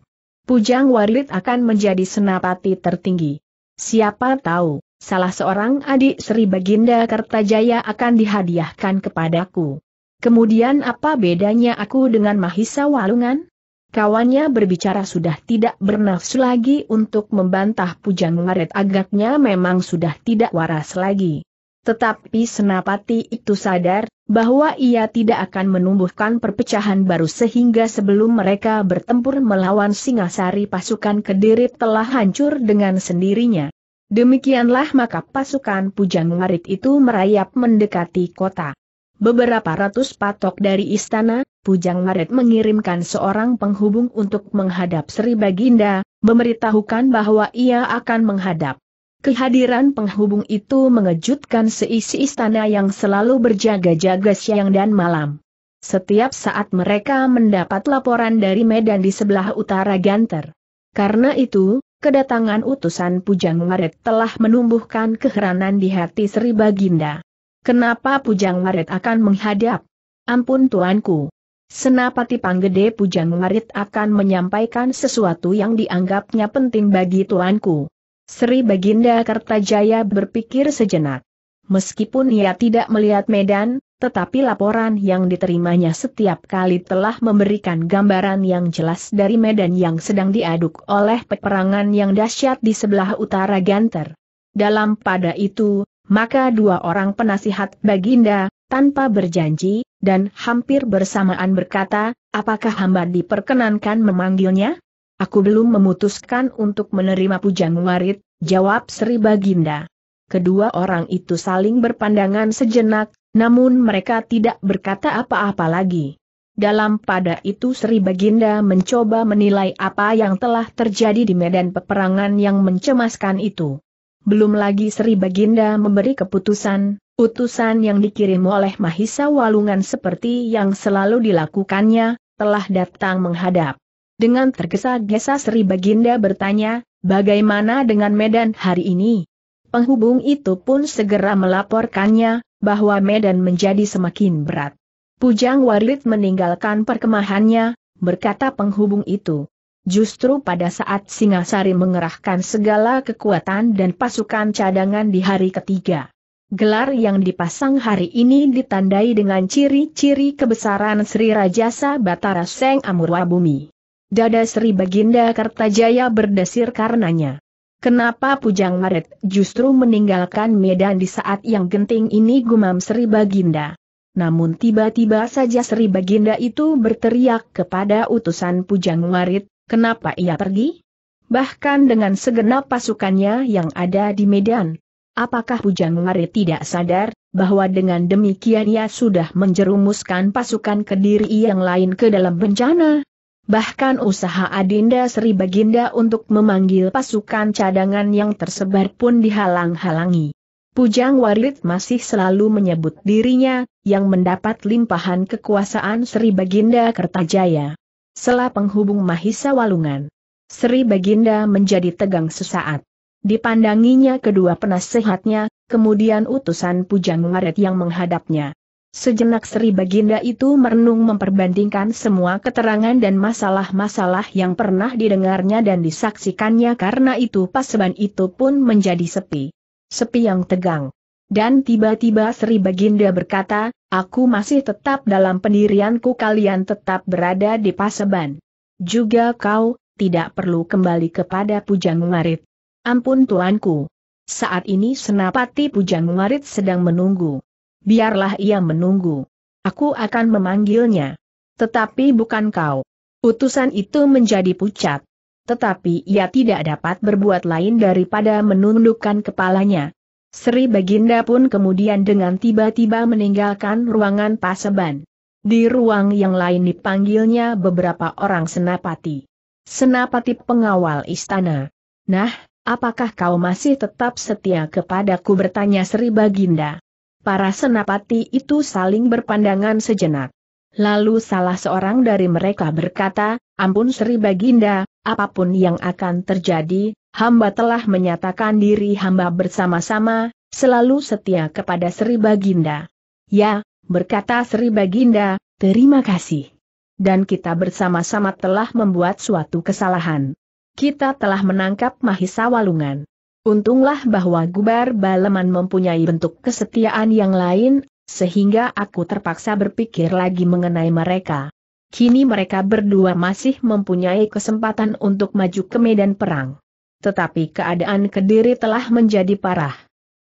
Pujang Warit akan menjadi senapati tertinggi. Siapa tahu, salah seorang adik Sri Baginda Kertajaya akan dihadiahkan kepadaku. Kemudian apa bedanya aku dengan Mahisa Walungan? Kawannya berbicara sudah tidak bernafsu lagi untuk membantah Pujang Warit agaknya memang sudah tidak waras lagi. Tetapi Senapati itu sadar bahwa ia tidak akan menumbuhkan perpecahan baru sehingga sebelum mereka bertempur melawan Singasari pasukan Kediri telah hancur dengan sendirinya. Demikianlah maka pasukan Pujang Warit itu merayap mendekati kota. Beberapa ratus patok dari istana, Pujang Warit mengirimkan seorang penghubung untuk menghadap Sri Baginda, memberitahukan bahwa ia akan menghadap Kehadiran penghubung itu mengejutkan seisi istana yang selalu berjaga-jaga siang dan malam. Setiap saat mereka mendapat laporan dari medan di sebelah utara Ganter. Karena itu, kedatangan utusan Pujang Waret telah menumbuhkan keheranan di hati Sri Baginda. Kenapa Pujang Waret akan menghadap? Ampun tuanku. Senapati Panggede Pujang Warit akan menyampaikan sesuatu yang dianggapnya penting bagi tuanku. Sri Baginda Kertajaya berpikir sejenak. Meskipun ia tidak melihat medan, tetapi laporan yang diterimanya setiap kali telah memberikan gambaran yang jelas dari medan yang sedang diaduk oleh peperangan yang dahsyat di sebelah utara Ganter. Dalam pada itu, maka dua orang penasihat Baginda, tanpa berjanji, dan hampir bersamaan berkata, apakah hamba diperkenankan memanggilnya? Aku belum memutuskan untuk menerima Pujang Warit, jawab Sri Baginda. Kedua orang itu saling berpandangan sejenak, namun mereka tidak berkata apa-apa lagi. Dalam pada itu Sri Baginda mencoba menilai apa yang telah terjadi di medan peperangan yang mencemaskan itu. Belum lagi Sri Baginda memberi keputusan, utusan yang dikirim oleh Mahisa Walungan seperti yang selalu dilakukannya, telah datang menghadap. Dengan tergesa-gesa Sri Baginda bertanya, bagaimana dengan medan hari ini? Penghubung itu pun segera melaporkannya, bahwa medan menjadi semakin berat. Pujang Warit meninggalkan perkemahannya, berkata penghubung itu. Justru pada saat Singasari mengerahkan segala kekuatan dan pasukan cadangan di hari ketiga. Gelar yang dipasang hari ini ditandai dengan ciri-ciri kebesaran Sri Rajasa Batara Seng Amurwabumi. Dada Sri Baginda Kartajaya berdesir karenanya. Kenapa Pujang Maret justru meninggalkan Medan di saat yang genting ini gumam Sri Baginda. Namun tiba-tiba saja Sri Baginda itu berteriak kepada utusan Pujang Marit, kenapa ia pergi? Bahkan dengan segenap pasukannya yang ada di Medan. Apakah Pujang Marit tidak sadar bahwa dengan demikian ia sudah menjerumuskan pasukan kediri yang lain ke dalam bencana? Bahkan usaha Adinda Sri Baginda untuk memanggil pasukan cadangan yang tersebar pun dihalang-halangi. Pujang Warit masih selalu menyebut dirinya, yang mendapat limpahan kekuasaan Sri Baginda Kertajaya. Sela penghubung Mahisa Walungan. Sri Baginda menjadi tegang sesaat. Dipandanginya kedua penasehatnya, kemudian utusan Pujang Warit yang menghadapnya. Sejenak Sri Baginda itu merenung memperbandingkan semua keterangan dan masalah-masalah yang pernah didengarnya dan disaksikannya karena itu paseban itu pun menjadi sepi. Sepi yang tegang. Dan tiba-tiba Sri Baginda berkata, aku masih tetap dalam pendirianku kalian tetap berada di paseban. Juga kau, tidak perlu kembali kepada Pujang Marit. Ampun tuanku. Saat ini Senapati Pujang Marit sedang menunggu biarlah ia menunggu. Aku akan memanggilnya. Tetapi bukan kau. Utusan itu menjadi pucat. Tetapi ia tidak dapat berbuat lain daripada menundukkan kepalanya. Sri Baginda pun kemudian dengan tiba-tiba meninggalkan ruangan paseban. Di ruang yang lain dipanggilnya beberapa orang senapati. Senapati pengawal istana. Nah, apakah kau masih tetap setia kepadaku bertanya Sri Baginda? para senapati itu saling berpandangan sejenak. Lalu salah seorang dari mereka berkata, ampun Sri Baginda, apapun yang akan terjadi, hamba telah menyatakan diri hamba bersama-sama, selalu setia kepada Sri Baginda. Ya, berkata Sri Baginda, terima kasih. Dan kita bersama-sama telah membuat suatu kesalahan. Kita telah menangkap Mahisa Walungan. Untunglah bahwa Gubar Baleman mempunyai bentuk kesetiaan yang lain, sehingga aku terpaksa berpikir lagi mengenai mereka. Kini mereka berdua masih mempunyai kesempatan untuk maju ke medan perang. Tetapi keadaan Kediri telah menjadi parah.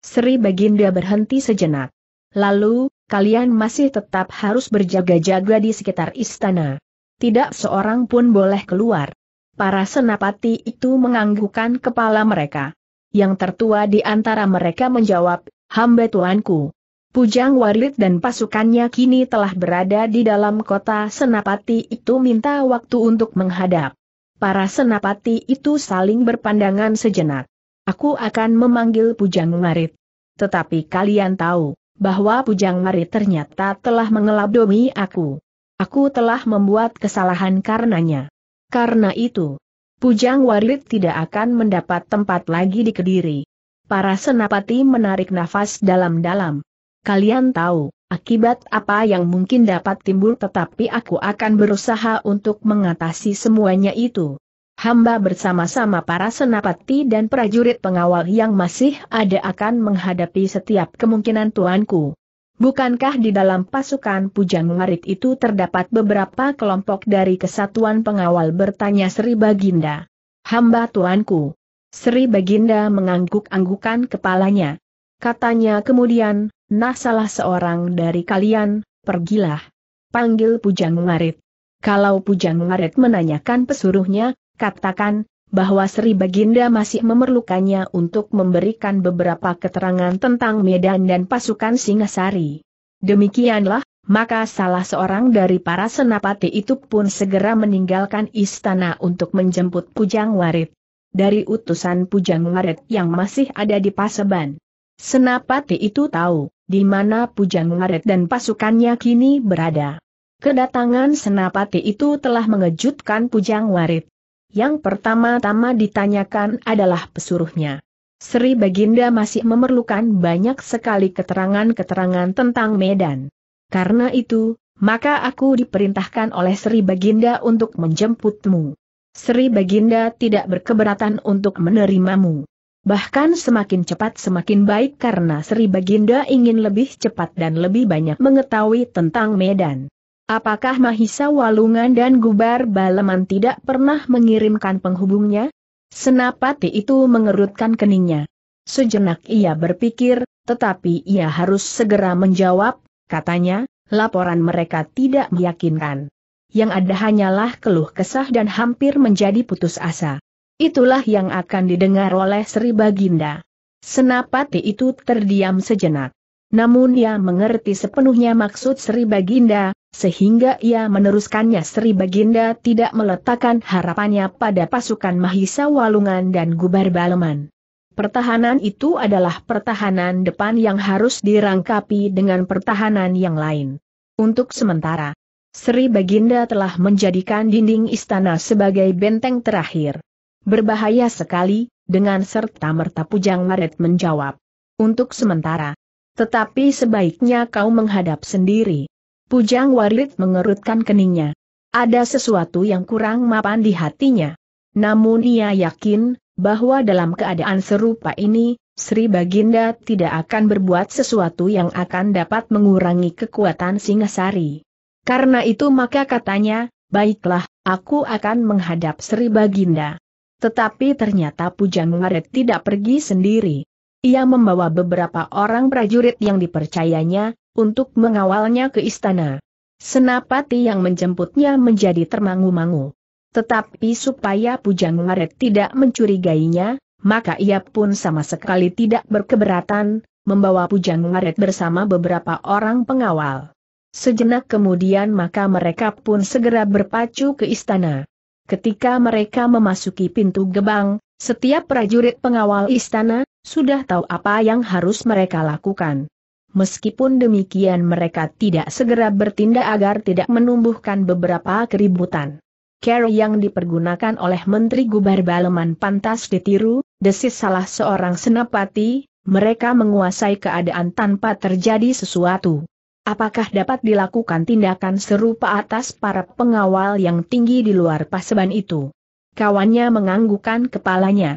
Sri Baginda berhenti sejenak. Lalu, kalian masih tetap harus berjaga-jaga di sekitar istana. Tidak seorang pun boleh keluar. Para senapati itu menganggukkan kepala mereka yang tertua di antara mereka menjawab, hamba tuanku. Pujang Warit dan pasukannya kini telah berada di dalam kota Senapati itu minta waktu untuk menghadap. Para Senapati itu saling berpandangan sejenak. Aku akan memanggil Pujang Warit. Tetapi kalian tahu, bahwa Pujang Warit ternyata telah mengelabdomi aku. Aku telah membuat kesalahan karenanya. Karena itu, Pujang Warit tidak akan mendapat tempat lagi di Kediri. Para senapati menarik nafas dalam-dalam. Kalian tahu, akibat apa yang mungkin dapat timbul tetapi aku akan berusaha untuk mengatasi semuanya itu. Hamba bersama-sama para senapati dan prajurit pengawal yang masih ada akan menghadapi setiap kemungkinan tuanku. Bukankah di dalam pasukan Pujang Marit itu terdapat beberapa kelompok dari kesatuan pengawal bertanya Sri Baginda? Hamba tuanku. Sri Baginda mengangguk-anggukan kepalanya. Katanya kemudian, nah salah seorang dari kalian, pergilah. Panggil Pujang Marit. Kalau Pujang Marit menanyakan pesuruhnya, katakan, bahwa Sri Baginda masih memerlukannya untuk memberikan beberapa keterangan tentang Medan dan pasukan Singasari. Demikianlah, maka salah seorang dari para senapati itu pun segera meninggalkan istana untuk menjemput Pujang Warit. Dari utusan Pujang Warit yang masih ada di Paseban. Senapati itu tahu, di mana Pujang Warit dan pasukannya kini berada. Kedatangan Senapati itu telah mengejutkan Pujang Warit yang pertama-tama ditanyakan adalah pesuruhnya. Sri Baginda masih memerlukan banyak sekali keterangan-keterangan tentang Medan. Karena itu, maka aku diperintahkan oleh Sri Baginda untuk menjemputmu. Sri Baginda tidak berkeberatan untuk menerimamu. Bahkan semakin cepat semakin baik karena Sri Baginda ingin lebih cepat dan lebih banyak mengetahui tentang Medan. Apakah Mahisa Walungan dan Gubar Baleman tidak pernah mengirimkan penghubungnya? Senapati itu mengerutkan keningnya. Sejenak ia berpikir, tetapi ia harus segera menjawab, katanya, laporan mereka tidak meyakinkan. Yang ada hanyalah keluh kesah dan hampir menjadi putus asa. Itulah yang akan didengar oleh Sri Baginda. Senapati itu terdiam sejenak. Namun ia mengerti sepenuhnya maksud Sri Baginda, sehingga ia meneruskannya Sri Baginda tidak meletakkan harapannya pada pasukan Mahisa Walungan dan Gubar Baleman. Pertahanan itu adalah pertahanan depan yang harus dirangkapi dengan pertahanan yang lain. Untuk sementara, Sri Baginda telah menjadikan dinding istana sebagai benteng terakhir. Berbahaya sekali, dengan serta merta Pujang Maret menjawab. Untuk sementara. Tetapi sebaiknya kau menghadap sendiri. Pujang Warit mengerutkan keningnya. Ada sesuatu yang kurang mapan di hatinya. Namun ia yakin, bahwa dalam keadaan serupa ini, Sri Baginda tidak akan berbuat sesuatu yang akan dapat mengurangi kekuatan Singasari. Karena itu maka katanya, baiklah, aku akan menghadap Sri Baginda. Tetapi ternyata Pujang Warit tidak pergi sendiri. Ia membawa beberapa orang prajurit yang dipercayanya, untuk mengawalnya ke istana. Senapati yang menjemputnya menjadi termangu-mangu. Tetapi supaya Pujang Laret tidak mencurigainya, maka ia pun sama sekali tidak berkeberatan, membawa Pujang Laret bersama beberapa orang pengawal. Sejenak kemudian maka mereka pun segera berpacu ke istana. Ketika mereka memasuki pintu gebang, setiap prajurit pengawal istana, sudah tahu apa yang harus mereka lakukan. Meskipun demikian mereka tidak segera bertindak agar tidak menumbuhkan beberapa keributan. Cara yang dipergunakan oleh Menteri Gubar Baleman pantas ditiru, desis salah seorang senapati, mereka menguasai keadaan tanpa terjadi sesuatu. Apakah dapat dilakukan tindakan serupa atas para pengawal yang tinggi di luar paseban itu? Kawannya menganggukan kepalanya.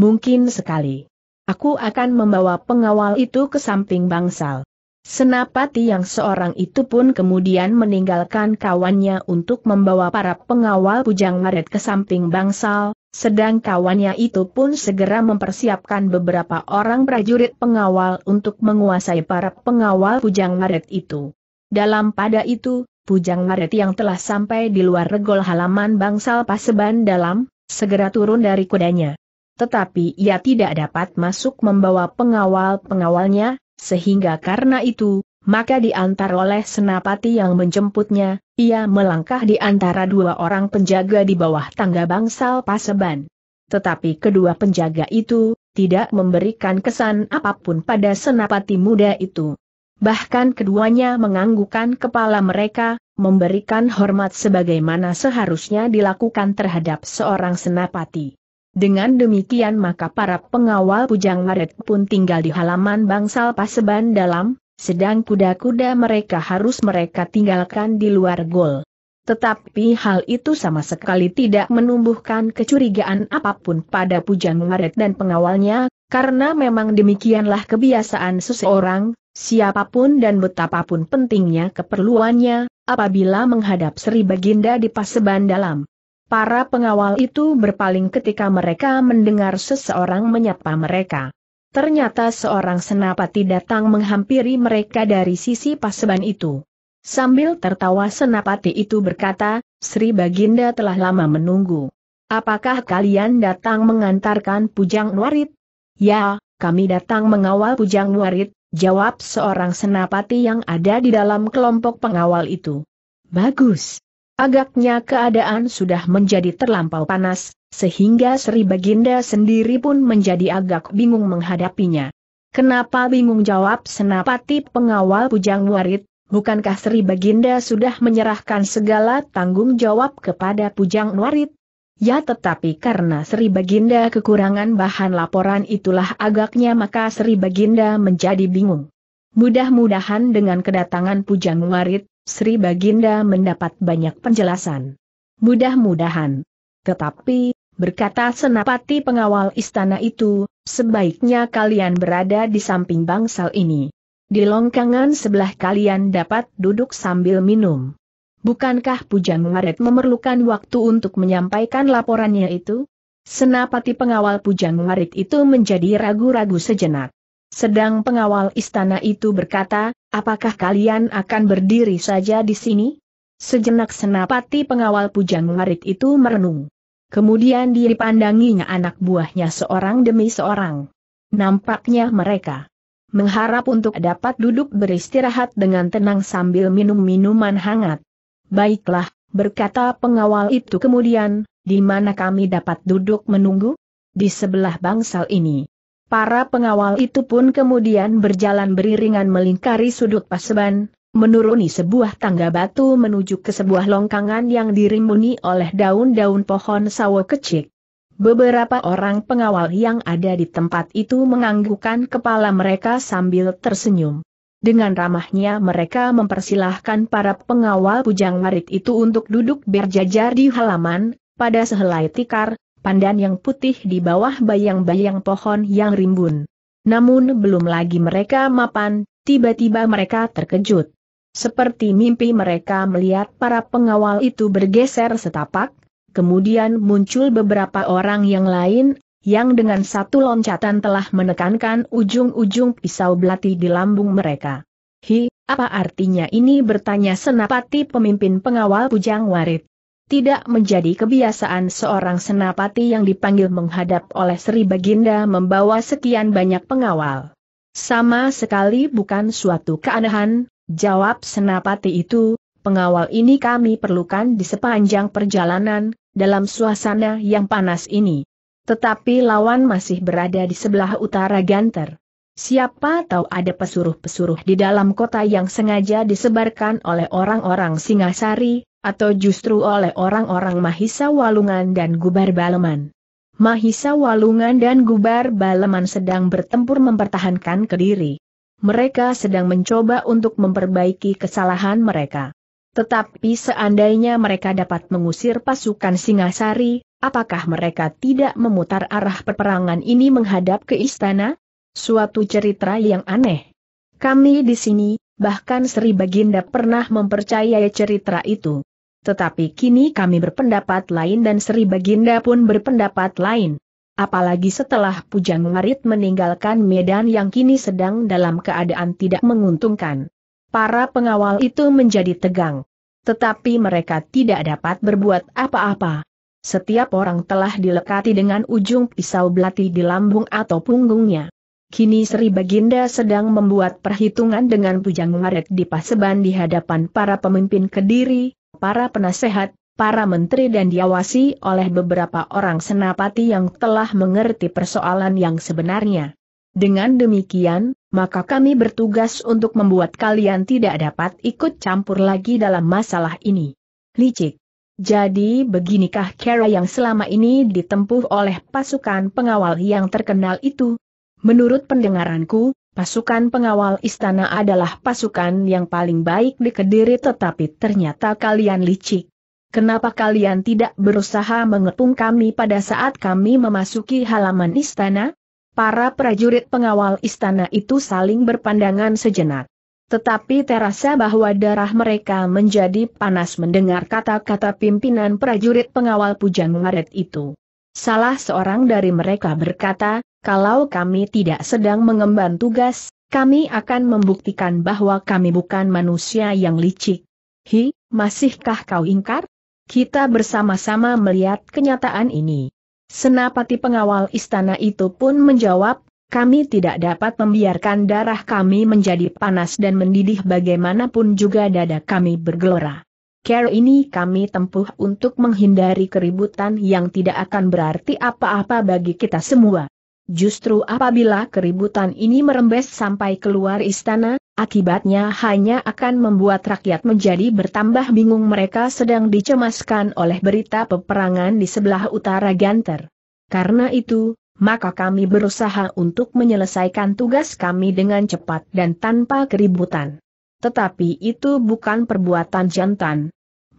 Mungkin sekali. Aku akan membawa pengawal itu ke samping bangsal. Senapati yang seorang itu pun kemudian meninggalkan kawannya untuk membawa para pengawal Pujang Maret ke samping bangsal, sedang kawannya itu pun segera mempersiapkan beberapa orang prajurit pengawal untuk menguasai para pengawal Pujang Maret itu. Dalam pada itu, Pujang Maret yang telah sampai di luar regol halaman bangsal Paseban dalam, segera turun dari kudanya tetapi ia tidak dapat masuk membawa pengawal-pengawalnya, sehingga karena itu, maka diantar oleh senapati yang menjemputnya, ia melangkah di antara dua orang penjaga di bawah tangga bangsal paseban. Tetapi kedua penjaga itu, tidak memberikan kesan apapun pada senapati muda itu. Bahkan keduanya menganggukkan kepala mereka, memberikan hormat sebagaimana seharusnya dilakukan terhadap seorang senapati. Dengan demikian maka para pengawal Pujang Maret pun tinggal di halaman bangsal Paseban dalam, sedang kuda-kuda mereka harus mereka tinggalkan di luar gol. Tetapi hal itu sama sekali tidak menumbuhkan kecurigaan apapun pada Pujang Maret dan pengawalnya, karena memang demikianlah kebiasaan seseorang, siapapun dan betapapun pentingnya keperluannya, apabila menghadap Sri Baginda di Paseban dalam. Para pengawal itu berpaling ketika mereka mendengar seseorang menyapa mereka. Ternyata seorang senapati datang menghampiri mereka dari sisi paseban itu. Sambil tertawa senapati itu berkata, Sri Baginda telah lama menunggu. Apakah kalian datang mengantarkan Pujang Nuarit? Ya, kami datang mengawal Pujang Nuarit, jawab seorang senapati yang ada di dalam kelompok pengawal itu. Bagus, Agaknya keadaan sudah menjadi terlampau panas, sehingga Sri Baginda sendiri pun menjadi agak bingung menghadapinya. Kenapa bingung jawab senapati pengawal Pujang Warit, bukankah Sri Baginda sudah menyerahkan segala tanggung jawab kepada Pujang Warit? Ya tetapi karena Sri Baginda kekurangan bahan laporan itulah agaknya maka Sri Baginda menjadi bingung. Mudah-mudahan dengan kedatangan Pujang Warit, Sri Baginda mendapat banyak penjelasan. Mudah-mudahan. Tetapi, berkata senapati pengawal istana itu, sebaiknya kalian berada di samping bangsal ini. Di longkangan sebelah kalian dapat duduk sambil minum. Bukankah Pujang Waret memerlukan waktu untuk menyampaikan laporannya itu? Senapati pengawal Pujang Waret itu menjadi ragu-ragu sejenak. Sedang pengawal istana itu berkata, apakah kalian akan berdiri saja di sini? Sejenak senapati pengawal Pujang Larit itu merenung. Kemudian dipandanginya anak buahnya seorang demi seorang. Nampaknya mereka mengharap untuk dapat duduk beristirahat dengan tenang sambil minum minuman hangat. Baiklah, berkata pengawal itu kemudian, di mana kami dapat duduk menunggu? Di sebelah bangsal ini. Para pengawal itu pun kemudian berjalan beriringan melingkari sudut paseban, menuruni sebuah tangga batu menuju ke sebuah longkangan yang dirimuni oleh daun-daun pohon sawo kecil. Beberapa orang pengawal yang ada di tempat itu menganggukkan kepala mereka sambil tersenyum. Dengan ramahnya mereka mempersilahkan para pengawal pujang warit itu untuk duduk berjajar di halaman, pada sehelai tikar, pandan yang putih di bawah bayang-bayang pohon yang rimbun. Namun belum lagi mereka mapan, tiba-tiba mereka terkejut. Seperti mimpi mereka melihat para pengawal itu bergeser setapak, kemudian muncul beberapa orang yang lain, yang dengan satu loncatan telah menekankan ujung-ujung pisau belati di lambung mereka. Hi, apa artinya ini bertanya senapati pemimpin pengawal Pujang Warit. Tidak menjadi kebiasaan seorang senapati yang dipanggil menghadap oleh Sri Baginda membawa sekian banyak pengawal. Sama sekali bukan suatu keanehan, jawab senapati itu, pengawal ini kami perlukan di sepanjang perjalanan, dalam suasana yang panas ini. Tetapi lawan masih berada di sebelah utara Ganter. Siapa tahu ada pesuruh-pesuruh di dalam kota yang sengaja disebarkan oleh orang-orang Singasari, atau justru oleh orang-orang Mahisa Walungan dan Gubar Baleman. Mahisa Walungan dan Gubar Baleman sedang bertempur mempertahankan Kediri. Mereka sedang mencoba untuk memperbaiki kesalahan mereka. Tetapi seandainya mereka dapat mengusir pasukan Singasari, apakah mereka tidak memutar arah peperangan ini menghadap ke istana? Suatu cerita yang aneh. Kami di sini, bahkan Sri Baginda pernah mempercayai cerita itu. Tetapi kini kami berpendapat lain dan Sri Baginda pun berpendapat lain. Apalagi setelah Pujang Marit meninggalkan medan yang kini sedang dalam keadaan tidak menguntungkan. Para pengawal itu menjadi tegang. Tetapi mereka tidak dapat berbuat apa-apa. Setiap orang telah dilekati dengan ujung pisau belati di lambung atau punggungnya. Kini Sri Baginda sedang membuat perhitungan dengan Pujang Marit di Paseban di hadapan para pemimpin Kediri, para penasehat, para menteri dan diawasi oleh beberapa orang senapati yang telah mengerti persoalan yang sebenarnya. Dengan demikian, maka kami bertugas untuk membuat kalian tidak dapat ikut campur lagi dalam masalah ini. Licik. Jadi beginikah cara yang selama ini ditempuh oleh pasukan pengawal yang terkenal itu? Menurut pendengaranku, Pasukan pengawal istana adalah pasukan yang paling baik di Kediri tetapi ternyata kalian licik. Kenapa kalian tidak berusaha mengepung kami pada saat kami memasuki halaman istana? Para prajurit pengawal istana itu saling berpandangan sejenak. Tetapi terasa bahwa darah mereka menjadi panas mendengar kata-kata pimpinan prajurit pengawal Pujang Maret itu. Salah seorang dari mereka berkata, kalau kami tidak sedang mengemban tugas, kami akan membuktikan bahwa kami bukan manusia yang licik. Hi, masihkah kau ingkar? Kita bersama-sama melihat kenyataan ini. Senapati pengawal istana itu pun menjawab, kami tidak dapat membiarkan darah kami menjadi panas dan mendidih bagaimanapun juga dada kami bergelora. Care ini kami tempuh untuk menghindari keributan yang tidak akan berarti apa-apa bagi kita semua. Justru apabila keributan ini merembes sampai keluar istana, akibatnya hanya akan membuat rakyat menjadi bertambah bingung mereka sedang dicemaskan oleh berita peperangan di sebelah utara Ganter. Karena itu, maka kami berusaha untuk menyelesaikan tugas kami dengan cepat dan tanpa keributan. Tetapi itu bukan perbuatan jantan.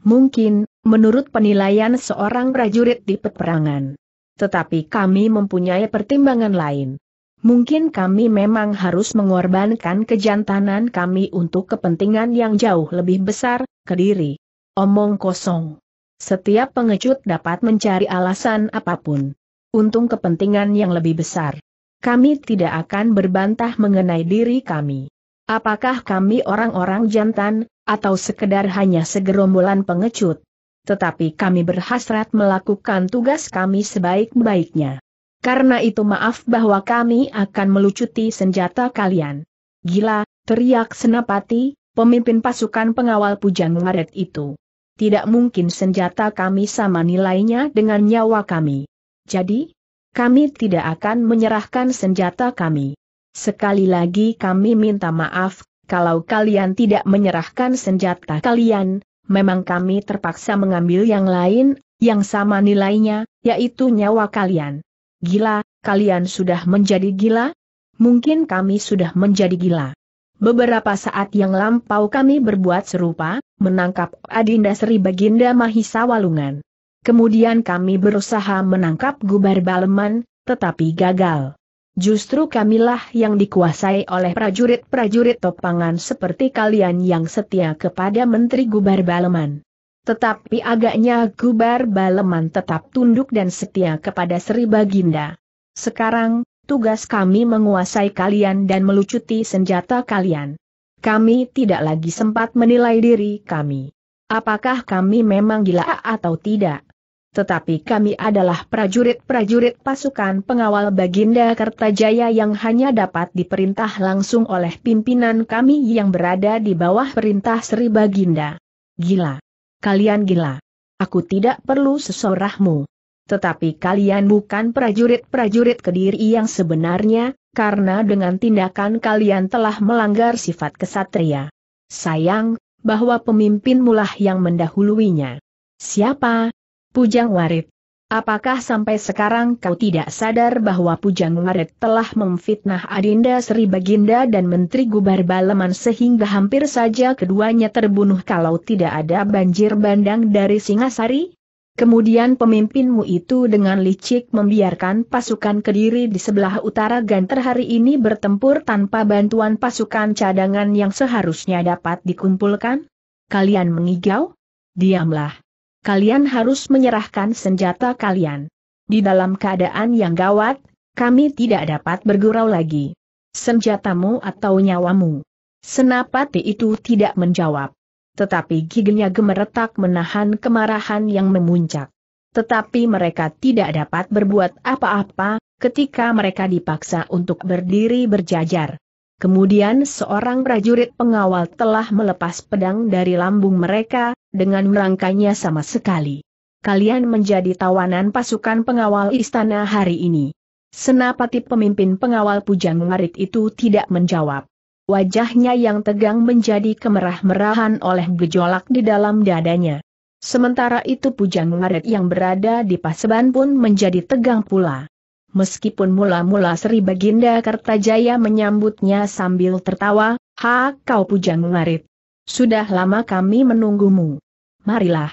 Mungkin, menurut penilaian seorang prajurit di peperangan tetapi kami mempunyai pertimbangan lain. Mungkin kami memang harus mengorbankan kejantanan kami untuk kepentingan yang jauh lebih besar, kediri. Omong kosong. Setiap pengecut dapat mencari alasan apapun. Untung kepentingan yang lebih besar. Kami tidak akan berbantah mengenai diri kami. Apakah kami orang-orang jantan, atau sekedar hanya segerombolan pengecut? tetapi kami berhasrat melakukan tugas kami sebaik-baiknya. Karena itu maaf bahwa kami akan melucuti senjata kalian. Gila, teriak Senapati, pemimpin pasukan pengawal Pujang Maret itu. Tidak mungkin senjata kami sama nilainya dengan nyawa kami. Jadi, kami tidak akan menyerahkan senjata kami. Sekali lagi kami minta maaf, kalau kalian tidak menyerahkan senjata kalian, memang kami terpaksa mengambil yang lain, yang sama nilainya, yaitu nyawa kalian. Gila, kalian sudah menjadi gila? Mungkin kami sudah menjadi gila. Beberapa saat yang lampau kami berbuat serupa, menangkap Adinda Sri Baginda Mahisa Walungan. Kemudian kami berusaha menangkap Gubar Baleman, tetapi gagal. Justru kamilah yang dikuasai oleh prajurit-prajurit topangan seperti kalian yang setia kepada Menteri Gubar Baleman. Tetapi agaknya Gubar Baleman tetap tunduk dan setia kepada Sri Baginda. Sekarang, tugas kami menguasai kalian dan melucuti senjata kalian. Kami tidak lagi sempat menilai diri kami. Apakah kami memang gila atau tidak? tetapi kami adalah prajurit-prajurit pasukan pengawal Baginda Kertajaya yang hanya dapat diperintah langsung oleh pimpinan kami yang berada di bawah perintah Sri Baginda. Gila! Kalian gila! Aku tidak perlu sesorahmu. Tetapi kalian bukan prajurit-prajurit kediri yang sebenarnya, karena dengan tindakan kalian telah melanggar sifat kesatria. Sayang, bahwa pemimpin mulah yang mendahuluinya. Siapa, Pujang Warit. Apakah sampai sekarang kau tidak sadar bahwa Pujang Warit telah memfitnah Adinda Sri Baginda dan Menteri Gubar Baleman sehingga hampir saja keduanya terbunuh kalau tidak ada banjir bandang dari Singasari? Kemudian pemimpinmu itu dengan licik membiarkan pasukan Kediri di sebelah utara Ganter hari ini bertempur tanpa bantuan pasukan cadangan yang seharusnya dapat dikumpulkan? Kalian mengigau? Diamlah kalian harus menyerahkan senjata kalian. Di dalam keadaan yang gawat, kami tidak dapat bergurau lagi. Senjatamu atau nyawamu. Senapati itu tidak menjawab. Tetapi giginya gemeretak menahan kemarahan yang memuncak. Tetapi mereka tidak dapat berbuat apa-apa, ketika mereka dipaksa untuk berdiri berjajar. Kemudian seorang prajurit pengawal telah melepas pedang dari lambung mereka, dengan merangkainya sama sekali. Kalian menjadi tawanan pasukan pengawal istana hari ini. Senapati pemimpin pengawal Pujang Marit itu tidak menjawab. Wajahnya yang tegang menjadi kemerah-merahan oleh gejolak di dalam dadanya. Sementara itu Pujang Marit yang berada di paseban pun menjadi tegang pula meskipun mula-mula Sri Baginda Kertajaya menyambutnya sambil tertawa, Ha, kau Pujang Warit. Sudah lama kami menunggumu. Marilah.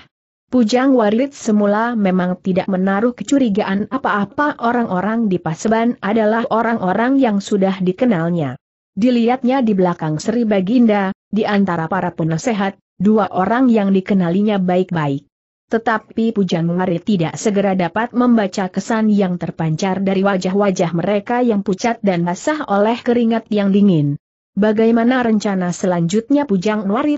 Pujang Warit semula memang tidak menaruh kecurigaan apa-apa orang-orang di Paseban adalah orang-orang yang sudah dikenalnya. Dilihatnya di belakang Sri Baginda, di antara para penasehat, dua orang yang dikenalinya baik-baik. Tetapi Pujang Lari tidak segera dapat membaca kesan yang terpancar dari wajah-wajah mereka yang pucat dan basah oleh keringat yang dingin. Bagaimana rencana selanjutnya Pujang Lari?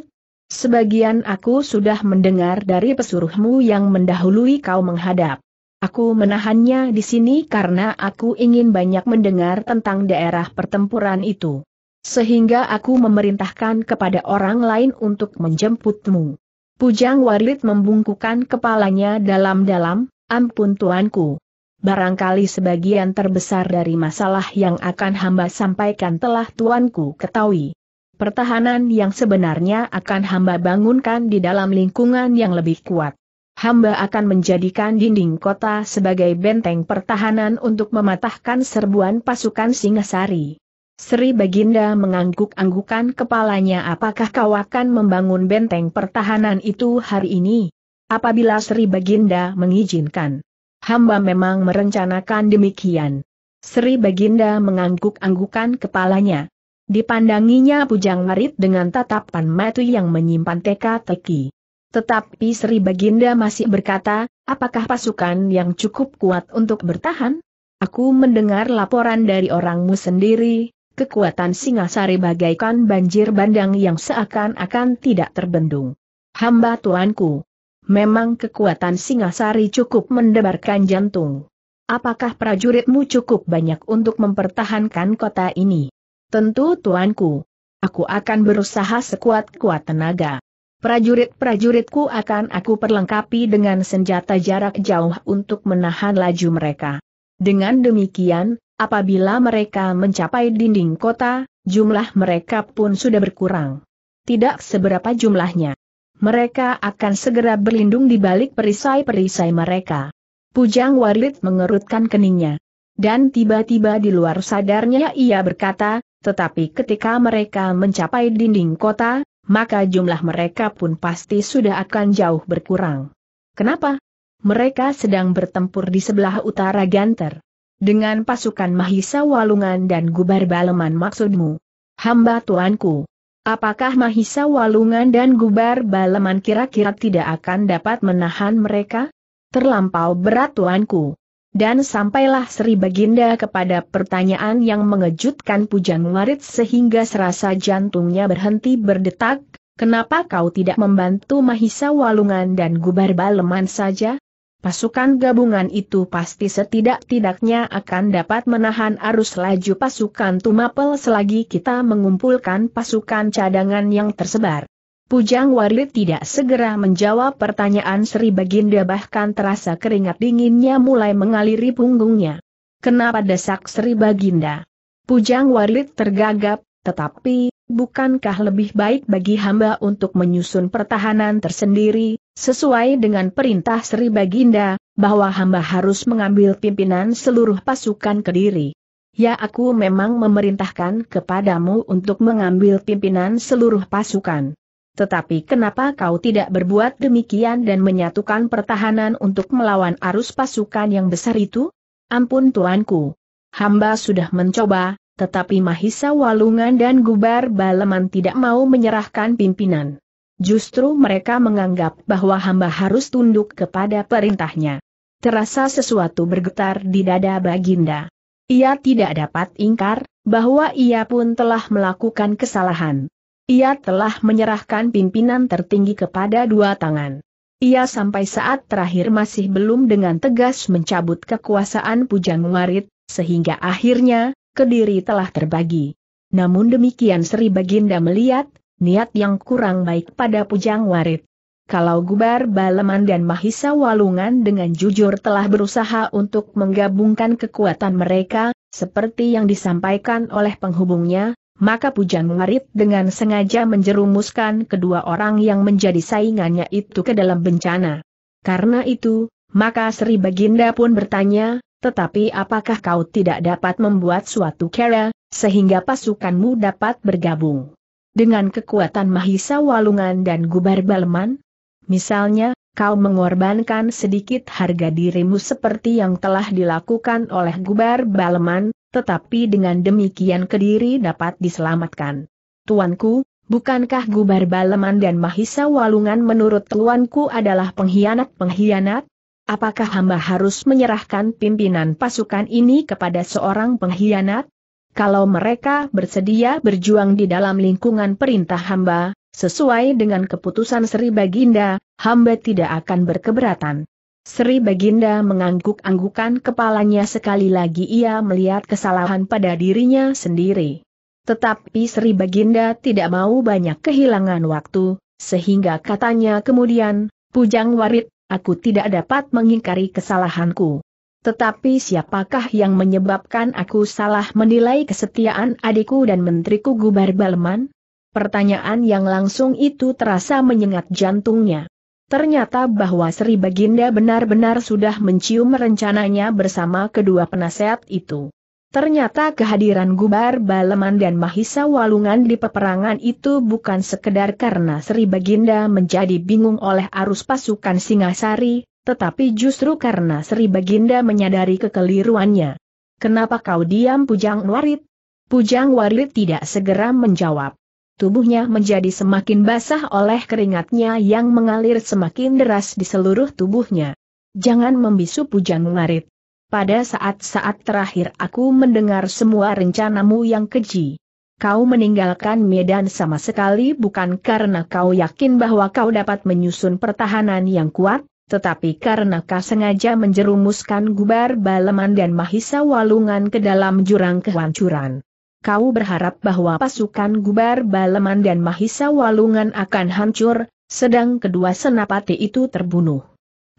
Sebagian aku sudah mendengar dari pesuruhmu yang mendahului kau menghadap. Aku menahannya di sini karena aku ingin banyak mendengar tentang daerah pertempuran itu. Sehingga aku memerintahkan kepada orang lain untuk menjemputmu. Pujang Warit membungkukkan kepalanya dalam-dalam, ampun tuanku. Barangkali sebagian terbesar dari masalah yang akan hamba sampaikan telah tuanku ketahui. Pertahanan yang sebenarnya akan hamba bangunkan di dalam lingkungan yang lebih kuat. Hamba akan menjadikan dinding kota sebagai benteng pertahanan untuk mematahkan serbuan pasukan Singasari. Sri Baginda mengangguk-anggukan kepalanya apakah kau akan membangun benteng pertahanan itu hari ini? Apabila Sri Baginda mengizinkan. Hamba memang merencanakan demikian. Sri Baginda mengangguk-anggukan kepalanya. Dipandanginya Pujang Marit dengan tatapan mati yang menyimpan teka-teki. Tetapi Sri Baginda masih berkata, apakah pasukan yang cukup kuat untuk bertahan? Aku mendengar laporan dari orangmu sendiri, kekuatan Singasari bagaikan banjir bandang yang seakan-akan tidak terbendung. Hamba tuanku, memang kekuatan Singasari cukup mendebarkan jantung. Apakah prajuritmu cukup banyak untuk mempertahankan kota ini? Tentu tuanku. Aku akan berusaha sekuat-kuat tenaga. Prajurit-prajuritku akan aku perlengkapi dengan senjata jarak jauh untuk menahan laju mereka. Dengan demikian, Apabila mereka mencapai dinding kota, jumlah mereka pun sudah berkurang. Tidak seberapa jumlahnya. Mereka akan segera berlindung di balik perisai-perisai mereka. Pujang Warit mengerutkan keningnya. Dan tiba-tiba di luar sadarnya ia berkata, tetapi ketika mereka mencapai dinding kota, maka jumlah mereka pun pasti sudah akan jauh berkurang. Kenapa? Mereka sedang bertempur di sebelah utara Ganter. Dengan pasukan Mahisa Walungan dan Gubar Baleman maksudmu? Hamba tuanku. Apakah Mahisa Walungan dan Gubar Baleman kira-kira tidak akan dapat menahan mereka? Terlampau berat tuanku. Dan sampailah Sri Baginda kepada pertanyaan yang mengejutkan Pujang Warit sehingga serasa jantungnya berhenti berdetak, kenapa kau tidak membantu Mahisa Walungan dan Gubar Baleman saja? pasukan gabungan itu pasti setidak-tidaknya akan dapat menahan arus laju pasukan Tumapel selagi kita mengumpulkan pasukan cadangan yang tersebar. Pujang Warid tidak segera menjawab pertanyaan Sri Baginda bahkan terasa keringat dinginnya mulai mengaliri punggungnya. Kenapa desak Sri Baginda? Pujang Warid tergagap, tetapi, bukankah lebih baik bagi hamba untuk menyusun pertahanan tersendiri, Sesuai dengan perintah Sri Baginda, bahwa hamba harus mengambil pimpinan seluruh pasukan Kediri. Ya aku memang memerintahkan kepadamu untuk mengambil pimpinan seluruh pasukan. Tetapi kenapa kau tidak berbuat demikian dan menyatukan pertahanan untuk melawan arus pasukan yang besar itu? Ampun tuanku. Hamba sudah mencoba, tetapi Mahisa Walungan dan Gubar Baleman tidak mau menyerahkan pimpinan justru mereka menganggap bahwa hamba harus tunduk kepada perintahnya. Terasa sesuatu bergetar di dada Baginda. Ia tidak dapat ingkar, bahwa ia pun telah melakukan kesalahan. Ia telah menyerahkan pimpinan tertinggi kepada dua tangan. Ia sampai saat terakhir masih belum dengan tegas mencabut kekuasaan Pujang Warit, sehingga akhirnya, Kediri telah terbagi. Namun demikian Sri Baginda melihat, niat yang kurang baik pada Pujang Warit. Kalau Gubar Baleman dan Mahisa Walungan dengan jujur telah berusaha untuk menggabungkan kekuatan mereka, seperti yang disampaikan oleh penghubungnya, maka Pujang Warit dengan sengaja menjerumuskan kedua orang yang menjadi saingannya itu ke dalam bencana. Karena itu, maka Sri Baginda pun bertanya, tetapi apakah kau tidak dapat membuat suatu kera, sehingga pasukanmu dapat bergabung? dengan kekuatan Mahisa Walungan dan Gubar Baleman? Misalnya, kau mengorbankan sedikit harga dirimu seperti yang telah dilakukan oleh Gubar Baleman, tetapi dengan demikian Kediri dapat diselamatkan. Tuanku, bukankah Gubar Baleman dan Mahisa Walungan menurut tuanku adalah pengkhianat-pengkhianat? Apakah hamba harus menyerahkan pimpinan pasukan ini kepada seorang pengkhianat? kalau mereka bersedia berjuang di dalam lingkungan perintah hamba, sesuai dengan keputusan Sri Baginda, hamba tidak akan berkeberatan. Sri Baginda mengangguk-anggukan kepalanya sekali lagi ia melihat kesalahan pada dirinya sendiri. Tetapi Sri Baginda tidak mau banyak kehilangan waktu, sehingga katanya kemudian, Pujang Warit, aku tidak dapat mengingkari kesalahanku. Tetapi siapakah yang menyebabkan aku salah menilai kesetiaan adikku dan menteriku Gubar Balman? Pertanyaan yang langsung itu terasa menyengat jantungnya. Ternyata bahwa Sri Baginda benar-benar sudah mencium rencananya bersama kedua penasehat itu. Ternyata kehadiran Gubar Baleman dan Mahisa Walungan di peperangan itu bukan sekedar karena Sri Baginda menjadi bingung oleh arus pasukan Singasari, tetapi justru karena Sri Baginda menyadari kekeliruannya. Kenapa kau diam Pujang Warit? Pujang Warit tidak segera menjawab. Tubuhnya menjadi semakin basah oleh keringatnya yang mengalir semakin deras di seluruh tubuhnya. Jangan membisu Pujang Warit. Pada saat-saat terakhir aku mendengar semua rencanamu yang keji. Kau meninggalkan Medan sama sekali bukan karena kau yakin bahwa kau dapat menyusun pertahanan yang kuat, tetapi karena sengaja menjerumuskan gubar baleman dan mahisa walungan ke dalam jurang kehancuran. Kau berharap bahwa pasukan gubar baleman dan mahisa walungan akan hancur, sedang kedua senapati itu terbunuh.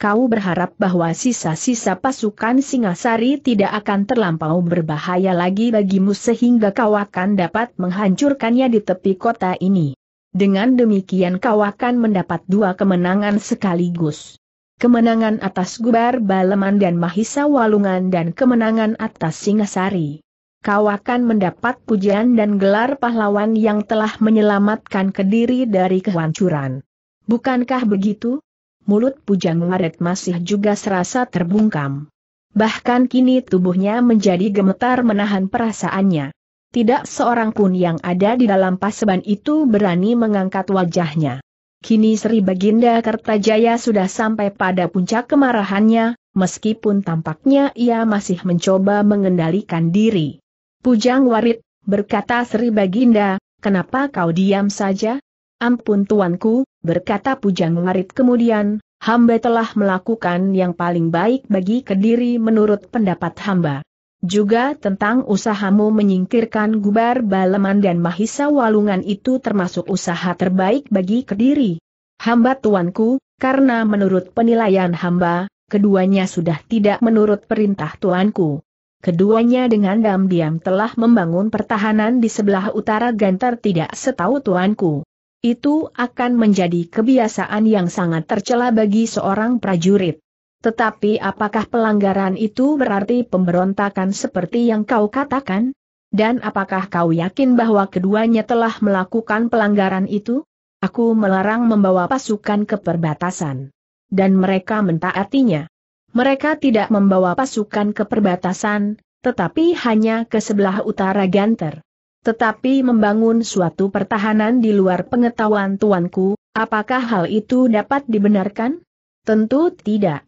Kau berharap bahwa sisa-sisa pasukan Singasari tidak akan terlampau berbahaya lagi bagimu sehingga kau akan dapat menghancurkannya di tepi kota ini. Dengan demikian kau akan mendapat dua kemenangan sekaligus kemenangan atas Gubar Baleman dan Mahisa Walungan dan kemenangan atas Singasari. Kau akan mendapat pujian dan gelar pahlawan yang telah menyelamatkan kediri dari kehancuran. Bukankah begitu? Mulut Pujang Laret masih juga serasa terbungkam. Bahkan kini tubuhnya menjadi gemetar menahan perasaannya. Tidak seorang pun yang ada di dalam paseban itu berani mengangkat wajahnya. Kini Sri Baginda Kertajaya sudah sampai pada puncak kemarahannya, meskipun tampaknya ia masih mencoba mengendalikan diri. Pujang Warit, berkata Sri Baginda, kenapa kau diam saja? Ampun tuanku, berkata Pujang Warit kemudian, hamba telah melakukan yang paling baik bagi kediri menurut pendapat hamba. Juga tentang usahamu menyingkirkan gubar baleman dan mahisa walungan itu termasuk usaha terbaik bagi Kediri. Hamba tuanku, karena menurut penilaian hamba, keduanya sudah tidak menurut perintah tuanku. Keduanya dengan diam-diam telah membangun pertahanan di sebelah utara Gantar tidak setahu tuanku. Itu akan menjadi kebiasaan yang sangat tercela bagi seorang prajurit. Tetapi apakah pelanggaran itu berarti pemberontakan seperti yang kau katakan? Dan apakah kau yakin bahwa keduanya telah melakukan pelanggaran itu? Aku melarang membawa pasukan ke perbatasan. Dan mereka mentaatinya. Mereka tidak membawa pasukan ke perbatasan, tetapi hanya ke sebelah utara Ganter. Tetapi membangun suatu pertahanan di luar pengetahuan tuanku, apakah hal itu dapat dibenarkan? Tentu tidak.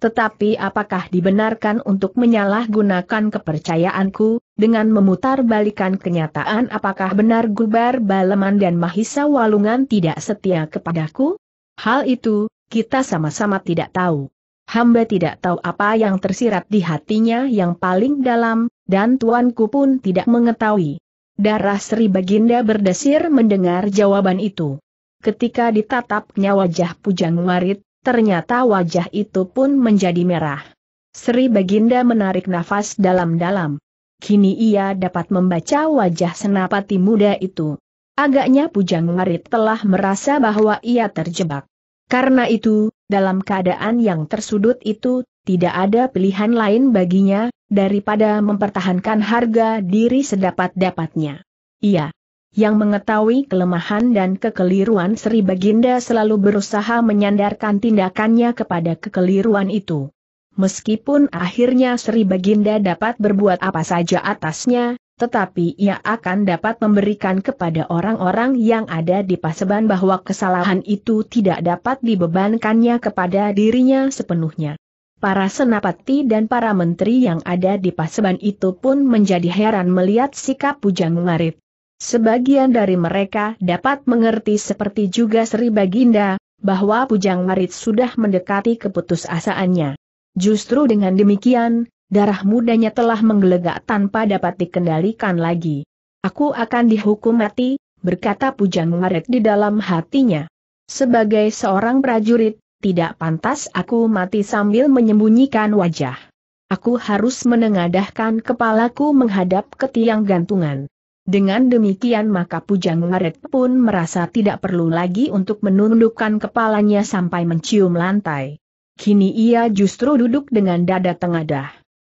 Tetapi apakah dibenarkan untuk menyalahgunakan kepercayaanku, dengan memutar balikan kenyataan apakah benar Gubar Baleman dan Mahisa Walungan tidak setia kepadaku? Hal itu, kita sama-sama tidak tahu. Hamba tidak tahu apa yang tersirat di hatinya yang paling dalam, dan tuanku pun tidak mengetahui. Darah Sri Baginda berdesir mendengar jawaban itu. Ketika ditatapnya wajah Pujang Warit, ternyata wajah itu pun menjadi merah. Sri Baginda menarik nafas dalam-dalam. Kini ia dapat membaca wajah senapati muda itu. Agaknya Pujang Ngarit telah merasa bahwa ia terjebak. Karena itu, dalam keadaan yang tersudut itu, tidak ada pilihan lain baginya, daripada mempertahankan harga diri sedapat-dapatnya. Ia yang mengetahui kelemahan dan kekeliruan Sri Baginda selalu berusaha menyandarkan tindakannya kepada kekeliruan itu. Meskipun akhirnya Sri Baginda dapat berbuat apa saja atasnya, tetapi ia akan dapat memberikan kepada orang-orang yang ada di paseban bahwa kesalahan itu tidak dapat dibebankannya kepada dirinya sepenuhnya. Para senapati dan para menteri yang ada di paseban itu pun menjadi heran melihat sikap Pujang Larit. Sebagian dari mereka dapat mengerti seperti juga Sri Baginda, bahwa Pujang Marit sudah mendekati keputusasaannya. Justru dengan demikian, darah mudanya telah menggelegak tanpa dapat dikendalikan lagi. Aku akan dihukum mati, berkata Pujang Marit di dalam hatinya. Sebagai seorang prajurit, tidak pantas aku mati sambil menyembunyikan wajah. Aku harus menengadahkan kepalaku menghadap ke tiang gantungan. Dengan demikian maka Pujang Ngaret pun merasa tidak perlu lagi untuk menundukkan kepalanya sampai mencium lantai. Kini ia justru duduk dengan dada tengadah.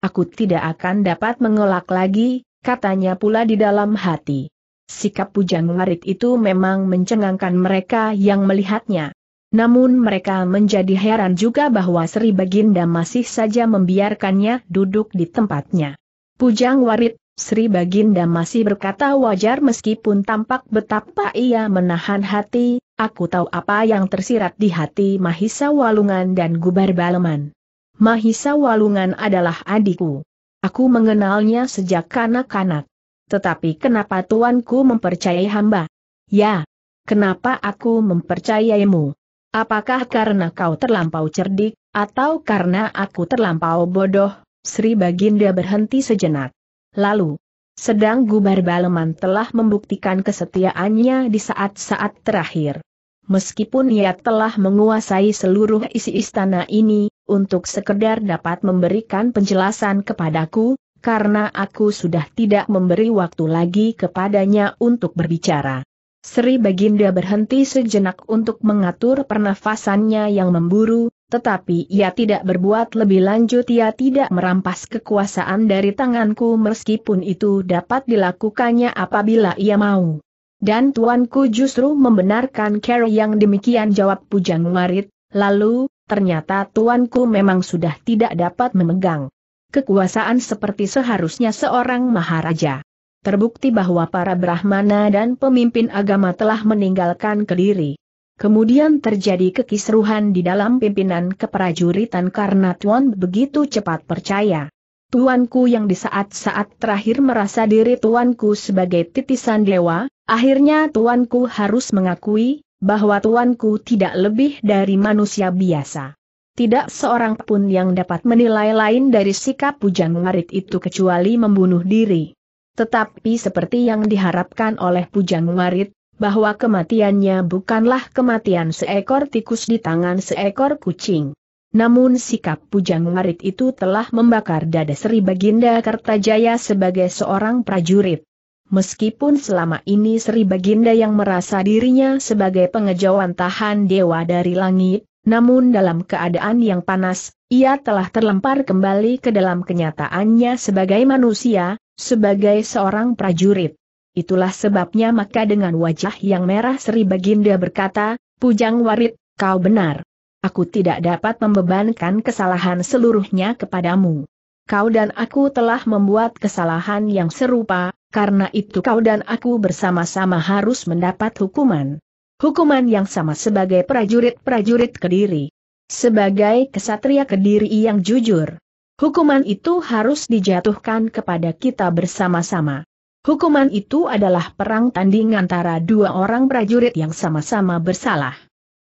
Aku tidak akan dapat mengelak lagi, katanya pula di dalam hati. Sikap Pujang Ngaret itu memang mencengangkan mereka yang melihatnya. Namun mereka menjadi heran juga bahwa Sri Baginda masih saja membiarkannya duduk di tempatnya. Pujang Warit Sri Baginda masih berkata wajar meskipun tampak betapa ia menahan hati, aku tahu apa yang tersirat di hati Mahisa Walungan dan Gubar Baleman. Mahisa Walungan adalah adikku. Aku mengenalnya sejak kanak-kanak. Tetapi kenapa tuanku mempercayai hamba? Ya, kenapa aku mempercayaimu? Apakah karena kau terlampau cerdik, atau karena aku terlampau bodoh? Sri Baginda berhenti sejenak. Lalu, sedang Gubar Baleman telah membuktikan kesetiaannya di saat-saat terakhir. Meskipun ia telah menguasai seluruh isi istana ini, untuk sekedar dapat memberikan penjelasan kepadaku, karena aku sudah tidak memberi waktu lagi kepadanya untuk berbicara. Sri Baginda berhenti sejenak untuk mengatur pernafasannya yang memburu, tetapi ia tidak berbuat lebih lanjut ia tidak merampas kekuasaan dari tanganku meskipun itu dapat dilakukannya apabila ia mau. Dan tuanku justru membenarkan care yang demikian jawab Pujang Marit, lalu, ternyata tuanku memang sudah tidak dapat memegang kekuasaan seperti seharusnya seorang maharaja. Terbukti bahwa para Brahmana dan pemimpin agama telah meninggalkan Kediri. Kemudian terjadi kekisruhan di dalam pimpinan keprajuritan karena Tuan begitu cepat percaya. Tuanku yang di saat-saat terakhir merasa diri tuanku sebagai titisan dewa, akhirnya tuanku harus mengakui bahwa tuanku tidak lebih dari manusia biasa. Tidak seorang pun yang dapat menilai lain dari sikap Pujang Larit itu kecuali membunuh diri. Tetapi seperti yang diharapkan oleh Pujang Warit, bahwa kematiannya bukanlah kematian seekor tikus di tangan seekor kucing. Namun sikap Pujang Marit itu telah membakar dada Sri Baginda Kertajaya sebagai seorang prajurit. Meskipun selama ini Sri Baginda yang merasa dirinya sebagai pengejauhan tahan dewa dari langit, namun dalam keadaan yang panas, ia telah terlempar kembali ke dalam kenyataannya sebagai manusia, sebagai seorang prajurit. Itulah sebabnya maka dengan wajah yang merah Sri Baginda berkata, Pujang Warit, kau benar. Aku tidak dapat membebankan kesalahan seluruhnya kepadamu. Kau dan aku telah membuat kesalahan yang serupa, karena itu kau dan aku bersama-sama harus mendapat hukuman. Hukuman yang sama sebagai prajurit-prajurit Kediri. Sebagai kesatria Kediri yang jujur. Hukuman itu harus dijatuhkan kepada kita bersama-sama. Hukuman itu adalah perang tanding antara dua orang prajurit yang sama-sama bersalah.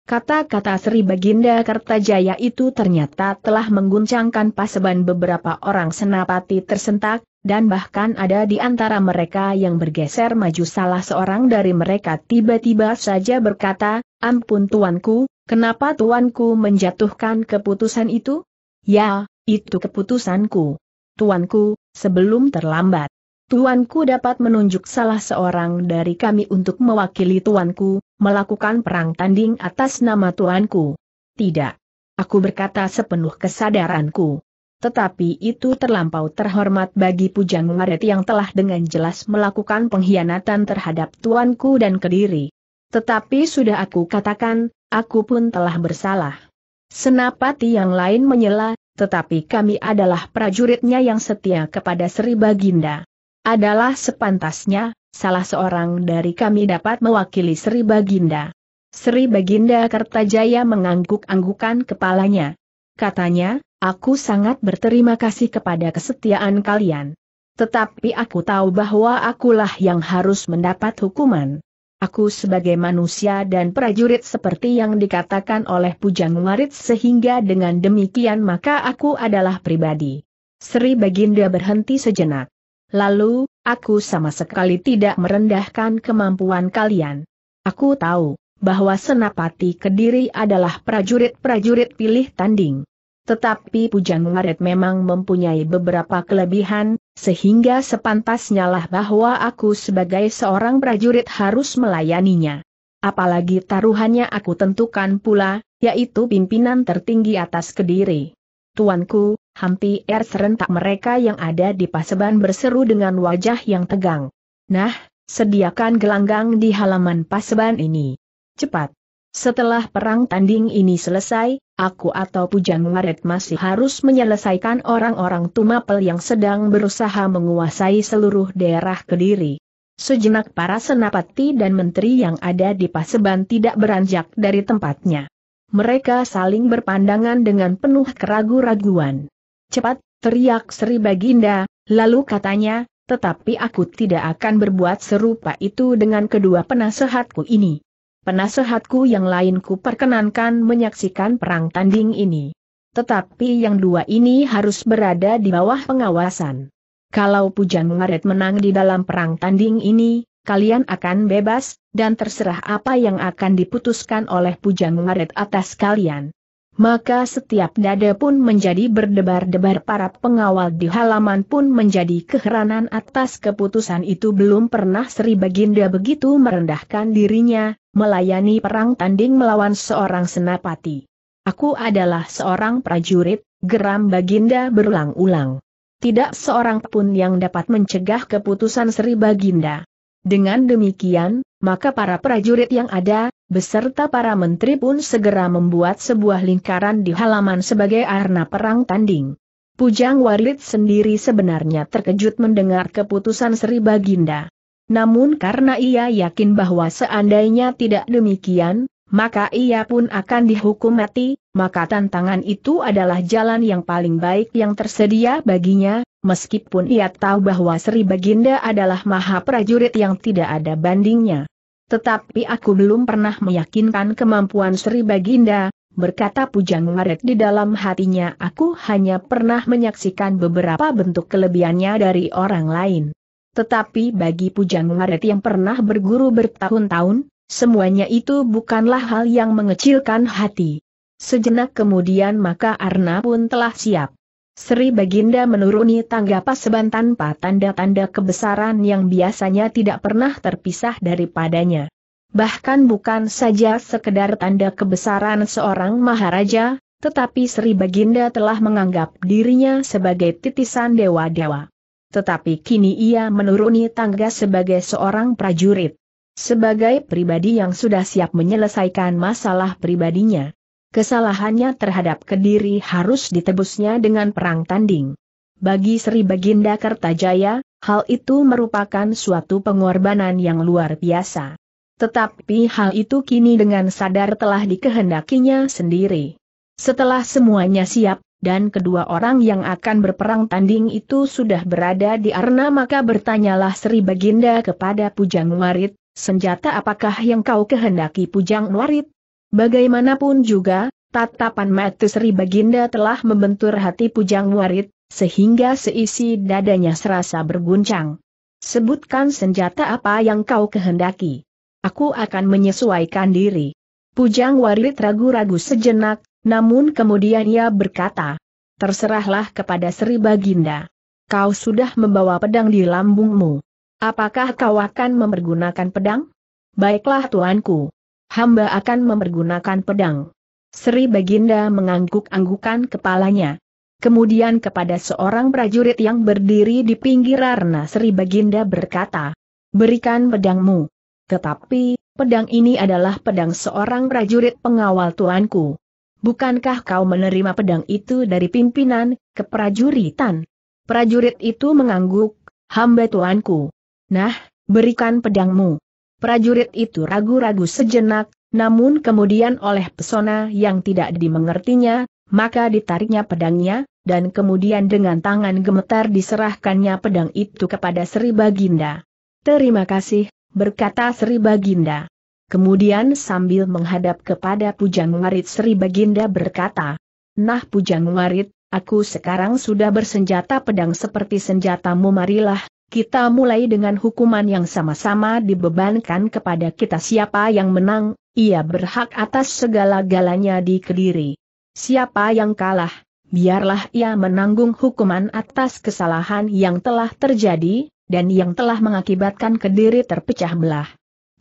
Kata-kata Sri Baginda Kertajaya itu ternyata telah mengguncangkan paseban beberapa orang senapati tersentak, dan bahkan ada di antara mereka yang bergeser maju salah seorang dari mereka tiba-tiba saja berkata, Ampun tuanku, kenapa tuanku menjatuhkan keputusan itu? Ya, itu keputusanku. Tuanku, sebelum terlambat. Tuanku dapat menunjuk salah seorang dari kami untuk mewakili tuanku, melakukan perang tanding atas nama tuanku. Tidak. Aku berkata sepenuh kesadaranku. Tetapi itu terlampau terhormat bagi Pujang Maret yang telah dengan jelas melakukan pengkhianatan terhadap tuanku dan kediri. Tetapi sudah aku katakan, aku pun telah bersalah. Senapati yang lain menyela, tetapi kami adalah prajuritnya yang setia kepada Sri Baginda adalah sepantasnya, salah seorang dari kami dapat mewakili Sri Baginda. Sri Baginda Kertajaya mengangguk-anggukan kepalanya. Katanya, aku sangat berterima kasih kepada kesetiaan kalian. Tetapi aku tahu bahwa akulah yang harus mendapat hukuman. Aku sebagai manusia dan prajurit seperti yang dikatakan oleh Pujang Warit sehingga dengan demikian maka aku adalah pribadi. Sri Baginda berhenti sejenak. Lalu, aku sama sekali tidak merendahkan kemampuan kalian. Aku tahu bahwa Senapati Kediri adalah prajurit-prajurit pilih tanding. Tetapi Pujang Waret memang mempunyai beberapa kelebihan, sehingga sepantasnya lah bahwa aku sebagai seorang prajurit harus melayaninya. Apalagi taruhannya aku tentukan pula, yaitu pimpinan tertinggi atas Kediri. Tuanku, hampir er serentak mereka yang ada di paseban berseru dengan wajah yang tegang. Nah, sediakan gelanggang di halaman paseban ini. Cepat. Setelah perang tanding ini selesai, aku atau Pujang Waret masih harus menyelesaikan orang-orang Tumapel yang sedang berusaha menguasai seluruh daerah Kediri. Sejenak para senapati dan menteri yang ada di paseban tidak beranjak dari tempatnya. Mereka saling berpandangan dengan penuh keraguan raguan Cepat, teriak Sri Baginda, lalu katanya, tetapi aku tidak akan berbuat serupa itu dengan kedua penasehatku ini. Penasehatku yang lain ku perkenankan menyaksikan perang tanding ini. Tetapi yang dua ini harus berada di bawah pengawasan. Kalau Pujan Ngaret menang di dalam perang tanding ini, kalian akan bebas, dan terserah apa yang akan diputuskan oleh Pujang Waret atas kalian. Maka setiap dada pun menjadi berdebar-debar para pengawal di halaman pun menjadi keheranan atas keputusan itu belum pernah Sri Baginda begitu merendahkan dirinya, melayani perang tanding melawan seorang senapati. Aku adalah seorang prajurit, geram Baginda berulang-ulang. Tidak seorang pun yang dapat mencegah keputusan Sri Baginda. Dengan demikian, maka para prajurit yang ada, beserta para menteri pun segera membuat sebuah lingkaran di halaman sebagai arena perang tanding. Pujang Warit sendiri sebenarnya terkejut mendengar keputusan Sri Baginda. Namun karena ia yakin bahwa seandainya tidak demikian, maka ia pun akan dihukum mati, maka tantangan itu adalah jalan yang paling baik yang tersedia baginya, meskipun ia tahu bahwa Sri Baginda adalah maha prajurit yang tidak ada bandingnya. Tetapi aku belum pernah meyakinkan kemampuan Sri Baginda, berkata Pujang Waret di dalam hatinya aku hanya pernah menyaksikan beberapa bentuk kelebihannya dari orang lain. Tetapi bagi Pujang Waret yang pernah berguru bertahun-tahun, semuanya itu bukanlah hal yang mengecilkan hati. Sejenak kemudian maka Arna pun telah siap. Sri Baginda menuruni tangga paseban tanpa tanda-tanda kebesaran yang biasanya tidak pernah terpisah daripadanya. Bahkan bukan saja sekedar tanda kebesaran seorang maharaja, tetapi Sri Baginda telah menganggap dirinya sebagai titisan dewa-dewa. Tetapi kini ia menuruni tangga sebagai seorang prajurit. Sebagai pribadi yang sudah siap menyelesaikan masalah pribadinya. Kesalahannya terhadap Kediri harus ditebusnya dengan perang tanding. Bagi Sri Baginda Kertajaya, hal itu merupakan suatu pengorbanan yang luar biasa. Tetapi hal itu kini dengan sadar telah dikehendakinya sendiri. Setelah semuanya siap, dan kedua orang yang akan berperang tanding itu sudah berada di arena maka bertanyalah Sri Baginda kepada Pujang Warit, senjata apakah yang kau kehendaki Pujang Warit? Bagaimanapun juga, tatapan mata Sri Baginda telah membentur hati Pujang Warit, sehingga seisi dadanya serasa berguncang. Sebutkan senjata apa yang kau kehendaki. Aku akan menyesuaikan diri. Pujang Warit ragu-ragu sejenak, namun kemudian ia berkata, Terserahlah kepada Sri Baginda. Kau sudah membawa pedang di lambungmu. Apakah kau akan mempergunakan pedang? Baiklah tuanku hamba akan mempergunakan pedang. Sri Baginda mengangguk-anggukan kepalanya. Kemudian kepada seorang prajurit yang berdiri di pinggir arena Sri Baginda berkata, Berikan pedangmu. Tetapi, pedang ini adalah pedang seorang prajurit pengawal tuanku. Bukankah kau menerima pedang itu dari pimpinan, keprajuritan? Prajurit itu mengangguk, hamba tuanku. Nah, berikan pedangmu. Prajurit itu ragu-ragu sejenak, namun kemudian oleh pesona yang tidak dimengertinya, maka ditariknya pedangnya, dan kemudian dengan tangan gemetar diserahkannya pedang itu kepada Sri Baginda. Terima kasih, berkata Sri Baginda. Kemudian sambil menghadap kepada Pujang Warit Sri Baginda berkata, Nah Pujang Warit, aku sekarang sudah bersenjata pedang seperti senjatamu marilah kita mulai dengan hukuman yang sama-sama dibebankan kepada kita siapa yang menang, ia berhak atas segala-galanya di kediri. Siapa yang kalah, biarlah ia menanggung hukuman atas kesalahan yang telah terjadi, dan yang telah mengakibatkan kediri terpecah belah.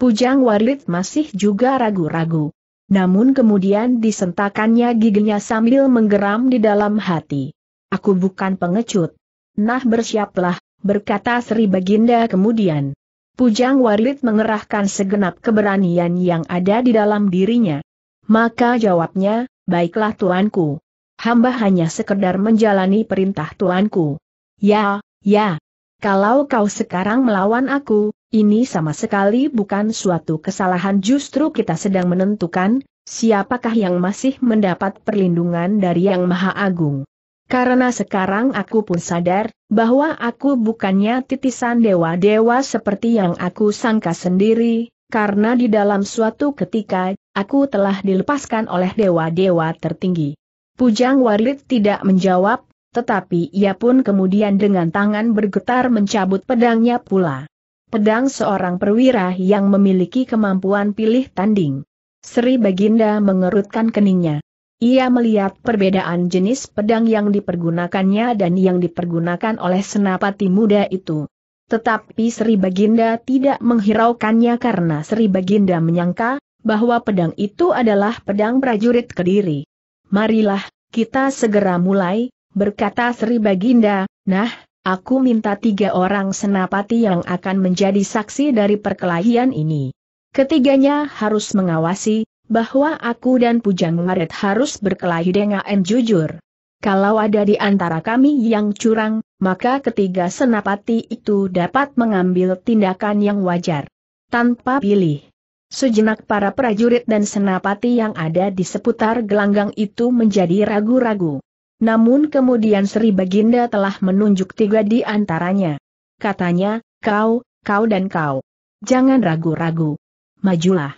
Pujang Warit masih juga ragu-ragu. Namun kemudian disentakannya giginya sambil menggeram di dalam hati. Aku bukan pengecut. Nah bersiaplah, berkata Sri Baginda kemudian. Pujang Warit mengerahkan segenap keberanian yang ada di dalam dirinya. Maka jawabnya, baiklah tuanku. Hamba hanya sekedar menjalani perintah tuanku. Ya, ya. Kalau kau sekarang melawan aku, ini sama sekali bukan suatu kesalahan justru kita sedang menentukan, siapakah yang masih mendapat perlindungan dari Yang Maha Agung. Karena sekarang aku pun sadar, bahwa aku bukannya titisan dewa-dewa seperti yang aku sangka sendiri, karena di dalam suatu ketika, aku telah dilepaskan oleh dewa-dewa tertinggi. Pujang Warit tidak menjawab, tetapi ia pun kemudian dengan tangan bergetar mencabut pedangnya pula. Pedang seorang perwira yang memiliki kemampuan pilih tanding. Sri Baginda mengerutkan keningnya. Ia melihat perbedaan jenis pedang yang dipergunakannya dan yang dipergunakan oleh senapati muda itu. Tetapi Sri Baginda tidak menghiraukannya karena Sri Baginda menyangka bahwa pedang itu adalah pedang prajurit Kediri. Marilah, kita segera mulai, berkata Sri Baginda, nah, aku minta tiga orang senapati yang akan menjadi saksi dari perkelahian ini. Ketiganya harus mengawasi, bahwa aku dan Pujang Maret harus berkelahi dengan jujur. Kalau ada di antara kami yang curang, maka ketiga senapati itu dapat mengambil tindakan yang wajar. Tanpa pilih. Sejenak para prajurit dan senapati yang ada di seputar gelanggang itu menjadi ragu-ragu. Namun kemudian Sri Baginda telah menunjuk tiga di antaranya. Katanya, kau, kau dan kau. Jangan ragu-ragu. Majulah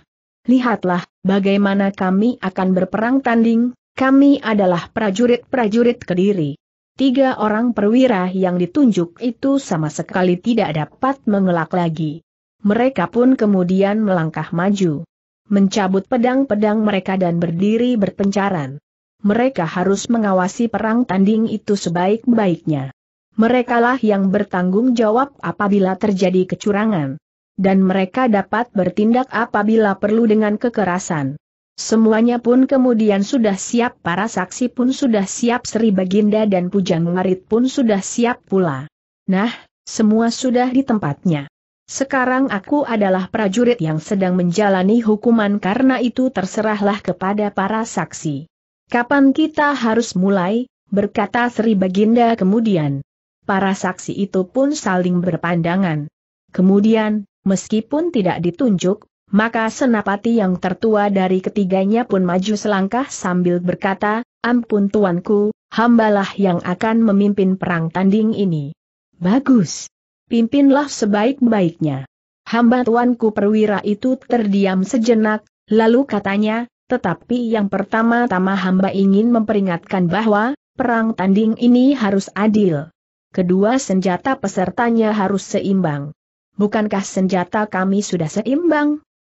lihatlah, bagaimana kami akan berperang tanding, kami adalah prajurit-prajurit kediri. Tiga orang perwira yang ditunjuk itu sama sekali tidak dapat mengelak lagi. Mereka pun kemudian melangkah maju. Mencabut pedang-pedang mereka dan berdiri berpencaran. Mereka harus mengawasi perang tanding itu sebaik-baiknya. Merekalah yang bertanggung jawab apabila terjadi kecurangan dan mereka dapat bertindak apabila perlu dengan kekerasan. Semuanya pun kemudian sudah siap para saksi pun sudah siap Sri Baginda dan Pujang Ngarit pun sudah siap pula. Nah, semua sudah di tempatnya. Sekarang aku adalah prajurit yang sedang menjalani hukuman karena itu terserahlah kepada para saksi. Kapan kita harus mulai, berkata Sri Baginda kemudian. Para saksi itu pun saling berpandangan. Kemudian, meskipun tidak ditunjuk, maka senapati yang tertua dari ketiganya pun maju selangkah sambil berkata, ampun tuanku, hambalah yang akan memimpin perang tanding ini. Bagus. Pimpinlah sebaik-baiknya. Hamba tuanku perwira itu terdiam sejenak, lalu katanya, tetapi yang pertama-tama hamba ingin memperingatkan bahwa, perang tanding ini harus adil. Kedua senjata pesertanya harus seimbang bukankah senjata kami sudah seimbang?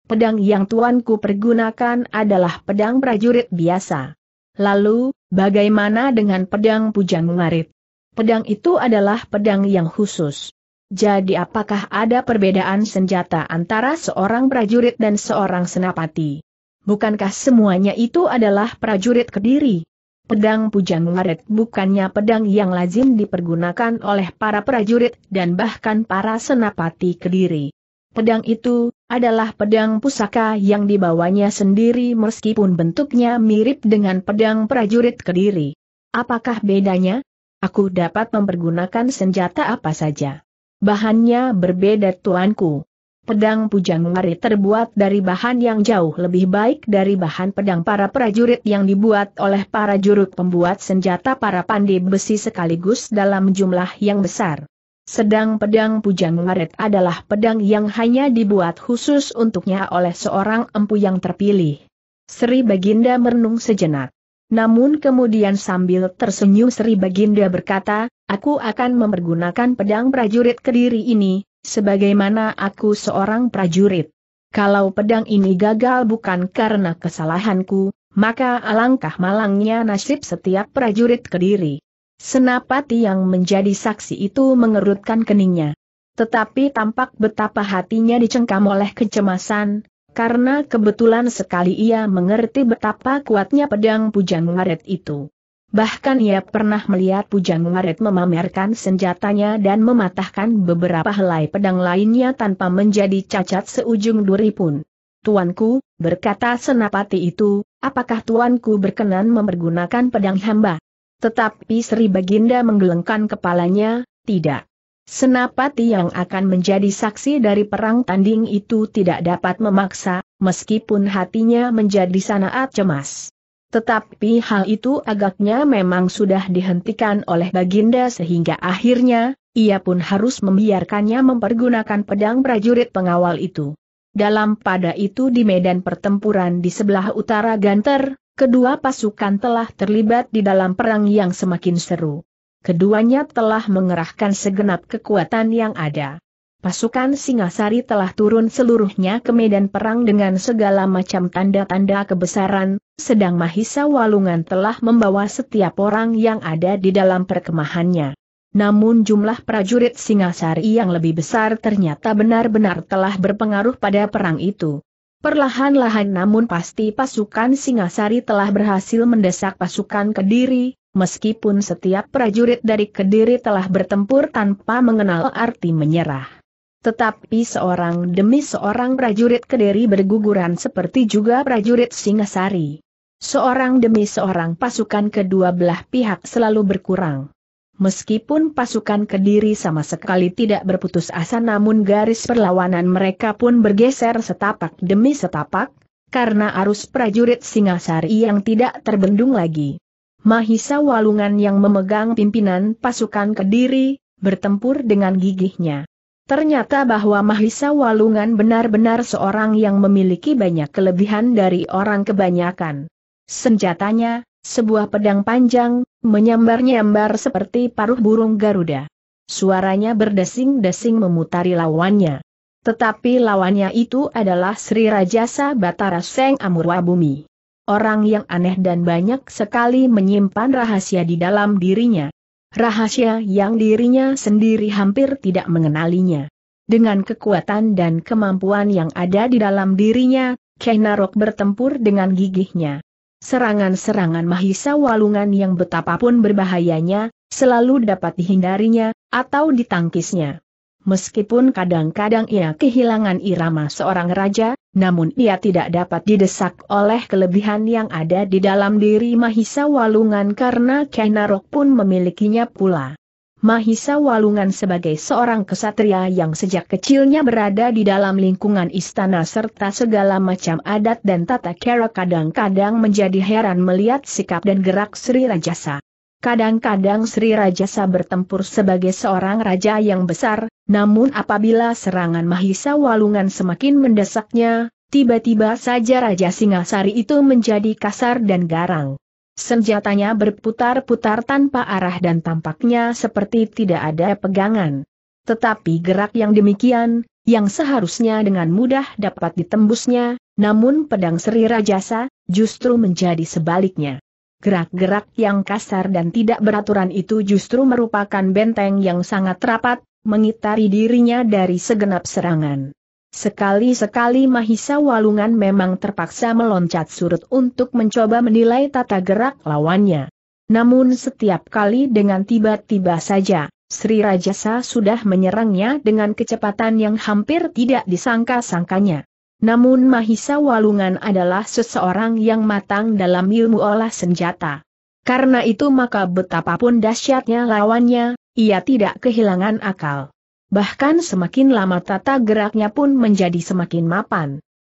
Pedang yang tuanku pergunakan adalah pedang prajurit biasa. Lalu, bagaimana dengan pedang Pujang ngarit? Pedang itu adalah pedang yang khusus. Jadi apakah ada perbedaan senjata antara seorang prajurit dan seorang senapati? Bukankah semuanya itu adalah prajurit kediri? Pedang Pujang Laret bukannya pedang yang lazim dipergunakan oleh para prajurit dan bahkan para senapati kediri. Pedang itu adalah pedang pusaka yang dibawanya sendiri meskipun bentuknya mirip dengan pedang prajurit kediri. Apakah bedanya? Aku dapat mempergunakan senjata apa saja. Bahannya berbeda tuanku pedang Pujang Lari terbuat dari bahan yang jauh lebih baik dari bahan pedang para prajurit yang dibuat oleh para juruk pembuat senjata para pandai besi sekaligus dalam jumlah yang besar. Sedang pedang Pujang Laret adalah pedang yang hanya dibuat khusus untuknya oleh seorang empu yang terpilih. Sri Baginda merenung sejenak. Namun kemudian sambil tersenyum Sri Baginda berkata, Aku akan mempergunakan pedang prajurit kediri ini, sebagaimana aku seorang prajurit. Kalau pedang ini gagal bukan karena kesalahanku, maka alangkah malangnya nasib setiap prajurit kediri. Senapati yang menjadi saksi itu mengerutkan keningnya. Tetapi tampak betapa hatinya dicengkam oleh kecemasan, karena kebetulan sekali ia mengerti betapa kuatnya pedang Pujang Waret itu. Bahkan ia pernah melihat Pujang Waret memamerkan senjatanya dan mematahkan beberapa helai pedang lainnya tanpa menjadi cacat seujung duri pun. Tuanku, berkata senapati itu, apakah tuanku berkenan mempergunakan pedang hamba? Tetapi Sri Baginda menggelengkan kepalanya, tidak. Senapati yang akan menjadi saksi dari perang tanding itu tidak dapat memaksa, meskipun hatinya menjadi sanaat cemas. Tetapi hal itu agaknya memang sudah dihentikan oleh Baginda sehingga akhirnya, ia pun harus membiarkannya mempergunakan pedang prajurit pengawal itu. Dalam pada itu di medan pertempuran di sebelah utara Ganter, kedua pasukan telah terlibat di dalam perang yang semakin seru. Keduanya telah mengerahkan segenap kekuatan yang ada pasukan Singasari telah turun seluruhnya ke medan perang dengan segala macam tanda-tanda kebesaran, sedang Mahisa Walungan telah membawa setiap orang yang ada di dalam perkemahannya. Namun jumlah prajurit Singasari yang lebih besar ternyata benar-benar telah berpengaruh pada perang itu. Perlahan-lahan namun pasti pasukan Singasari telah berhasil mendesak pasukan Kediri, meskipun setiap prajurit dari Kediri telah bertempur tanpa mengenal arti menyerah. Tetapi seorang demi seorang prajurit kediri berguguran seperti juga prajurit Singasari. Seorang demi seorang pasukan kedua belah pihak selalu berkurang. Meskipun pasukan Kediri sama sekali tidak berputus asa namun garis perlawanan mereka pun bergeser setapak demi setapak, karena arus prajurit Singasari yang tidak terbendung lagi. Mahisa Walungan yang memegang pimpinan pasukan Kediri, bertempur dengan gigihnya. Ternyata bahwa Mahisa Walungan benar-benar seorang yang memiliki banyak kelebihan dari orang kebanyakan. Senjatanya, sebuah pedang panjang, menyambar-nyambar seperti paruh burung Garuda. Suaranya berdesing-desing memutari lawannya. Tetapi lawannya itu adalah Sri Rajasa Batara Seng Amurwabumi. Orang yang aneh dan banyak sekali menyimpan rahasia di dalam dirinya. Rahasia yang dirinya sendiri hampir tidak mengenalinya. Dengan kekuatan dan kemampuan yang ada di dalam dirinya, Kenarok bertempur dengan gigihnya. Serangan-serangan Mahisa Walungan yang betapapun berbahayanya, selalu dapat dihindarinya, atau ditangkisnya. Meskipun kadang-kadang ia kehilangan irama seorang raja, namun ia tidak dapat didesak oleh kelebihan yang ada di dalam diri Mahisa Walungan karena Kenarok pun memilikinya pula. Mahisa Walungan sebagai seorang kesatria yang sejak kecilnya berada di dalam lingkungan istana serta segala macam adat dan tata cara kadang-kadang menjadi heran melihat sikap dan gerak Sri Rajasa. Kadang-kadang Sri Rajasa bertempur sebagai seorang raja yang besar, namun apabila serangan Mahisa Walungan semakin mendesaknya, tiba-tiba saja Raja Singasari itu menjadi kasar dan garang. Senjatanya berputar-putar tanpa arah dan tampaknya seperti tidak ada pegangan. Tetapi gerak yang demikian, yang seharusnya dengan mudah dapat ditembusnya, namun pedang Sri Rajasa, justru menjadi sebaliknya. Gerak-gerak yang kasar dan tidak beraturan itu justru merupakan benteng yang sangat rapat, mengitari dirinya dari segenap serangan. Sekali-sekali Mahisa Walungan memang terpaksa meloncat surut untuk mencoba menilai tata gerak lawannya. Namun setiap kali dengan tiba-tiba saja, Sri Rajasa sudah menyerangnya dengan kecepatan yang hampir tidak disangka-sangkanya. Namun Mahisa Walungan adalah seseorang yang matang dalam ilmu olah senjata. Karena itu maka betapapun dahsyatnya lawannya, ia tidak kehilangan akal. Bahkan semakin lama tata geraknya pun menjadi semakin mapan.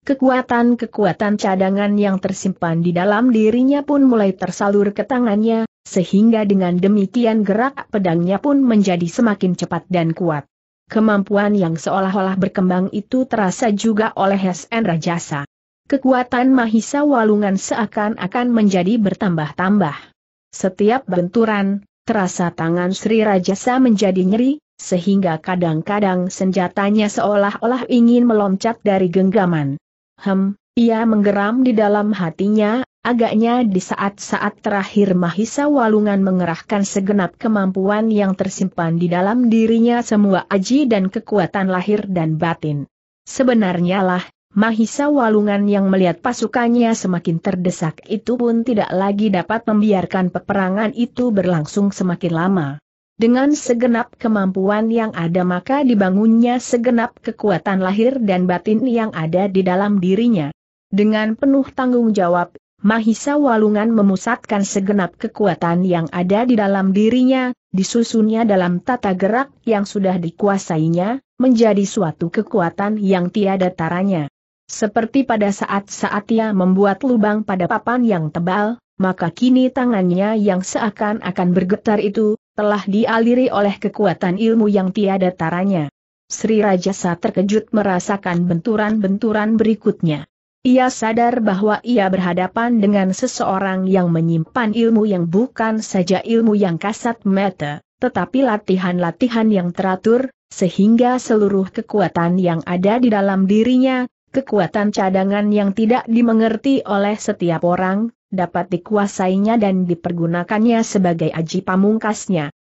Kekuatan-kekuatan cadangan yang tersimpan di dalam dirinya pun mulai tersalur ke tangannya, sehingga dengan demikian gerak pedangnya pun menjadi semakin cepat dan kuat. Kemampuan yang seolah-olah berkembang itu terasa juga oleh SN Rajasa. Kekuatan Mahisa Walungan seakan-akan menjadi bertambah-tambah. Setiap benturan, terasa tangan Sri Rajasa menjadi nyeri, sehingga kadang-kadang senjatanya seolah-olah ingin meloncat dari genggaman. Hem, ia menggeram di dalam hatinya, Agaknya di saat-saat terakhir Mahisa Walungan mengerahkan segenap kemampuan yang tersimpan di dalam dirinya semua aji dan kekuatan lahir dan batin. Sebenarnya lah, Mahisa Walungan yang melihat pasukannya semakin terdesak itu pun tidak lagi dapat membiarkan peperangan itu berlangsung semakin lama. Dengan segenap kemampuan yang ada maka dibangunnya segenap kekuatan lahir dan batin yang ada di dalam dirinya. Dengan penuh tanggung jawab, Mahisa Walungan memusatkan segenap kekuatan yang ada di dalam dirinya, disusunnya dalam tata gerak yang sudah dikuasainya, menjadi suatu kekuatan yang tiada taranya. Seperti pada saat-saat ia membuat lubang pada papan yang tebal, maka kini tangannya yang seakan-akan bergetar itu, telah dialiri oleh kekuatan ilmu yang tiada taranya. Sri Rajasa terkejut merasakan benturan-benturan berikutnya. Ia sadar bahwa ia berhadapan dengan seseorang yang menyimpan ilmu yang bukan saja ilmu yang kasat mata, tetapi latihan-latihan yang teratur, sehingga seluruh kekuatan yang ada di dalam dirinya, kekuatan cadangan yang tidak dimengerti oleh setiap orang, dapat dikuasainya dan dipergunakannya sebagai aji pamungkasnya.